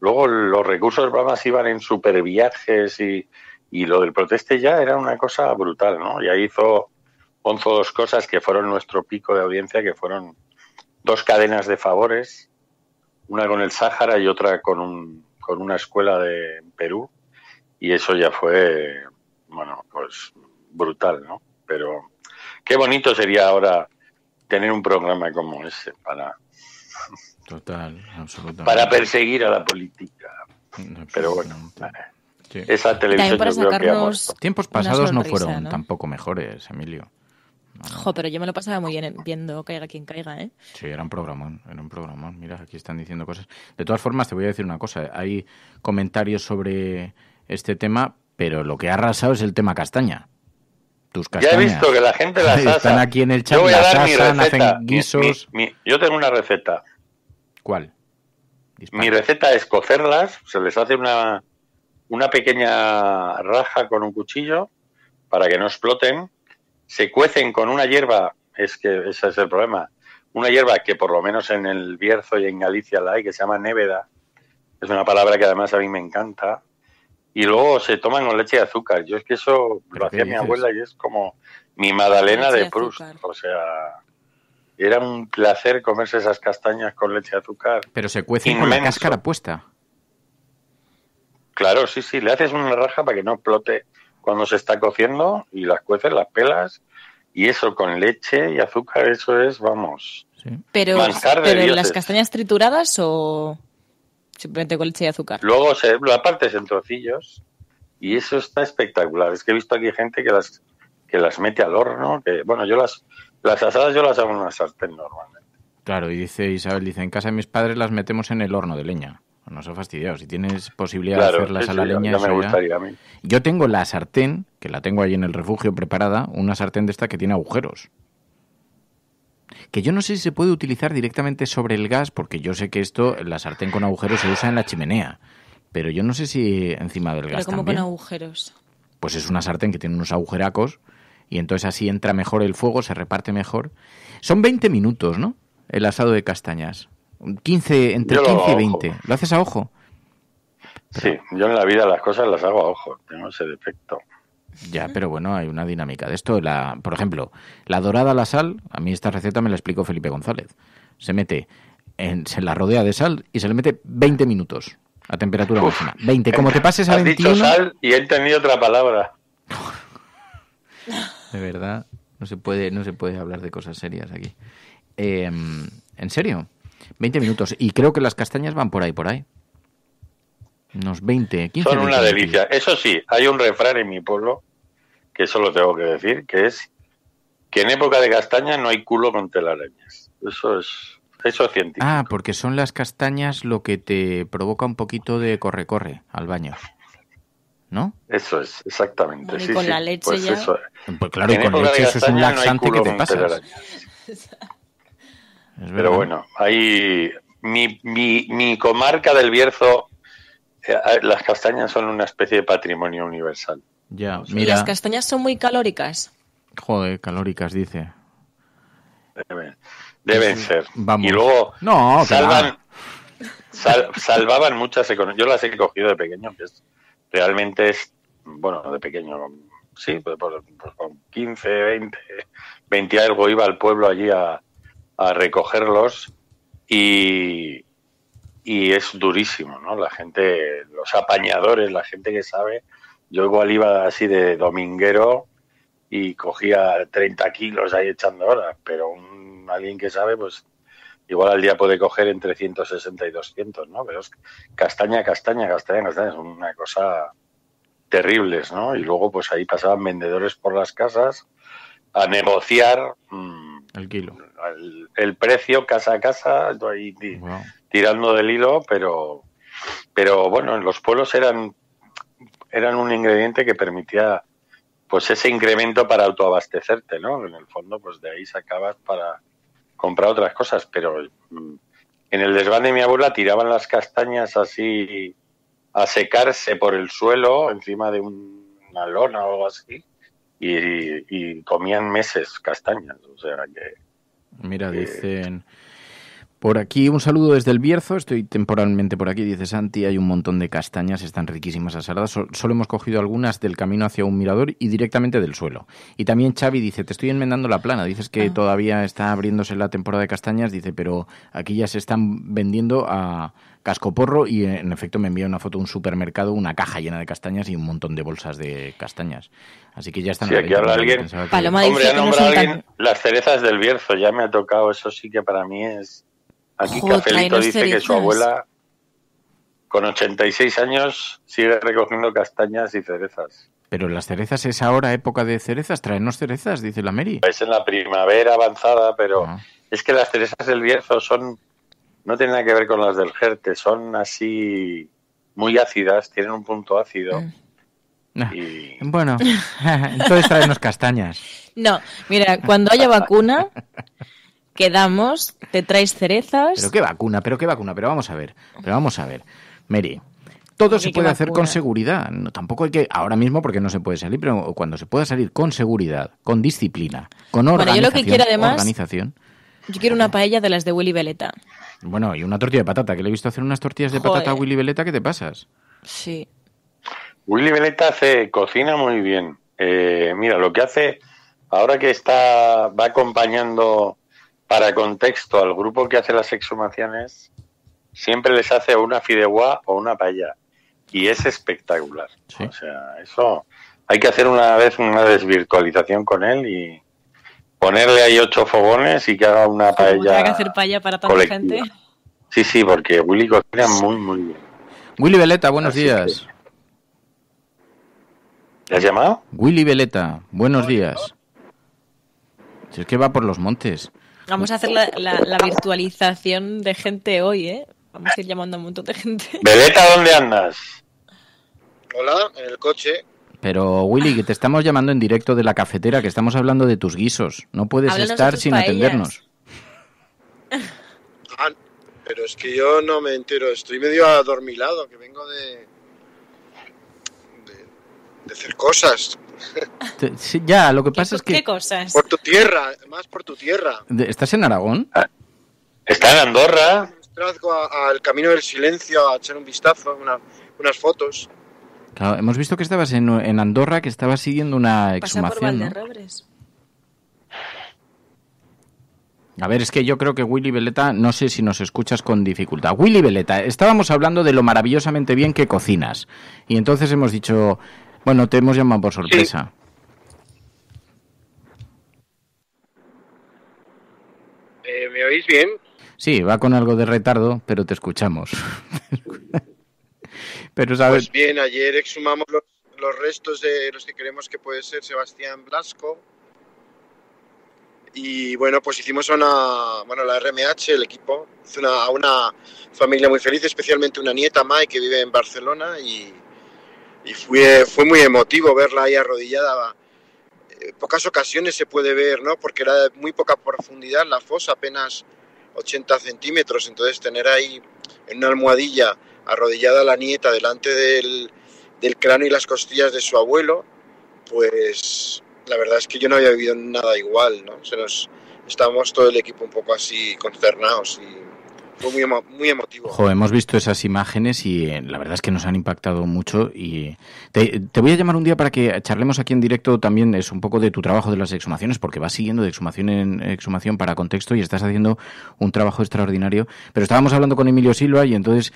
luego los recursos del iban en superviajes y, y lo del proteste ya era una cosa brutal, ¿no? Y ahí hizo Ponzo dos cosas que fueron nuestro pico de audiencia, que fueron dos cadenas de favores, una con el Sáhara y otra con, con una escuela de Perú. Y eso ya fue, bueno, pues brutal, ¿no? Pero qué bonito sería ahora tener un programa como ese para... Total, absolutamente. Para perseguir a la política. Pero bueno. Esa televisión Tiempos pasados no fueron tampoco mejores, Emilio. Jo, pero yo me lo pasaba muy bien viendo Caiga quien caiga, ¿eh? Sí, era un programón, era un programón. Mira, aquí están diciendo cosas. De todas formas, te voy a decir una cosa. Hay comentarios sobre este tema, pero lo que ha arrasado es el tema castaña. Ya he visto que la gente las asa. Están aquí en el chat, yo las hacen guisos. yo tengo una receta. ¿Cuál? Mi receta es cocerlas, se les hace una, una pequeña raja con un cuchillo para que no exploten. Se cuecen con una hierba, es que ese es el problema. Una hierba que por lo menos en el Bierzo y en Galicia la hay, que se llama néveda. Es una palabra que además a mí me encanta y luego se toman con leche de azúcar. Yo es que eso lo hacía mi abuela y es como mi magdalena de, O sea, era un placer comerse esas castañas con leche de azúcar. Pero se cuecen con cáscara puesta. Claro, sí, sí, le haces una raja para que no explote cuando se está cociendo y las cueces, las pelas y eso con leche y azúcar, eso es, vamos. Pero, pero las castañas trituradas o simplemente con leche azúcar. Luego se lo apartes en trocillos y eso está espectacular. Es que he visto aquí gente que las que las mete al horno, que bueno, yo las las asadas yo las hago en una sartén normalmente. Claro, y dice Isabel, dice, en casa de mis padres las metemos en el horno de leña. No se fastidiado. Si tienes posibilidad de hacerlas a la leña, Yo tengo la sartén, que la tengo ahí en el refugio preparada, una sartén de esta que tiene agujeros que yo no sé si se puede utilizar directamente sobre el gas, porque yo sé que esto, la sartén con agujeros se usa en la chimenea, pero yo no sé si encima del gas. ¿Pero cómo con agujeros? Pues es una sartén que tiene unos agujeracos y entonces así entra mejor el fuego, se reparte mejor. Son 20 minutos, ¿no? El asado de castañas. 15, entre 15 y 20. ¿Lo haces a ojo? Sí, yo en la vida las cosas las hago a ojo, tengo ese defecto. Ya, pero bueno, hay una dinámica de esto. La, por ejemplo, la dorada la sal, a mí esta receta me la explicó Felipe González. Se mete, en, se la rodea de sal y se le mete 20 minutos a temperatura máxima. 20. Como eh, te pases a Dicho sal y él tenía otra palabra. de verdad, no se puede, no se puede hablar de cosas serias aquí. Em, ¿En serio? 20 minutos. Y creo que las castañas van por ahí, por ahí. Unos 20, Son una delicia. Eso sí, hay un refrán en mi pueblo, que eso lo tengo que decir, que es que en época de castaña no hay culo con telarañas. Eso es, eso es científico. Ah, porque son las castañas lo que te provoca un poquito de corre-corre al baño. ¿No? Eso es, exactamente. con la leche pues Eso. Pues claro, con leche es un laxante que te pasa. Pero bueno, ahí mi, mi, mi comarca del Bierzo eh, las castañas son una especie de patrimonio universal. Ya, mira. las castañas son muy calóricas. Joder, calóricas, dice. Deben, ser. Y luego no, salvan, salvaban muchas economías. Yo las he cogido de pequeño, realmente es, bueno, de pequeño, sí, pues, pues, pues con 15, 20, 20 algo iba al pueblo allí a, a recogerlos y, y es durísimo, ¿no? La gente, los apañadores, la gente que sabe, yo igual iba así de dominguero y cogía 30 kilos ahí echando horas, pero alguien que sabe, pues igual al día puede coger entre 160 y 200, ¿no? Pero es castaña, castaña, castaña, castaña, es una cosa terribles, ¿no? Y luego pues ahí pasaban vendedores por las casas a negociar mm, el kilo, el, precio casa a casa, y, tirando del hilo, pero, pero bueno, los pueblos eran, eran un ingrediente que permitía pues ese incremento para autoabastecerte, ¿no? En el fondo, pues de ahí sacabas para comprar otras cosas, pero mm, en el desván de mi abuela tiraban las castañas así a secarse por el suelo encima de una lona o algo así y, comían meses castañas, o sea que... Mira, dicen por aquí un saludo desde el Bierzo, estoy temporalmente por aquí, dice Santi, hay un montón de castañas, están riquísimas asadas, solo hemos cogido algunas del camino hacia un mirador y directamente del suelo. Y también Xavi dice, te estoy enmendando la plana, dices que ah. todavía está abriéndose la temporada de castañas, dice, pero aquí ya se están vendiendo a cascoporro y eh, en efecto me envía una foto de un supermercado, una caja llena de castañas y un montón de bolsas de castañas. Así que ya están... aquí habla Hombre, alguien las cerezas del Bierzo, ya me ha tocado, eso sí que para mí es Aquí Cafelito dice que su abuela con 86 años sigue recogiendo castañas y cerezas. Pero las cerezas es ahora época de cerezas, traernos cerezas, dice la Mary. Es en la primavera avanzada, pero ah. es que las cerezas del Bierzo son no tienen nada que ver con las del Gerte, son así muy ácidas, tienen un punto ácido. Mm. Bueno, entonces traernos castañas. No, mira, cuando haya vacuna, quedamos, te traes cerezas. Pero qué vacuna, pero qué vacuna, pero vamos a ver, pero vamos a ver, Mary. Todo se puede hacer con seguridad. No, tampoco hay que ahora mismo porque no se puede salir, pero cuando se pueda salir con seguridad, con disciplina, con organización. Bueno, yo lo que quiero además. Organización. Yo quiero una paella de las de Willy Veleta. Bueno, y una tortilla de patata, que le he visto hacer unas tortillas de patata a Willy Veleta, ¿qué te pasas? Sí. Willy Veleta hace, cocina muy bien. Eh, mira, lo que hace, ahora que está, va acompañando para contexto, al grupo que hace las exhumaciones siempre les hace una fideuá o una paella. Y es espectacular. O sea, eso hay que hacer una vez una desvirtualización con él y ponerle ahí ocho fogones y que haga una paella. Hay que hacer paella para toda la gente. Sí, sí, porque Willy cocina muy, muy bien. Willy Veleta, buenos días. ¿Te has llamado? Willy Veleta, buenos días. Si es que va por los montes. Vamos a hacer la, virtualización de gente hoy, ¿eh? Vamos a ir llamando a un montón de gente. Bebeta, ¿dónde andas? Hola, en el coche. Pero Willy, que te estamos llamando en directo de la cafetera, que estamos hablando de tus guisos. No puedes estar sin atendernos. Ah, pero es que yo no me entero, estoy medio adormilado, que vengo de, de hacer cosas, ya, lo que pasa es que... ¿Qué cosas? Por tu tierra, más por tu tierra. ¿Estás en Aragón? Ah, está en Andorra. Al Camino del Silencio a echar un vistazo, unas fotos. Claro, hemos visto que estabas en, Andorra, que estabas siguiendo una exhumación. por ¿no? A ver, es que yo creo que Willy Veleta, no sé si nos escuchas con dificultad. Willy Veleta, estábamos hablando de lo maravillosamente bien que cocinas. Y entonces hemos dicho, bueno, te hemos llamado por sorpresa. Eh, ¿Me oís bien? Sí, va con algo de retardo, pero te escuchamos. pero sabes... Pues bien, ayer exhumamos los, restos de los que creemos que puede ser Sebastián Blasco. Y bueno, pues hicimos una, bueno, la RMH, el equipo, una, una familia muy feliz, especialmente una nieta, Mai, que vive en Barcelona y, y fue, fue muy emotivo verla ahí arrodillada. Eh, pocas ocasiones se puede ver, ¿no? Porque era de muy poca profundidad la fosa, apenas 80 centímetros, entonces tener ahí en una almohadilla arrodillada la nieta delante del, cráneo y las costillas de su abuelo, pues la verdad es que yo no había vivido nada igual, ¿no? Se nos, estábamos todo el equipo un poco así consternados muy, emotivo. hemos visto esas imágenes y eh, la verdad es que nos han impactado mucho. Y te, voy a llamar un día para que charlemos aquí en directo también es un poco de tu trabajo de las exhumaciones, porque vas siguiendo de exhumación en exhumación para contexto y estás haciendo un trabajo extraordinario. Pero estábamos hablando con Emilio Silva y entonces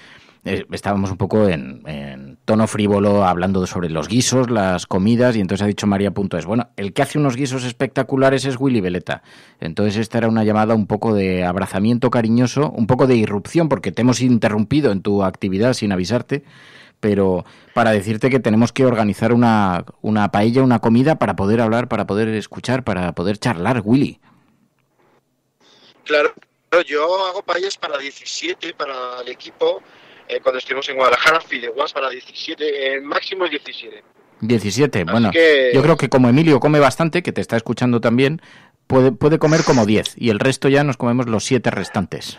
eh, estábamos un poco en, tono frívolo hablando sobre los guisos, las comidas, y entonces ha dicho María Punto es, bueno, el que hace unos guisos espectaculares es Willy Veleta. Entonces esta era una llamada un poco de abrazamiento cariñoso, un poco de irrupción, porque te hemos interrumpido en tu actividad sin avisarte pero para decirte que tenemos que organizar una, una, paella, una comida para poder hablar, para poder escuchar, para poder charlar, Willy. Claro, yo hago paellas para 17, para el equipo, eh, cuando estuvimos en Guadalajara, fideguas para 17, el máximo es 17. 17, bueno, yo creo que como Emilio come bastante, que te está escuchando también, puede, puede comer como 10 y el resto ya nos comemos los 7 restantes.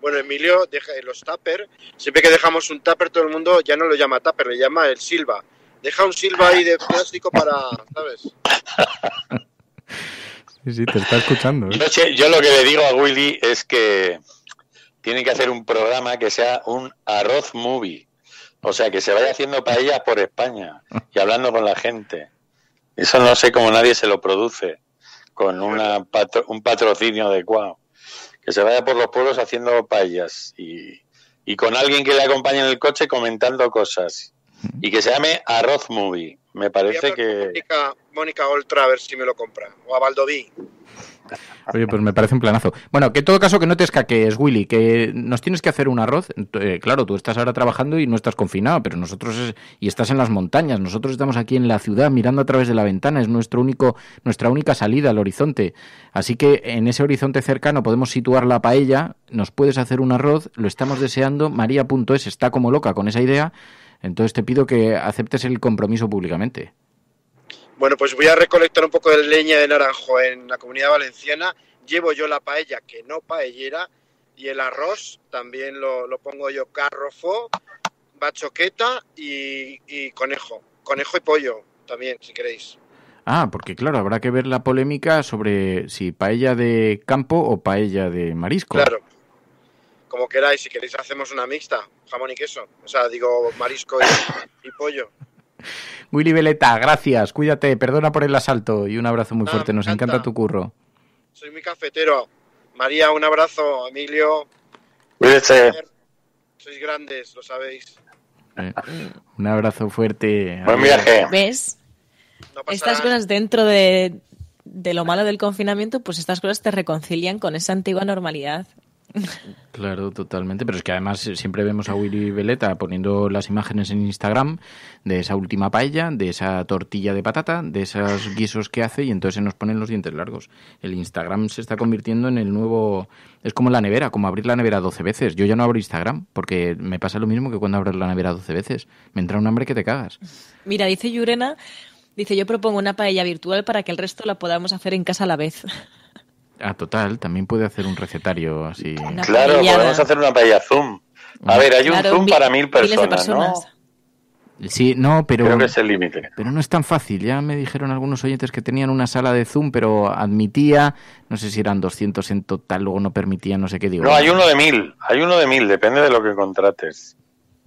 Bueno, Emilio, deja, los tupper, siempre que dejamos un tupper, todo el mundo ya no lo llama tupper, le llama el silva. Deja un silva ahí de plástico para, ¿sabes? Sí, sí, te está escuchando. ¿eh? yo lo que le digo a Willy es que tiene que hacer un programa que sea un arroz movie. O sea, que se vaya haciendo paellas por España y hablando con la gente. Eso no sé cómo nadie se lo produce con una un patrocinio adecuado. Que se vaya por los pueblos haciendo paellas y con alguien que le acompañe en el coche comentando cosas y que se llame Arroz Movie. Me parece que. Mónica, Oltra, a ver si me lo compra. O a Baldoví. Oye, pues me parece un planazo. Bueno, que en todo caso que no te escaques, Willy, que nos tienes que hacer un arroz. Eh, claro, tú estás ahora trabajando y no estás confinado, pero nosotros y estás en las montañas, nosotros estamos aquí en la ciudad mirando a través de la ventana, es nuestro único, nuestra única salida al horizonte. Así que en ese horizonte cercano podemos situar la paella, nos puedes hacer un arroz, lo estamos deseando, maría.es está como loca con esa idea entonces te pido que aceptes el compromiso públicamente. Bueno, pues voy a recolectar un poco de leña de naranjo en la comunidad valenciana. Llevo yo la paella, que no paellera, y el arroz también lo, pongo yo carrofo, bachoqueta y, y conejo. Conejo y pollo también, si queréis. Ah, porque claro, habrá que ver la polémica sobre si paella de campo o paella de marisco. Claro, como queráis, si queréis hacemos una mixta, jamón y queso, o sea, digo marisco y, pollo. Willy Veleta, gracias, cuídate, perdona por el asalto y un abrazo muy fuerte, nos encanta. tu curro. Soy muy cafetero. María, un abrazo, Emilio. Cuídate. Sois grandes, lo sabéis. Eh, un abrazo fuerte. Buen viaje. ¿Ves? estas cosas dentro de, de lo malo del confinamiento, pues estas cosas te reconcilian con esa antigua normalidad. Claro, totalmente. Pero es que además siempre vemos a Willy Veleta poniendo las imágenes en Instagram de esa última paella, de esa tortilla de patata, de esos guisos que hace y entonces se nos ponen los dientes largos. El Instagram se está convirtiendo en el nuevo... Es como la nevera, como abrir la nevera 12 veces. Yo ya no abro Instagram porque me pasa lo mismo que cuando abres la nevera 12 veces. Me entra un hambre que te cagas. Mira, dice Yurena, dice yo propongo una paella virtual para que el resto la podamos hacer en casa a la vez. Ah, total, también puede hacer un recetario así. claro, podemos hacer una paella Zoom. A ver, hay un Zoom para mil personas, ¿no? Sí, no, pero. Creo que es el límite. Pero no es tan fácil. Ya me dijeron algunos oyentes que tenían una sala de Zoom, pero admitía, no sé si eran 200 en total, luego no permitía, no sé qué digo. No, hay uno de mil. Hay uno de mil, depende de lo que contrates.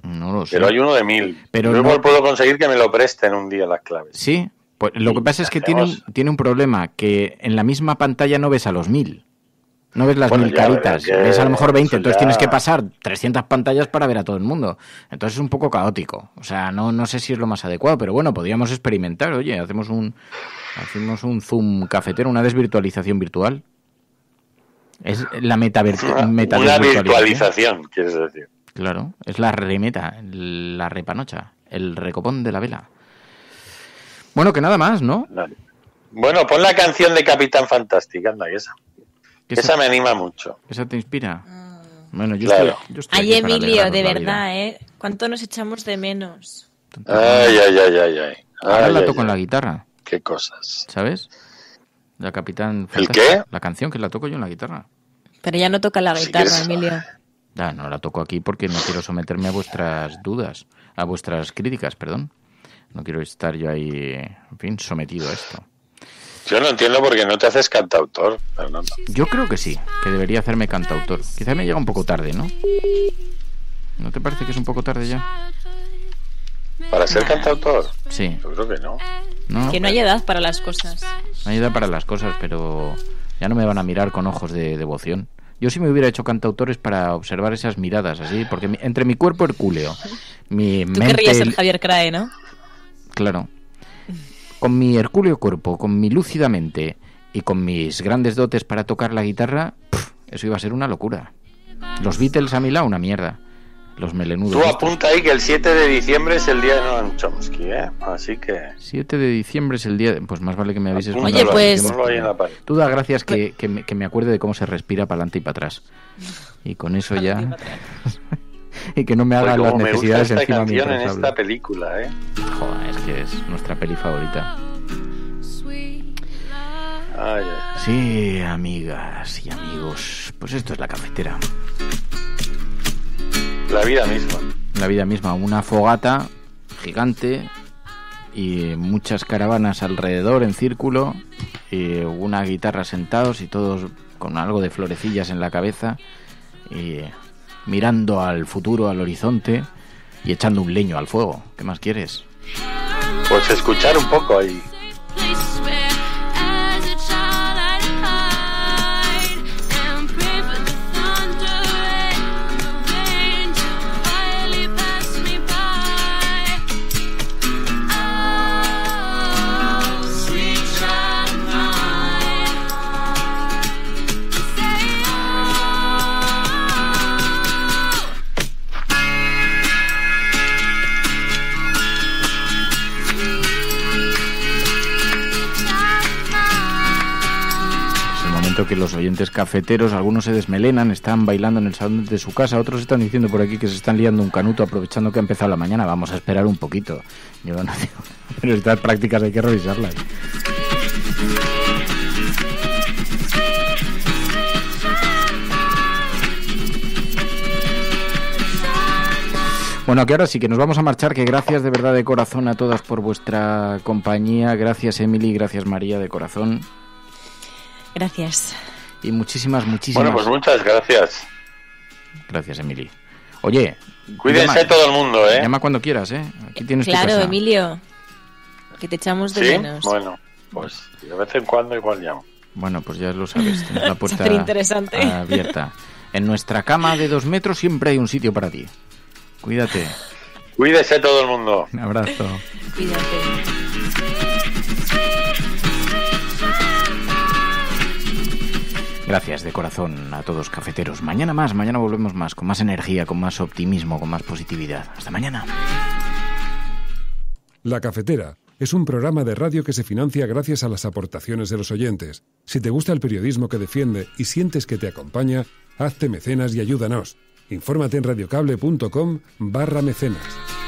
No lo sé. Pero hay uno de mil. Pero no... puedo conseguir que me lo presten un día las claves. Sí, pues, lo que pasa es que tiene un, tiene un problema, que en la misma pantalla no ves a los mil. No ves las mil caritas, ves a lo mejor 20, entonces tienes que pasar 300 pantallas para ver a todo el mundo. Entonces es un poco caótico. O sea, no, no sé si es lo más adecuado, pero bueno, podríamos experimentar. Oye, hacemos un, hacemos un zoom cafetero, una desvirtualización virtual. Es la meta, virtualización, quieres decir. Claro, es la remeta, la repanocha, el recopón de la vela. Bueno, que nada más, ¿no? Bueno, pon la canción de Capitán Fantástica, anda, esa. Esa, me anima mucho. Esa te inspira. Mm. claro. Ay, Emilio, de verdad, ¿eh? ¿Cuánto nos echamos de menos? Ay, ay, ay, ay, Ahora la toco en la guitarra. Qué cosas. ¿Sabes? La Capitán Fantástica. ¿El qué? La canción que la toco yo en la guitarra. Pero ya no toca la guitarra, Emilio. Ya, no la toco aquí porque no quiero someterme a vuestras dudas, a vuestras críticas, perdón. No quiero estar yo ahí, en fin, sometido a esto. Yo no entiendo por qué no te haces cantautor, Yo creo que sí, que debería hacerme cantautor. Quizá me llega un poco tarde, ¿no? ¿No te parece que es un poco tarde ya? ¿Para ser cantautor? Sí. Yo creo que no. Que no hay edad para las cosas. No hay edad para las cosas, pero ya no me van a mirar con ojos de devoción. Yo sí me hubiera hecho cantautores para observar esas miradas así, porque entre mi cuerpo hercúleo, mi Tú querrías ser Javier Crae, ¿no? claro. Con mi hercúleo cuerpo, con mi lúcida mente y con mis grandes dotes para tocar la guitarra, eso iba a ser una locura. Los Beatles a mi lado, una mierda. Los melenudos. Tú apunta ahí que el 7 de diciembre es el día de Noam Chomsky, ¿eh? Así que. 7 de diciembre es el día. Pues más vale que me avises. oye, pues. Tú da gracias que, me, acuerde de cómo se respira para adelante y para atrás. Y con eso ya. y que no me hagan las necesidades esta canción en esta película, ¿eh? Joder, es que es nuestra peli favorita. Sí, amigas y amigos, pues esto es la cafetera. La vida misma. La vida misma, una fogata gigante y muchas caravanas alrededor en círculo y una guitarra sentados y todos con algo de florecillas en la cabeza y mirando al futuro, al horizonte y echando un leño al fuego. ¿Qué más quieres? Pues escuchar un poco y que los oyentes cafeteros, algunos se desmelenan, están bailando en el salón de su casa, otros están diciendo por aquí que se están liando un canuto aprovechando que ha empezado la mañana. Vamos a esperar un poquito. pero estas prácticas hay que revisarlas. Bueno, que ahora sí que nos vamos a marchar, que gracias de verdad de corazón a todas por vuestra compañía. Gracias Emily, gracias María de corazón. Gracias. Y muchísimas, muchísimas. Bueno, pues muchas gracias. Gracias, Emily. Oye, cuídense todo el mundo, ¿eh? Llama cuando quieras, ¿eh? Aquí tienes claro, Emilio. Que te echamos de menos. Bueno, pues de vez en cuando igual llamo. Bueno, pues ya lo sabes, tienes la puerta interesante. abierta. En nuestra cama de dos metros siempre hay un sitio para ti. Cuídate. Cuídese todo el mundo. Un abrazo. Cuídate. gracias de corazón a todos cafeteros. Mañana más, mañana volvemos más, con más energía, con más optimismo, con más positividad. Hasta mañana. La cafetera es un programa de radio que se financia gracias a las aportaciones de los oyentes. Si te gusta el periodismo que defiende y sientes que te acompaña, hazte mecenas y ayúdanos. Infórmate en radiocable.com barra mecenas.